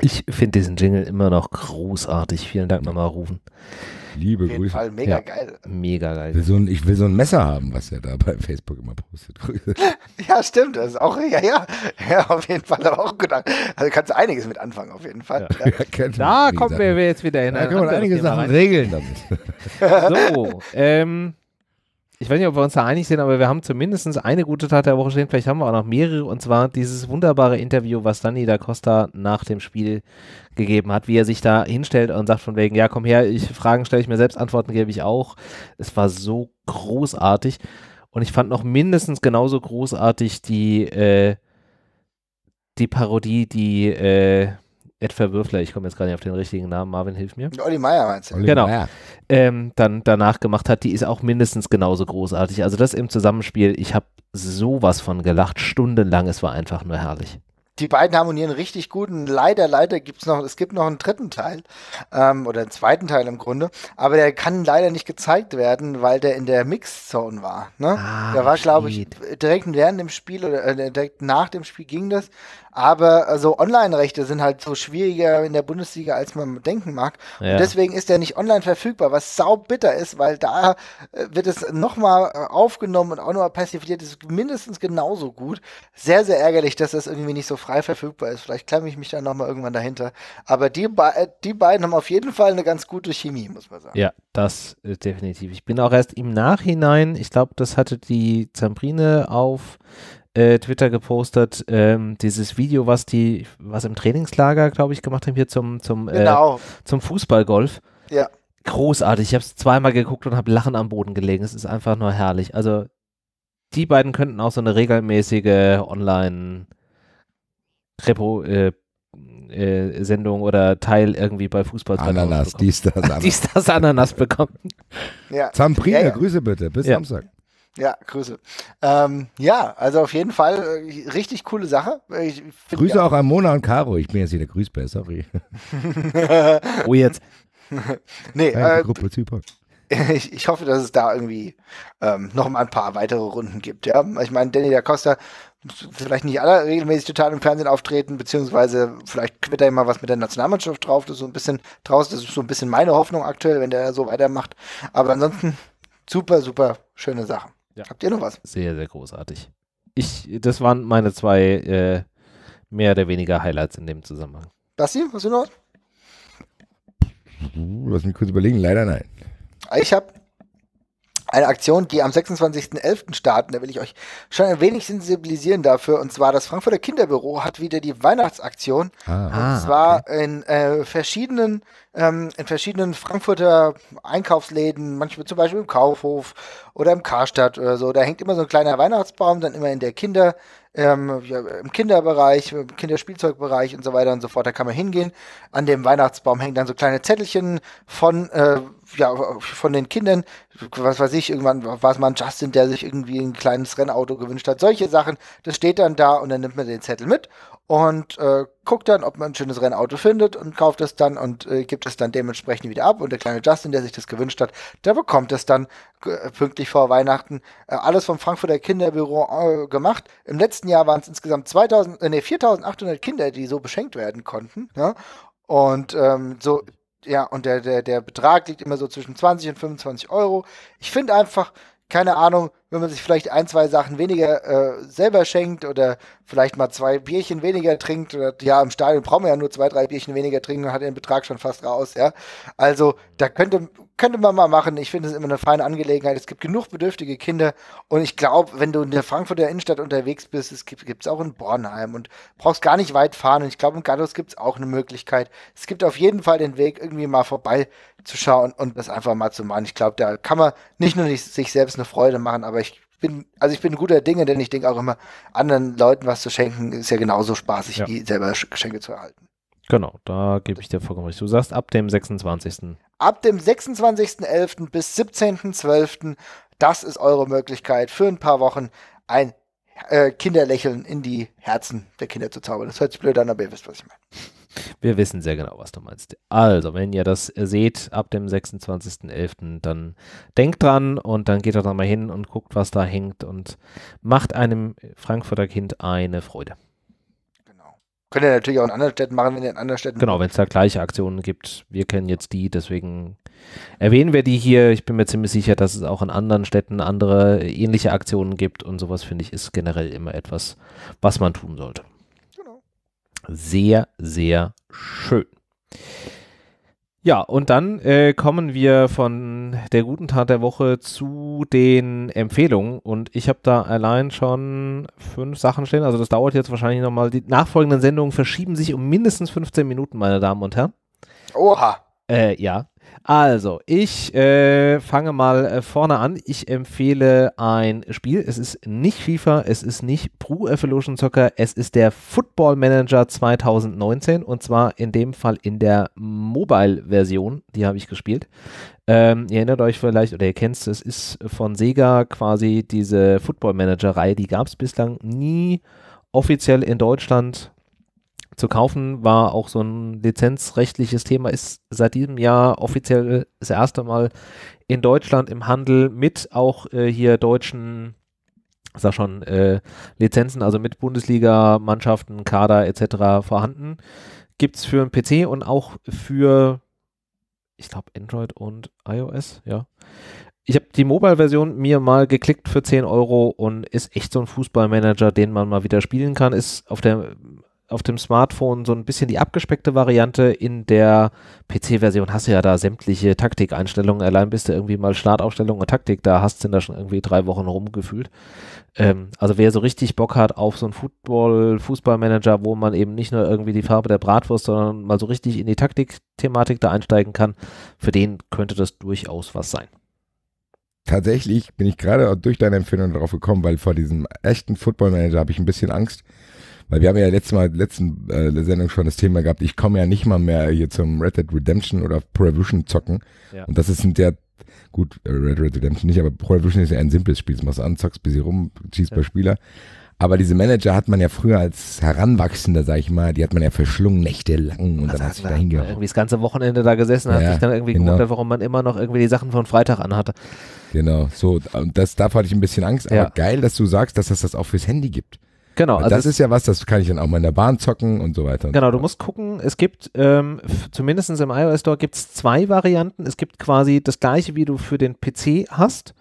[SPEAKER 1] Ich finde diesen Jingle immer noch großartig. Vielen Dank nochmal,
[SPEAKER 3] Rufen. Liebe Auf jeden Grüße. Fall mega ja. geil. Mega geil. Will so ein, ich will so ein Messer haben, was er da bei Facebook immer postet.
[SPEAKER 2] ja, stimmt. Das ist auch, ja, ja. Ja, auf jeden Fall. Aber auch gedacht. Also kannst du einiges mit anfangen, auf jeden Fall.
[SPEAKER 3] Ja. Ja, da kommen wir jetzt wieder hin. Da ne? kann man einige Sachen rein.
[SPEAKER 1] regeln
[SPEAKER 2] damit. so,
[SPEAKER 1] ähm ich weiß nicht, ob wir uns da einig sind, aber wir haben zumindest eine gute Tat der Woche stehen. Vielleicht haben wir auch noch mehrere. Und zwar dieses wunderbare Interview, was Dani da Costa nach dem Spiel gegeben hat, wie er sich da hinstellt und sagt von wegen, ja, komm her, ich Fragen stelle ich mir selbst, Antworten gebe ich auch. Es war so großartig. Und ich fand noch mindestens genauso großartig die, äh, die Parodie, die, äh, Ed Verwürfler, ich komme jetzt gar nicht auf den richtigen Namen, Marvin, hilf mir.
[SPEAKER 2] Olli Meier meinst du? Olli genau.
[SPEAKER 1] Ähm, dann danach gemacht hat, die ist auch mindestens genauso großartig. Also das im Zusammenspiel, ich habe sowas von gelacht, stundenlang, es war einfach nur herrlich
[SPEAKER 2] die beiden harmonieren richtig gut und leider, leider gibt es noch, es gibt noch einen dritten Teil ähm, oder einen zweiten Teil im Grunde, aber der kann leider nicht gezeigt werden, weil der in der Mixzone war. Ne? Ah, der war, glaube ich, direkt während dem Spiel oder äh, direkt nach dem Spiel ging das aber also Online-Rechte sind halt so schwieriger in der Bundesliga, als man denken mag. Ja. Und deswegen ist der nicht online verfügbar, was sau bitter ist, weil da äh, wird es nochmal äh, aufgenommen und auch nochmal passiviert. Das ist mindestens genauso gut. Sehr, sehr ärgerlich, dass das irgendwie nicht so frei verfügbar ist. Vielleicht klemme ich mich dann nochmal irgendwann dahinter. Aber die, be äh, die beiden haben auf jeden Fall eine ganz gute Chemie, muss man sagen.
[SPEAKER 1] Ja, das definitiv. Ich bin auch erst im Nachhinein, ich glaube, das hatte die Zambrine auf äh, Twitter gepostet, ähm, dieses Video, was die, was im Trainingslager, glaube ich, gemacht haben, hier zum, zum, äh, genau. äh, zum Fußballgolf. Ja. Großartig. Ich habe es zweimal geguckt und habe Lachen am Boden gelegen. Es ist einfach nur herrlich. Also, die beiden könnten auch so eine regelmäßige Online-Repo-Sendung äh, äh oder Teil irgendwie bei Fußball Ananas, dies,
[SPEAKER 3] das, Ananas. dies, das, Ananas bekommen.
[SPEAKER 2] Ja. Zamprine,
[SPEAKER 3] ja, ja. Grüße bitte. Bis Samstag.
[SPEAKER 2] Ja, Grüße. Ähm, ja, also auf jeden Fall äh, richtig coole Sache. Ich, Grüße auch, auch
[SPEAKER 3] an Mona und Caro. Ich bin jetzt wieder Grüßbär, sorry. oh, jetzt.
[SPEAKER 2] nee, äh, Gruppe Zypern. Ich, ich, hoffe, dass es da irgendwie ähm, noch mal ein paar weitere Runden gibt. Ja? Ich meine, Danny da Costa vielleicht nicht alle regelmäßig total im Fernsehen auftreten, beziehungsweise vielleicht quittet er immer was mit der Nationalmannschaft drauf. Das ist so ein bisschen draußen, Das ist so ein bisschen meine Hoffnung aktuell, wenn der so weitermacht. Aber ansonsten super, super schöne Sache. Ja. Habt ihr noch was?
[SPEAKER 1] Sehr, sehr großartig. Ich, das waren meine zwei äh, mehr oder weniger Highlights in dem Zusammenhang.
[SPEAKER 2] Basti, hast du noch was?
[SPEAKER 3] Lass mich kurz überlegen. Leider nein.
[SPEAKER 2] Ich habe eine Aktion, die am 26.11. starten. Da will ich euch schon ein wenig sensibilisieren dafür. Und zwar das Frankfurter Kinderbüro hat wieder die Weihnachtsaktion. Ah, und ah, zwar okay. in äh, verschiedenen ähm, in verschiedenen Frankfurter Einkaufsläden, manchmal zum Beispiel im Kaufhof oder im Karstadt oder so. Da hängt immer so ein kleiner Weihnachtsbaum, dann immer in der Kinder, ähm, ja, im Kinderbereich, im Kinderspielzeugbereich und so weiter und so fort. Da kann man hingehen. An dem Weihnachtsbaum hängen dann so kleine Zettelchen von, äh, ja, von den Kindern. Was weiß ich, irgendwann war es mal ein Justin, der sich irgendwie ein kleines Rennauto gewünscht hat. Solche Sachen, das steht dann da und dann nimmt man den Zettel mit und äh, guckt dann, ob man ein schönes Rennauto findet und kauft es dann und äh, gibt es dann dementsprechend wieder ab. Und der kleine Justin, der sich das gewünscht hat, der bekommt es dann äh, pünktlich vor Weihnachten. äh, alles vom Frankfurter Kinderbüro äh, gemacht. Im letzten Jahr waren es insgesamt 2000, äh, nee, 4800 Kinder, die so beschenkt werden konnten. Ja? Ne? Und ähm, so ja, und der, der, der Betrag liegt immer so zwischen 20 und 25 Euro. Ich finde einfach, keine Ahnung, wenn man sich vielleicht ein, zwei Sachen weniger äh, selber schenkt oder vielleicht mal zwei Bierchen weniger trinkt oder ja, im Stadion braucht man ja nur zwei, drei Bierchen weniger trinken und hat den Betrag schon fast raus, ja. Also da könnte, könnte man mal machen. Ich finde es immer eine feine Angelegenheit. Es gibt genug bedürftige Kinder und ich glaube, wenn du in der Frankfurter Innenstadt unterwegs bist, es gibt es auch in Bornheim und brauchst gar nicht weit fahren. Und ich glaube, in Gallus gibt es auch eine Möglichkeit. Es gibt auf jeden Fall den Weg, irgendwie mal vorbei zu schauen und das einfach mal zu machen. Ich glaube, da kann man nicht nur nicht, sich selbst eine Freude machen, aber ich bin, also ich bin guter Dinge, denn ich denke auch immer, anderen Leuten was zu schenken, ist ja genauso spaßig, ja. selber Geschenke zu erhalten.
[SPEAKER 1] Genau, da gebe ich dir vollkommen recht. Du sagst ab dem 26.
[SPEAKER 2] Ab dem 26.11. bis 17.12. Das ist eure Möglichkeit, für ein paar Wochen ein äh, Kinderlächeln in die Herzen der Kinder zu zaubern. Das hört sich blöd an, aber ihr wisst, was ich meine.
[SPEAKER 1] Wir wissen sehr genau, was du meinst. Also, wenn ihr das seht ab dem 26.11., dann denkt dran und dann geht doch da mal hin und guckt, was da hängt und macht einem Frankfurter Kind eine Freude.
[SPEAKER 2] Könnt ihr natürlich auch in anderen Städten machen, wenn ihr in anderen Städten. Genau, wenn
[SPEAKER 1] es da gleiche Aktionen gibt. Wir kennen jetzt die, deswegen erwähnen wir die hier. Ich bin mir ziemlich sicher, dass es auch in anderen Städten andere ähnliche Aktionen gibt und sowas finde ich ist generell immer etwas, was man tun sollte. Genau. Sehr, sehr schön. Ja, und dann äh, kommen wir von der guten Tat der Woche zu den Empfehlungen. Und ich habe da allein schon fünf Sachen stehen. Also das dauert jetzt wahrscheinlich nochmal. Die nachfolgenden Sendungen verschieben sich um mindestens 15 Minuten, meine Damen und Herren. Oha. Äh, ja. Also, ich äh, fange mal äh, vorne an. Ich empfehle ein Spiel. Es ist nicht FIFA, es ist nicht Pro Evolution Soccer, es ist der Football Manager 2019 und zwar in dem Fall in der Mobile-Version. Die habe ich gespielt. Ähm, ihr erinnert euch vielleicht oder ihr kennt es, es ist von Sega quasi diese Football Manager-Reihe. Die gab es bislang nie offiziell in Deutschland zu kaufen, war auch so ein lizenzrechtliches Thema, ist seit diesem Jahr offiziell das erste Mal in Deutschland im Handel mit auch äh, hier deutschen sag schon, äh, Lizenzen, also mit Bundesliga-Mannschaften, Kader etc. vorhanden. Gibt es für einen PC und auch für, ich glaube, Android und iOS, ja. Ich habe die Mobile-Version mir mal geklickt für 10 Euro und ist echt so ein Fußballmanager, den man mal wieder spielen kann. Ist auf der auf dem Smartphone so ein bisschen die abgespeckte Variante. In der PC-Version hast du ja da sämtliche Taktikeinstellungen. Allein bist du irgendwie mal Startaufstellung und Taktik da hast, du da schon irgendwie drei Wochen rumgefühlt. Ähm, also wer so richtig Bock hat auf so einen Football, Fußballmanager, wo man eben nicht nur irgendwie die Farbe der Bratwurst, sondern mal so richtig in die Taktik-Thematik da einsteigen kann, für
[SPEAKER 3] den könnte das durchaus was sein tatsächlich bin ich gerade durch deine Empfehlung drauf gekommen, weil vor diesem echten Football Manager habe ich ein bisschen Angst, weil wir haben ja letztes Mal, letzten äh, Sendung schon das Thema gehabt, ich komme ja nicht mal mehr hier zum Red Dead Redemption oder Prohibition zocken. Ja. Und das ist ein ja, gut, äh, Red Dead Redemption nicht, aber Prohibition ist ja ein simples Spiel. Das machst du an, zockst bis hier rum, schießt ja. bei Spieler. Aber diese Manager hat man ja früher als Heranwachsender, sag ich mal, die hat man ja verschlungen, nächtelang und also dann hast du da hingehauen.
[SPEAKER 1] Irgendwie das ganze Wochenende da gesessen, ja, hast dich dann irgendwie genau. gewundert,
[SPEAKER 3] warum man immer noch irgendwie die Sachen von Freitag anhatte. Genau, so, und das, davor hatte ich ein bisschen Angst, aber ja. geil, dass du sagst, dass es das auch fürs Handy gibt. Genau. Also das ist ja was, das kann ich dann auch mal in der Bahn zocken und so weiter. Und genau, so weiter. du
[SPEAKER 1] musst gucken, es gibt ähm, zumindest im iOS Store gibt es zwei Varianten. Es gibt quasi das gleiche, wie du für den PC hast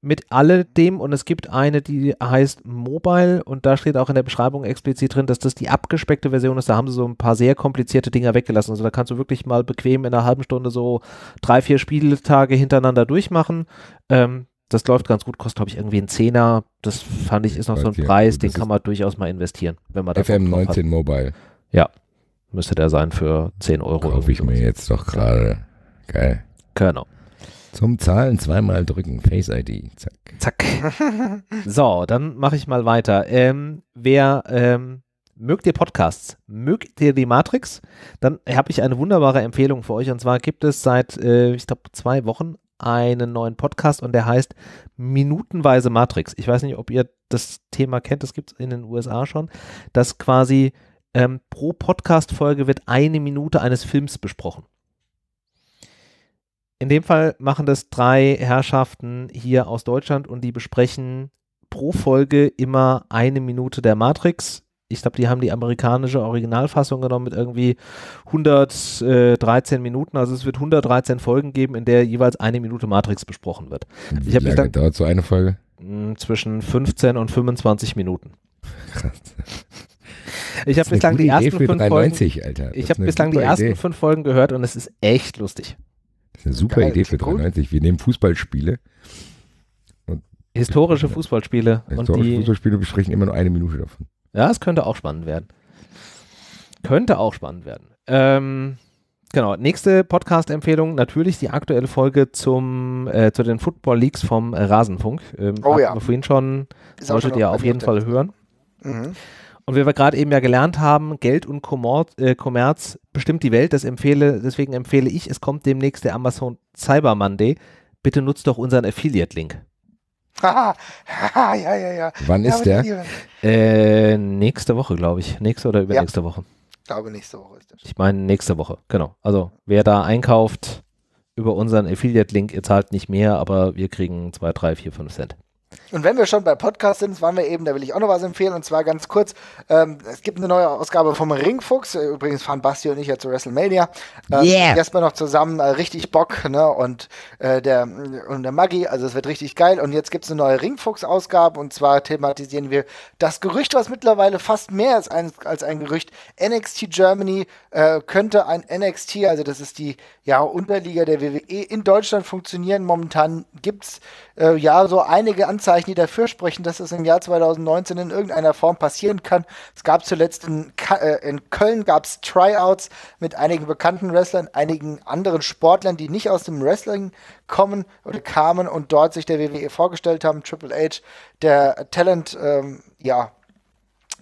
[SPEAKER 1] mit alledem und es gibt eine, die heißt Mobile und da steht auch in der Beschreibung explizit drin, dass das die abgespeckte Version ist. Da haben sie so ein paar sehr komplizierte Dinger weggelassen. Also da kannst du wirklich mal bequem in einer halben Stunde so drei, vier Spieltage hintereinander durchmachen. Ähm, das läuft ganz gut, kostet, glaube ich, irgendwie einen Zehner. Das fand ich, ist noch so ein Preis, den kann man durchaus mal investieren, wenn man da FM19
[SPEAKER 3] Mobile. Ja,
[SPEAKER 1] müsste der sein für 10 Euro. Kaufe ich mir jetzt doch gerade. Geil.
[SPEAKER 3] Genau. Zum Zahlen zweimal drücken, Face ID, zack. Zack.
[SPEAKER 1] so, dann mache ich mal weiter. Ähm, wer ähm, mögt ihr Podcasts? Mögt ihr die Matrix? Dann habe ich eine wunderbare Empfehlung für euch. Und zwar gibt es seit, äh, ich glaube, zwei Wochen einen neuen Podcast und der heißt Minutenweise Matrix. Ich weiß nicht, ob ihr das Thema kennt, das gibt es in den USA schon, dass quasi ähm, pro Podcast-Folge wird eine Minute eines Films besprochen. In dem Fall machen das drei Herrschaften hier aus Deutschland und die besprechen pro Folge immer eine Minute der Matrix ich glaube, die haben die amerikanische Originalfassung genommen mit irgendwie 113 Minuten. Also es wird 113 Folgen geben, in der jeweils eine Minute Matrix besprochen wird. Wie ich lange dann, dauert so eine Folge? Hm, zwischen 15 und 25 Minuten. Krass. Ich habe bislang die ersten fünf 93, Folgen. Alter. ich habe bislang die ersten fünf Folgen gehört und es ist echt lustig.
[SPEAKER 3] Das ist eine super Geil, Idee für 93. Gut. Wir nehmen Fußballspiele.
[SPEAKER 1] historische Fußballspiele. Historische
[SPEAKER 3] Fußballspiele besprechen immer nur eine Minute davon.
[SPEAKER 1] Ja, es könnte auch spannend werden. Könnte auch spannend werden. Ähm, genau, nächste Podcast-Empfehlung, natürlich die aktuelle Folge zum, äh, zu den Football Leagues vom äh, Rasenfunk. Ähm, oh ja. Wir vorhin schon, Ist solltet schon ihr auf jeden Fall hören. Mhm. Und wie wir gerade eben ja gelernt haben, Geld und Kommerz, äh, bestimmt die Welt. Empfehle, deswegen empfehle ich, es kommt demnächst der Amazon Cyber Monday. Bitte nutzt doch unseren Affiliate-Link
[SPEAKER 2] ja, ja, ja. Wann ist der?
[SPEAKER 1] Äh, nächste Woche, glaube ich. Nächste oder übernächste ja. Woche.
[SPEAKER 2] Ich glaube, nächste Woche ist
[SPEAKER 1] der. Ich meine, nächste Woche, genau. Also, wer da einkauft über unseren Affiliate-Link, ihr zahlt nicht mehr, aber wir kriegen 2, 3, 4, 5 Cent.
[SPEAKER 2] Und wenn wir schon bei Podcasts sind, waren wir eben, da will ich auch noch was empfehlen, und zwar ganz kurz, ähm, es gibt eine neue Ausgabe vom Ringfuchs, äh, übrigens fahren Basti und ich ja zu WrestleMania, ähm, yeah. erstmal noch zusammen, äh, richtig Bock, ne, und, äh, der, und der Maggi, also es wird richtig geil, und jetzt gibt es eine neue Ringfuchs-Ausgabe, und zwar thematisieren wir das Gerücht, was mittlerweile fast mehr ist als, als ein Gerücht, NXT Germany äh, könnte ein NXT, also das ist die, ja, Unterliga der WWE in Deutschland funktionieren, momentan gibt es, äh, ja, so einige Anzeichen, Anzeichen, die dafür sprechen, dass es im Jahr 2019 in irgendeiner Form passieren kann. Es gab zuletzt in, äh, in Köln gab's Tryouts mit einigen bekannten Wrestlern, einigen anderen Sportlern, die nicht aus dem Wrestling kommen oder kamen und dort sich der WWE vorgestellt haben. Triple H, der Talent, ähm, ja,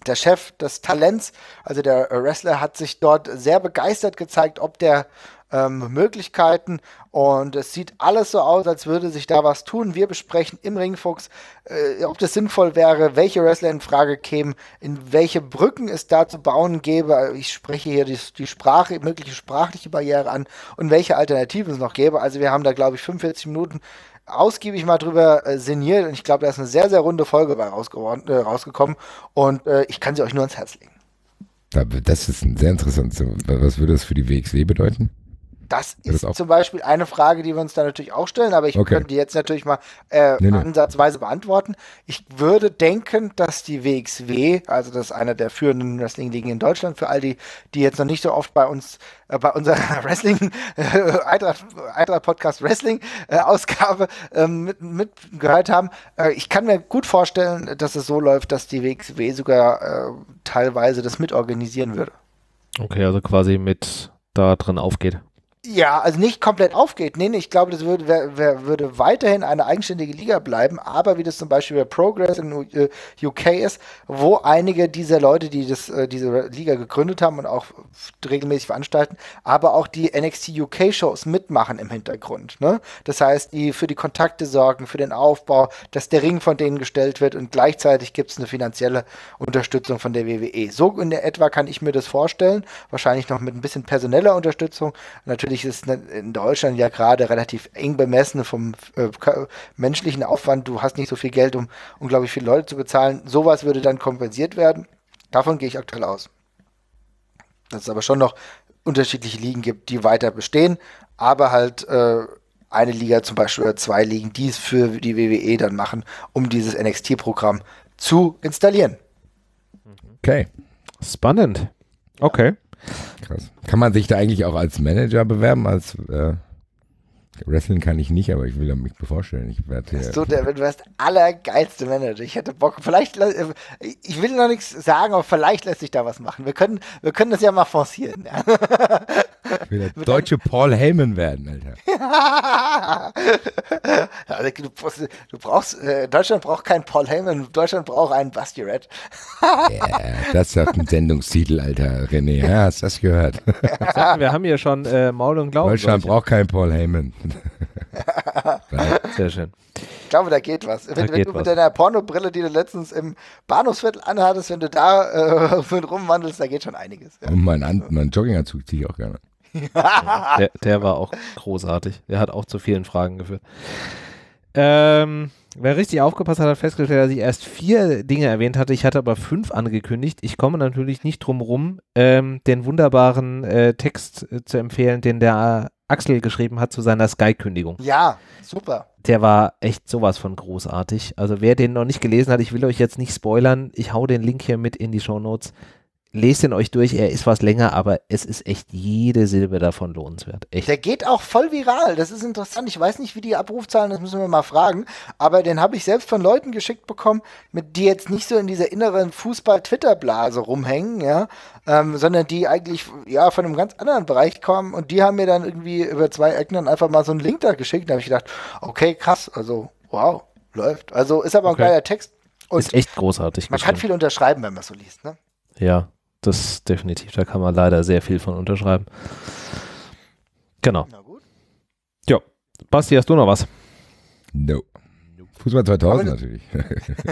[SPEAKER 2] der Chef des Talents, also der Wrestler, hat sich dort sehr begeistert gezeigt, ob der ähm, Möglichkeiten und es sieht alles so aus, als würde sich da was tun. Wir besprechen im Ringfuchs, äh, ob das sinnvoll wäre, welche Wrestler in Frage kämen, in welche Brücken es da zu bauen gäbe. Ich spreche hier die, die Sprache, mögliche sprachliche Barriere an und welche Alternativen es noch gäbe. Also wir haben da, glaube ich, 45 Minuten ausgiebig mal drüber äh, sinniert und ich glaube, da ist eine sehr, sehr runde Folge bei äh, rausgekommen und äh, ich kann sie euch nur ans Herz legen.
[SPEAKER 3] Das ist ein sehr interessant. Was würde das für die WXW bedeuten? Das ist das
[SPEAKER 2] zum Beispiel eine Frage, die wir uns da natürlich auch stellen, aber ich okay. könnte die jetzt natürlich mal äh, nee, nee. ansatzweise beantworten. Ich würde denken, dass die WXW, also das ist eine der führenden Wrestling-Ligen in Deutschland, für all die, die jetzt noch nicht so oft bei uns, äh, bei unserer Wrestling, äh, Eintracht, Podcast Wrestling äh, Ausgabe äh, mit, mit haben, äh, ich kann mir gut vorstellen, dass es so läuft, dass die WXW sogar äh, teilweise das mitorganisieren würde.
[SPEAKER 1] Okay, also quasi mit da drin aufgeht.
[SPEAKER 2] Ja, also nicht komplett aufgeht. Nee, nee ich glaube, das würde, wär, wär, würde weiterhin eine eigenständige Liga bleiben, aber wie das zum Beispiel bei Progress in äh, UK ist, wo einige dieser Leute, die das, äh, diese Liga gegründet haben und auch regelmäßig veranstalten, aber auch die NXT UK-Shows mitmachen im Hintergrund. Ne? Das heißt, die für die Kontakte sorgen, für den Aufbau, dass der Ring von denen gestellt wird und gleichzeitig gibt es eine finanzielle Unterstützung von der WWE. So in etwa kann ich mir das vorstellen. Wahrscheinlich noch mit ein bisschen personeller Unterstützung. Natürlich dadurch ist ne, in Deutschland ja gerade relativ eng bemessen vom äh, menschlichen Aufwand. Du hast nicht so viel Geld, um unglaublich viele Leute zu bezahlen. Sowas würde dann kompensiert werden. Davon gehe ich aktuell aus. Dass es aber schon noch unterschiedliche Ligen gibt, die weiter bestehen, aber halt äh, eine Liga zum Beispiel oder zwei Ligen, die es für die WWE dann machen, um dieses NXT-Programm
[SPEAKER 3] zu installieren. Okay. Spannend. Okay. Krass. Kann man sich da eigentlich auch als Manager bewerben? Als äh, Wrestling kann ich nicht, aber ich will mich bevorstellen. Ich werde so, der,
[SPEAKER 2] du wärst allergeilste Manager. Ich hätte Bock. Vielleicht, äh, ich will noch nichts sagen, aber vielleicht lässt sich da was machen. Wir können, wir können das ja mal forcieren.
[SPEAKER 3] Ich will der deutsche Paul Heyman werden,
[SPEAKER 2] Alter. also, du, du brauchst äh, Deutschland braucht keinen Paul Heyman, Deutschland braucht einen Basti Red. yeah,
[SPEAKER 3] das ist ein Sendungstitel, Alter, René. Ja, hast das gehört?
[SPEAKER 1] Sag, wir haben hier schon äh, Maul und
[SPEAKER 2] Glauben. Deutschland
[SPEAKER 3] solche. braucht keinen Paul Heyman. Sehr schön.
[SPEAKER 2] Ich glaube, da geht was.
[SPEAKER 1] Wenn, geht wenn du was. mit
[SPEAKER 3] deiner
[SPEAKER 2] Pornobrille, die du letztens im Bahnhofsviertel anhattest, wenn du da äh, rumwandelst, da geht schon einiges.
[SPEAKER 3] Ja. Und mein, mein Jogginganzug ziehe ich auch gerne
[SPEAKER 2] der,
[SPEAKER 3] der, war auch großartig. Der
[SPEAKER 1] hat auch zu vielen Fragen geführt. Ähm, wer richtig aufgepasst hat, hat festgestellt, dass ich erst vier Dinge erwähnt hatte. Ich hatte aber fünf angekündigt. Ich komme natürlich nicht drum rum, ähm, den wunderbaren äh, Text äh, zu empfehlen, den der äh, Axel geschrieben hat zu seiner Sky-Kündigung.
[SPEAKER 2] Ja, super.
[SPEAKER 1] Der war echt sowas von großartig. Also wer den noch nicht gelesen hat, ich will euch jetzt nicht spoilern. Ich hau den Link hier mit in die Show Notes lest ihn euch durch, er ist was länger, aber es ist echt jede Silbe davon lohnenswert.
[SPEAKER 2] Echt. Der geht auch voll viral, das ist interessant. Ich weiß nicht, wie die Abrufzahlen, das müssen wir mal fragen, aber den habe ich selbst von Leuten geschickt bekommen, mit die jetzt nicht so in dieser inneren Fußball-Twitter-Blase rumhängen, ja, ähm, sondern die eigentlich ja von einem ganz anderen Bereich kommen und die haben mir dann irgendwie über zwei Ecken dann einfach mal so einen Link da geschickt. Da habe ich gedacht, okay, krass, also wow, läuft. Also ist aber okay. ein geiler Text. Und
[SPEAKER 1] ist echt großartig.
[SPEAKER 2] Man kann viel unterschreiben, wenn man so liest, ne?
[SPEAKER 1] Ja, das definitiv. Da kann man leider sehr viel von unterschreiben. Genau. Na gut. Ja.
[SPEAKER 3] Basti, hast du noch was? No. Fußball 2000 ne- natürlich.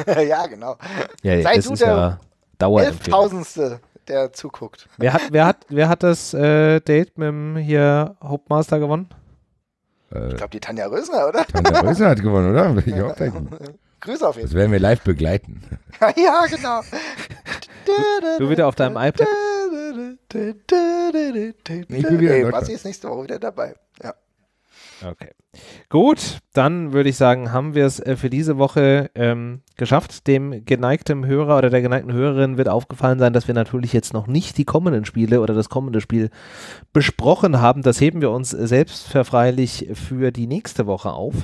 [SPEAKER 2] ja, genau. Ja, Sei du der ja 11.000. der zuguckt.
[SPEAKER 3] Wer
[SPEAKER 1] hat, wer hat, wer hat das äh, Date mit dem hier Hauptmaster gewonnen?
[SPEAKER 3] Äh. Ich glaube,
[SPEAKER 2] die Tanja Rösner, oder?
[SPEAKER 3] Tanja Rösner hat gewonnen, oder? Will ich auch denken. Grüße auf jeden Fall. Das werden wir live begleiten.
[SPEAKER 2] ja, genau. du
[SPEAKER 3] wieder auf deinem iPad.
[SPEAKER 2] Ich bin wieder hey, Basti ist nächste Woche wieder dabei. Ja.
[SPEAKER 1] Okay. Gut, dann würde ich sagen, haben wir es äh, für diese Woche ähm, geschafft. Dem geneigten Hörer oder der geneigten Hörerin wird aufgefallen sein, dass wir natürlich jetzt noch nicht die kommenden Spiele oder das kommende Spiel besprochen haben. Das heben wir uns selbstverfreilich für die nächste Woche auf.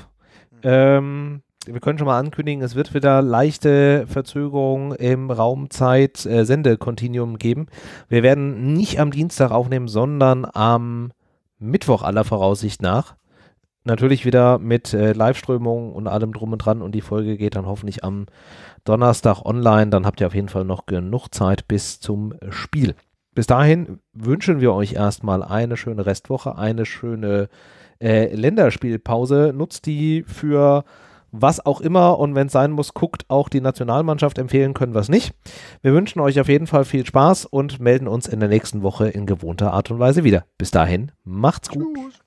[SPEAKER 1] Mhm. Ähm, wir können schon mal ankündigen, es wird wieder leichte Verzögerungen im Raumzeit-Sendekontinuum äh, geben. Wir werden nicht am Dienstag aufnehmen, sondern am Mittwoch aller Voraussicht nach. Natürlich wieder mit äh, Live-Strömungen und allem drum und dran und die Folge geht dann hoffentlich am Donnerstag online. Dann habt ihr auf jeden Fall noch genug Zeit bis zum Spiel. Bis dahin wünschen wir euch erstmal eine schöne Restwoche, eine schöne äh, Länderspielpause. Nutzt die für was auch immer. Und wenn es sein muss, guckt auch die Nationalmannschaft. Empfehlen können was nicht. Wir wünschen euch auf jeden Fall viel Spaß und melden uns in der nächsten Woche in gewohnter Art und Weise wieder. Bis dahin, macht's gut. Tschüss.